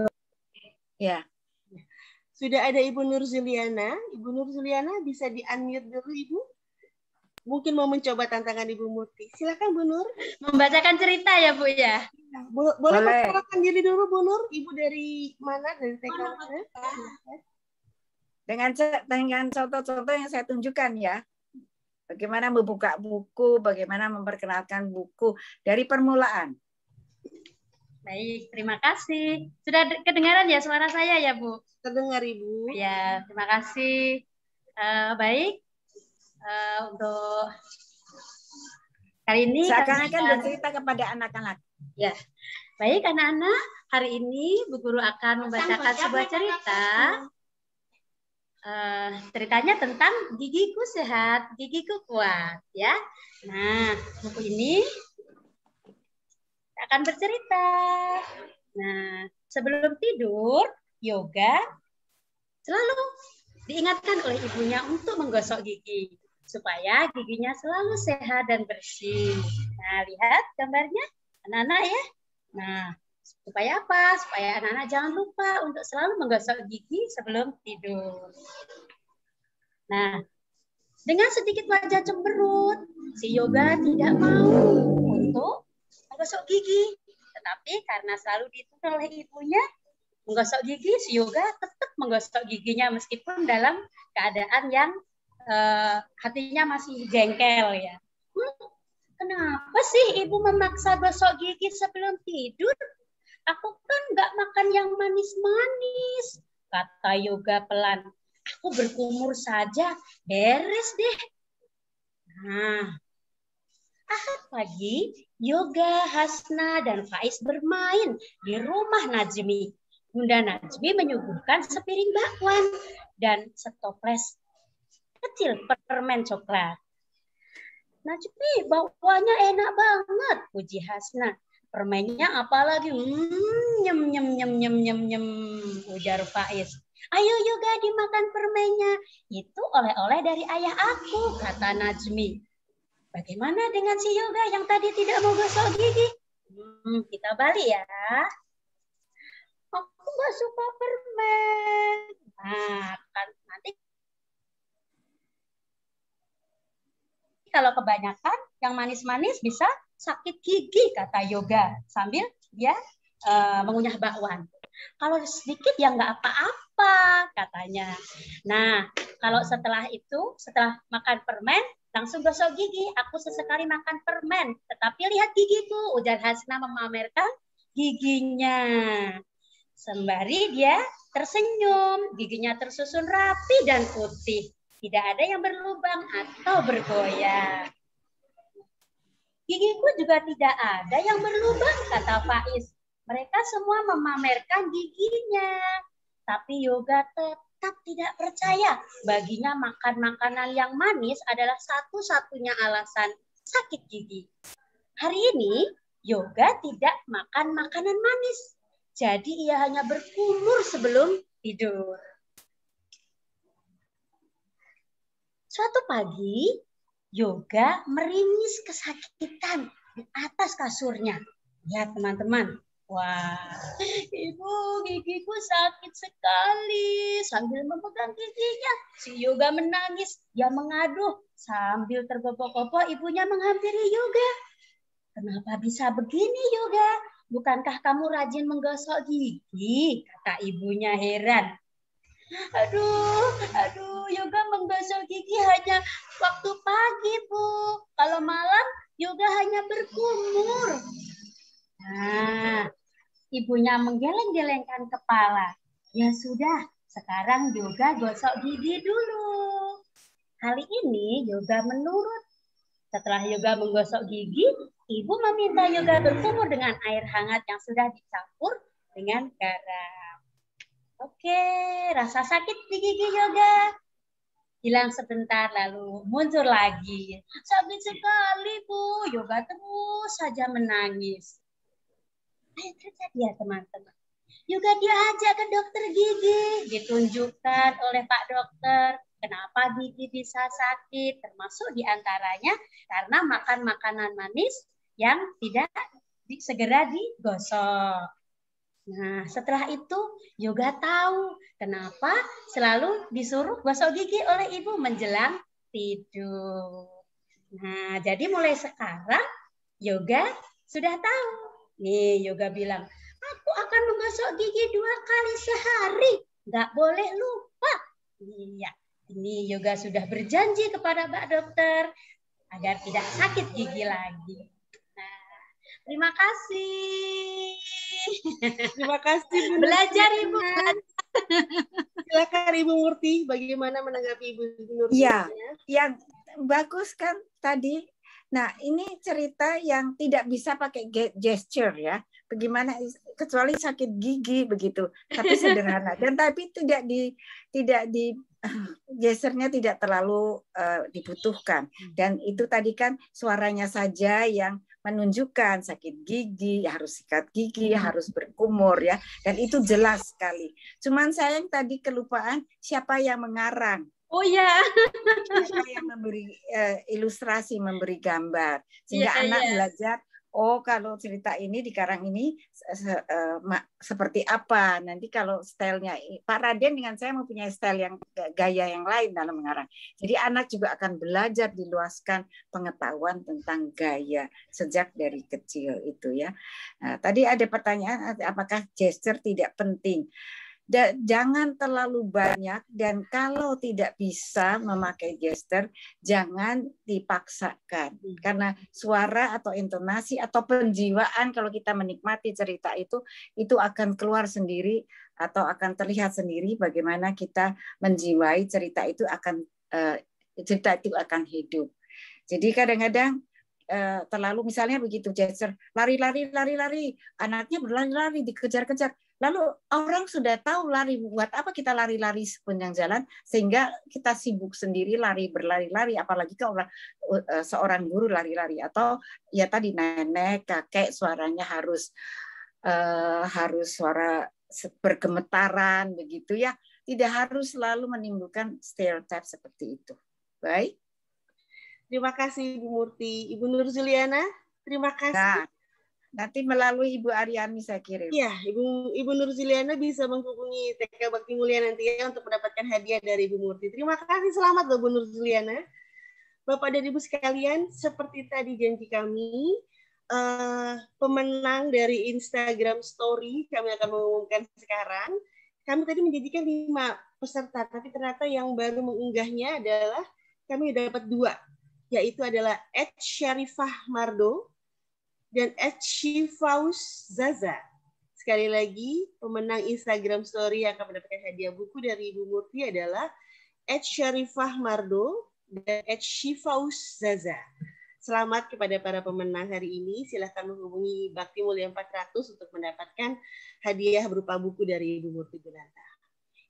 Ya. Sudah ada Ibu Nur Zuliana. Ibu Nur Zuliana bisa di-unmute dulu Ibu mungkin mau mencoba tantangan Ibu Murti, Silakan Bu Nur. Membacakan cerita ya Bu ya. Iya. Bo boleh, memperkenalkan diri dulu Bu Nur. Ibu dari mana? Dari TK Dengan dengan contoh-contoh yang saya tunjukkan ya. Bagaimana membuka buku, bagaimana memperkenalkan buku dari permulaan. Baik, terima kasih. Sudah kedengaran ya suara saya ya Bu? Terdengar Ibu. Ya, terima kasih. Uh, baik, uh, untuk kali ini seakan-akan karena... bercerita kepada anak-anak. Ya, baik anak-anak. Hari ini Bu Guru akan membacakan sebuah cerita. Uh, ceritanya tentang gigiku sehat, gigiku kuat, ya. Nah, buku ini akan bercerita. Nah, sebelum tidur, yoga selalu diingatkan oleh ibunya untuk menggosok gigi supaya giginya selalu sehat dan bersih. Nah, lihat gambarnya anak-anak ya. Nah, supaya apa? Supaya anak-anak jangan lupa untuk selalu menggosok gigi sebelum tidur. Nah, dengan sedikit wajah cemberut, si Yoga tidak mau untuk menggosok gigi. Tetapi karena selalu ditutup oleh ibunya, menggosok gigi, si Yoga tetap menggosok giginya meskipun dalam keadaan yang Eh, hatinya masih jengkel ya. Hmm, kenapa sih ibu memaksa gosok gigi sebelum tidur? Aku kan nggak makan yang manis-manis, kata Yoga pelan. Aku berkumur saja, beres deh. Nah, Ahad pagi, Yoga, Hasna, dan Faiz bermain di rumah Najmi. Bunda Najmi menyuguhkan sepiring bakwan dan setoples kecil permen coklat. Najmi, bawahnya enak banget, puji Hasna. Permennya apalagi, hmm, nyem nyem nyem nyem nyem nyem, ujar Faiz. Ayo juga dimakan permennya. Itu oleh-oleh dari ayah aku, kata Najmi. Bagaimana dengan si Yoga yang tadi tidak mau gosok gigi? Hmm, kita balik ya. Aku nggak suka permen. Nah, kan nanti kalau kebanyakan yang manis-manis bisa sakit gigi kata yoga sambil dia uh, mengunyah bakwan. Kalau sedikit ya nggak apa-apa katanya. Nah kalau setelah itu setelah makan permen langsung gosok gigi. Aku sesekali makan permen, tetapi lihat gigiku. Ujar Hasna memamerkan giginya. Sembari dia tersenyum, giginya tersusun rapi dan putih. Tidak ada yang berlubang atau bergoyang. Gigiku juga tidak ada yang berlubang, kata Faiz. Mereka semua memamerkan giginya. Tapi yoga tetap tidak percaya. Baginya makan makanan yang manis adalah satu-satunya alasan sakit gigi. Hari ini, yoga tidak makan makanan manis. Jadi ia hanya berkumur sebelum tidur. Suatu pagi, Yoga meringis kesakitan di atas kasurnya. Ya, teman-teman. Wah, ibu gigiku sakit sekali. Sambil memegang giginya, si Yoga menangis. Dia mengaduh. Sambil terbopok-bopok, ibunya menghampiri Yoga. Kenapa bisa begini, Yoga? Bukankah kamu rajin menggosok gigi? Kata ibunya heran. Aduh, aduh, yoga menggosok gigi hanya waktu pagi, Bu. Kalau malam, yoga hanya berkumur. Nah, ibunya menggeleng-gelengkan kepala. Ya sudah, sekarang yoga gosok gigi dulu. Kali ini yoga menurut. Setelah yoga menggosok gigi, ibu meminta yoga berkumur dengan air hangat yang sudah dicampur dengan garam. Oke, rasa sakit di gigi yoga. Hilang sebentar lalu muncul lagi. Sakit sekali Bu, yoga terus saja menangis. Ayo terjadi dia teman-teman. Yoga diajak ke dokter gigi. Ditunjukkan oleh Pak Dokter kenapa gigi bisa sakit. Termasuk diantaranya karena makan makanan manis yang tidak segera digosok. Nah, setelah itu yoga tahu kenapa selalu disuruh gosok gigi oleh ibu menjelang tidur. Nah, jadi mulai sekarang yoga sudah tahu. Nih, yoga bilang, aku akan menggosok gigi dua kali sehari. Nggak boleh lupa. Iya, ini yoga sudah berjanji kepada Mbak Dokter agar tidak sakit gigi lagi. Terima kasih. Terima kasih. Bu Belajar Ibu. Silakan Ibu Murti, bagaimana menanggapi Ibu Nur? Iya, yang bagus kan tadi. Nah, ini cerita yang tidak bisa pakai gesture ya. Bagaimana kecuali sakit gigi begitu, tapi sederhana <laughs> dan tapi tidak di tidak di <clears throat> gesernya tidak terlalu uh, dibutuhkan hmm. dan itu tadi kan suaranya saja yang menunjukkan sakit gigi, harus sikat gigi, iya. harus berkumur ya. Dan itu jelas sekali. Cuman sayang tadi kelupaan siapa yang mengarang. Oh ya. Siapa yang memberi uh, ilustrasi, memberi gambar iya, sehingga yeah, anak yeah. belajar oh kalau cerita ini di Karang ini se eh, seperti apa nanti kalau stylenya Pak Raden dengan saya mempunyai style yang gaya yang lain dalam mengarang jadi anak juga akan belajar diluaskan pengetahuan tentang gaya sejak dari kecil itu ya nah, tadi ada pertanyaan apakah gesture tidak penting da, jangan terlalu banyak dan kalau tidak bisa memakai gesture jangan dipaksakan hmm. karena suara atau intonasi atau penjiwaan kalau kita menikmati cerita itu itu akan keluar sendiri atau akan terlihat sendiri bagaimana kita menjiwai cerita itu akan uh, cerita itu akan hidup jadi kadang-kadang eh, terlalu misalnya begitu gesture lari lari lari lari anaknya berlari-lari dikejar-kejar Lalu orang sudah tahu lari buat apa kita lari-lari sepanjang jalan sehingga kita sibuk sendiri lari berlari-lari apalagi ke orang e, seorang guru lari-lari atau ya tadi nenek kakek suaranya harus uh, harus suara bergemetaran begitu ya tidak harus selalu menimbulkan stereotip seperti itu. Baik. Terima kasih Ibu Murti, Ibu Nur Juliana. Terima kasih. Nah, Nanti melalui Ibu Ariani saya kirim. Iya, Ibu Ibu Ziliana bisa menghubungi TK Bakti Mulia nanti ya untuk mendapatkan hadiah dari Ibu Murti. Terima kasih, selamat loh Bu Ziliana. Bapak dan Ibu sekalian, seperti tadi janji kami, uh, pemenang dari Instagram Story kami akan mengumumkan sekarang. Kami tadi menjadikan lima peserta, tapi ternyata yang baru mengunggahnya adalah kami dapat dua, yaitu adalah Ed Sharifah Mardo dan Zaza, Sekali lagi, pemenang Instagram Story yang akan mendapatkan hadiah buku dari Ibu Murti adalah Ed @syarifah mardo dan Ed Zaza. Selamat kepada para pemenang hari ini. Silahkan menghubungi Bakti Mulia 400 untuk mendapatkan hadiah berupa buku dari Ibu Murti Gunanta.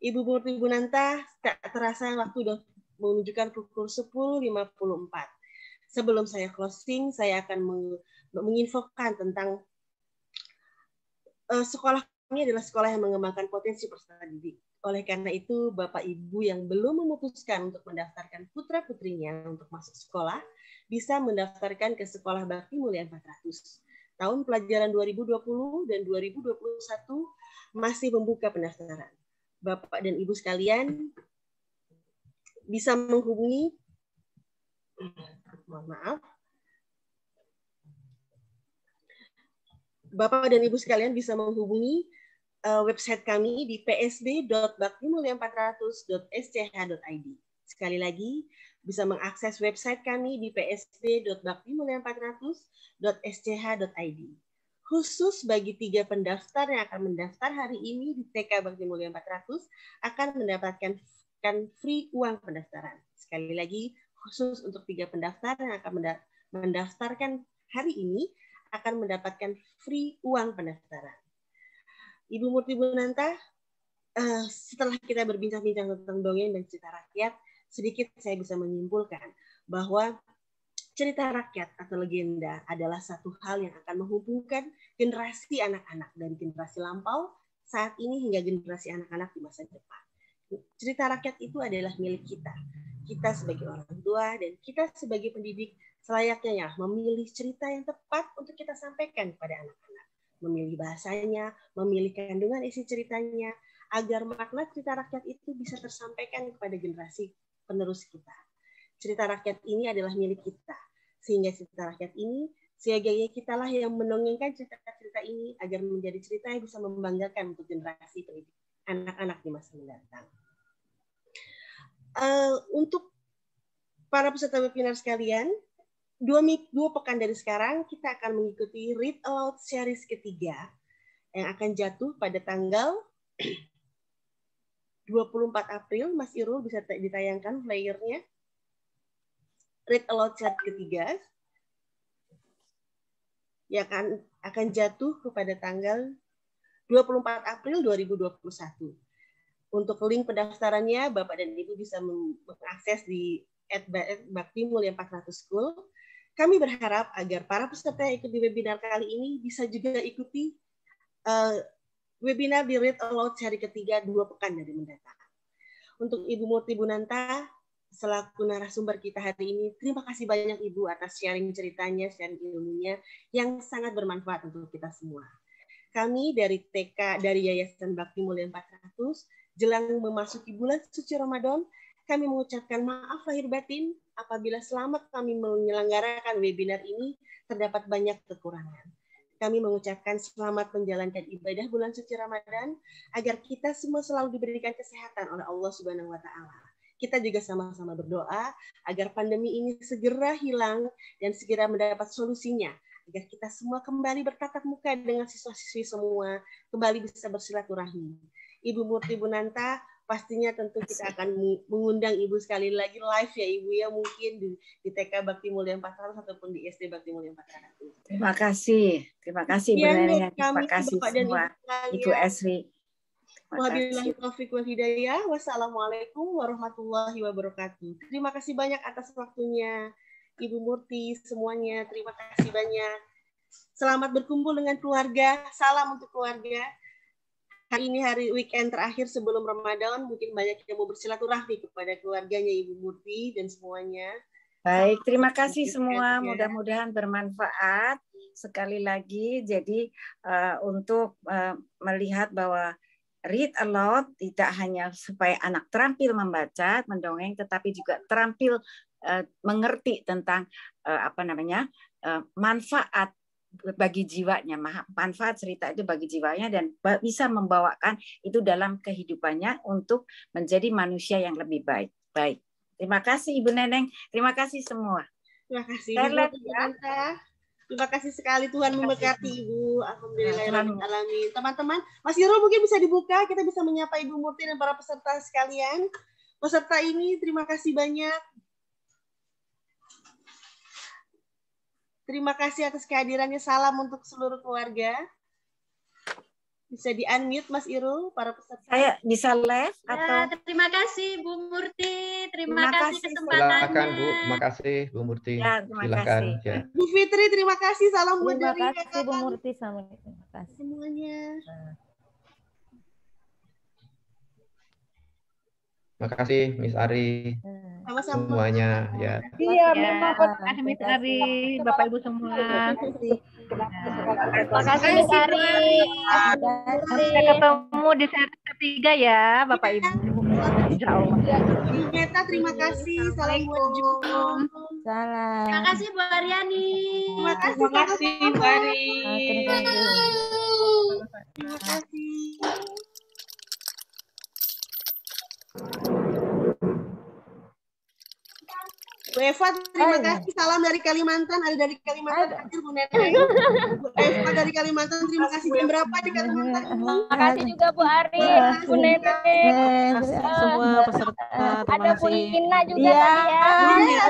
Ibu Murti Gunanta, tak terasa waktu sudah menunjukkan pukul 10.54. Sebelum saya closing, saya akan menginfokan tentang uh, eh, sekolah kami adalah sekolah yang mengembangkan potensi peserta didik. Oleh karena itu, Bapak Ibu yang belum memutuskan untuk mendaftarkan putra-putrinya untuk masuk sekolah, bisa mendaftarkan ke Sekolah Bakti Mulia 400. Tahun pelajaran 2020 dan 2021 masih membuka pendaftaran. Bapak dan Ibu sekalian bisa menghubungi mohon maaf Bapak dan Ibu sekalian bisa menghubungi uh, website kami di psb.baktimulia400.sch.id. Sekali lagi, bisa mengakses website kami di psb.baktimulia400.sch.id. Khusus bagi tiga pendaftar yang akan mendaftar hari ini di TK Bakti Mulia 400 akan mendapatkan kan free uang pendaftaran. Sekali lagi, khusus untuk tiga pendaftar yang akan mendaftarkan hari ini akan mendapatkan free uang pendaftaran. Ibu Murti Bunanta, uh, setelah kita berbincang-bincang tentang dongeng dan cerita rakyat, sedikit saya bisa menyimpulkan bahwa cerita rakyat atau legenda adalah satu hal yang akan menghubungkan generasi anak-anak dan generasi lampau saat ini hingga generasi anak-anak di masa depan. Cerita rakyat itu adalah milik kita. Kita sebagai orang tua dan kita sebagai pendidik selayaknya ya memilih cerita yang tepat untuk kita sampaikan kepada anak-anak. Memilih bahasanya, memilih kandungan isi ceritanya, agar makna cerita rakyat itu bisa tersampaikan kepada generasi penerus kita. Cerita rakyat ini adalah milik kita, sehingga cerita rakyat ini Siaganya kita lah yang mendongengkan cerita-cerita ini agar menjadi cerita yang bisa membanggakan untuk generasi pendidik anak-anak di masa mendatang. Uh, untuk para peserta webinar sekalian, dua, dua pekan dari sekarang kita akan mengikuti read aloud series ketiga yang akan jatuh pada tanggal 24 <clears throat> April. Mas Irul bisa ditayangkan playernya Read aloud series ketiga yang akan, akan jatuh kepada tanggal 24 April 2021. Untuk link pendaftarannya, Bapak dan Ibu bisa mengakses di at Bakti Mulia 400 School kami berharap agar para peserta yang ikut di webinar kali ini bisa juga ikuti uh, webinar di Read Aloud hari ketiga dua pekan dari mendatang. Untuk Ibu Murti Bunanta, selaku narasumber kita hari ini, terima kasih banyak Ibu atas sharing ceritanya, sharing ilmunya yang sangat bermanfaat untuk kita semua. Kami dari TK, dari Yayasan Bakti Mulia 400, jelang memasuki bulan suci Ramadan, kami mengucapkan maaf lahir batin apabila selama kami menyelenggarakan webinar ini terdapat banyak kekurangan. Kami mengucapkan selamat menjalankan ibadah bulan suci Ramadan agar kita semua selalu diberikan kesehatan oleh Allah Subhanahu wa taala. Kita juga sama-sama berdoa agar pandemi ini segera hilang dan segera mendapat solusinya agar kita semua kembali bertatap muka dengan siswa-siswi semua, kembali bisa bersilaturahmi. Ibu Murti Bunanta pastinya tentu kita akan mengundang Ibu sekali lagi live ya Ibu ya mungkin di, di TK Bakti Mulia 400 ataupun di SD Bakti Mulia 400. Terima kasih. Terima kasih iya, ya, Terima kasih Bapak semua dan Ibu, Ibu Esri. Wabillahi Wassalamualaikum warahmatullahi wabarakatuh. Terima kasih banyak atas waktunya Ibu Murti semuanya. Terima kasih banyak. Selamat berkumpul dengan keluarga. Salam untuk keluarga hari ini hari weekend terakhir sebelum Ramadan, mungkin banyak yang mau bersilaturahmi kepada keluarganya Ibu Murti dan semuanya. Baik, terima kasih semua. Ya, Mudah-mudahan bermanfaat sekali lagi. Jadi uh, untuk uh, melihat bahwa read a lot tidak hanya supaya anak terampil membaca, mendongeng, tetapi juga terampil uh, mengerti tentang uh, apa namanya uh, manfaat bagi jiwanya manfaat cerita itu bagi jiwanya dan bisa membawakan itu dalam kehidupannya untuk menjadi manusia yang lebih baik baik terima kasih ibu neneng terima kasih semua terima kasih kasih ya. Terima kasih sekali Tuhan memberkati Ibu. Alhamdulillah kami nah, ya Teman-teman, Mas Yoro mungkin bisa dibuka, kita bisa menyapa Ibu Murti dan para peserta sekalian. Peserta ini terima kasih banyak Terima kasih atas kehadirannya. Salam untuk seluruh keluarga. Bisa di-unmute Mas Irul, para peserta. Saya bisa live ya, atau... terima kasih Bu Murti. Terima, terima kasih kesempatannya. Silakan Bu, terima kasih Bu Murti. Ya, terima Silakan. Kasih. Ya. Bu Fitri, terima kasih. Salam buat dari Terima kasih Bu Murti. Sama. Terima kasih. Semuanya. Nah. Makasih Miss Ari. Hmm. Sama-sama. Semuanya ya. Iya, ya. memang kasih Miss Ari, Bapak Ibu semua. Terima kasih Miss Ari. Kita ketemu di seri ketiga ya, Bapak Ibu. Jauh. Meta, iya. terima kasih. Salam Salam. Terima kasih Bu Ariani. Terima kasih. Bu Ari. Terima kasih. Terima kasih. Bu Eva, terima Ayo. kasih. Salam dari Kalimantan. Ada dari Kalimantan. Ayo. Hadir Bu Neneng. Eva dari Kalimantan. Terima kasih. Jam berapa di Kalimantan? Terima kasih juga Bu Ari, Bu Neneng. kasih semua peserta. Terima ada Bu Ina juga ya. tadi ya. Iya,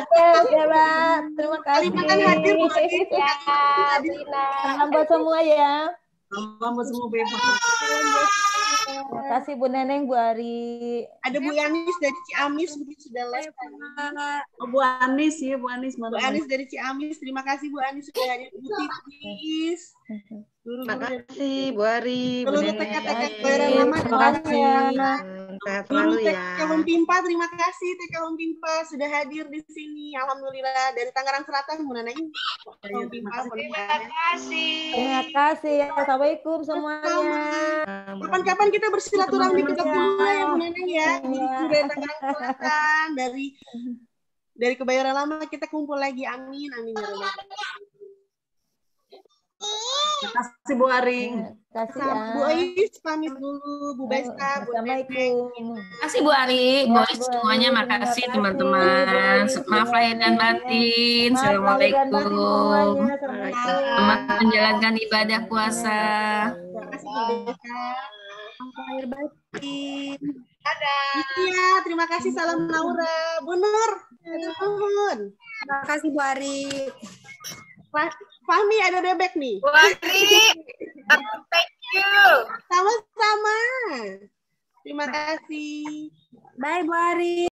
terima, terima kasih. Kalimantan hadir Bu Ari. Ya, kasih. Terima Salam buat semua ya. Salam buat semua Bu Eva. Terima kasih Bu Neneng, Bu Ari. Ada Bu Anis dari Ciamis mungkin sudah live. Bu Anis ya, Bu Anis. Iya, Bu Anis dari Ciamis. Terima kasih Bu Anis sudah hadir. Bu Titis. <laughs> Guru -guru Makasih Bu Ari. Seluruh TK-TK Kebayoran Lama terima kasih. Sehat selalu ya. terima kasih TK Umpimpa sudah hadir di sini. Alhamdulillah dari Tangerang Selatan Bu Neneng. ini. terima kasih. Ya. Terima kasih. Assalamualaikum semuanya. Kapan-kapan kita bersilaturahmi ke Kepulauan ya Bu Neneng ya. Dari Tangerang Selatan dari dari Kebayoran Lama kita kumpul lagi. Amin. Amin. Ya kasih Bu Aring. Ya, kasih ya. Bu ah. Ais pamit dulu, Bu Besta, Bu Assalamualaikum. Kasih Bu Ari, Bu Ais semuanya makasih teman-teman. Maaf lahir dan batin. Assalamualaikum. Selamat menjalankan ibadah puasa. Lahir batin. Ada. Iya, terima kasih salam Laura. Bu Nur. Terima kasih Bu Ari. Fahmi ada bebek nih. Wahri, thank you. Sama-sama. Terima kasih. Bye, Bu Ari.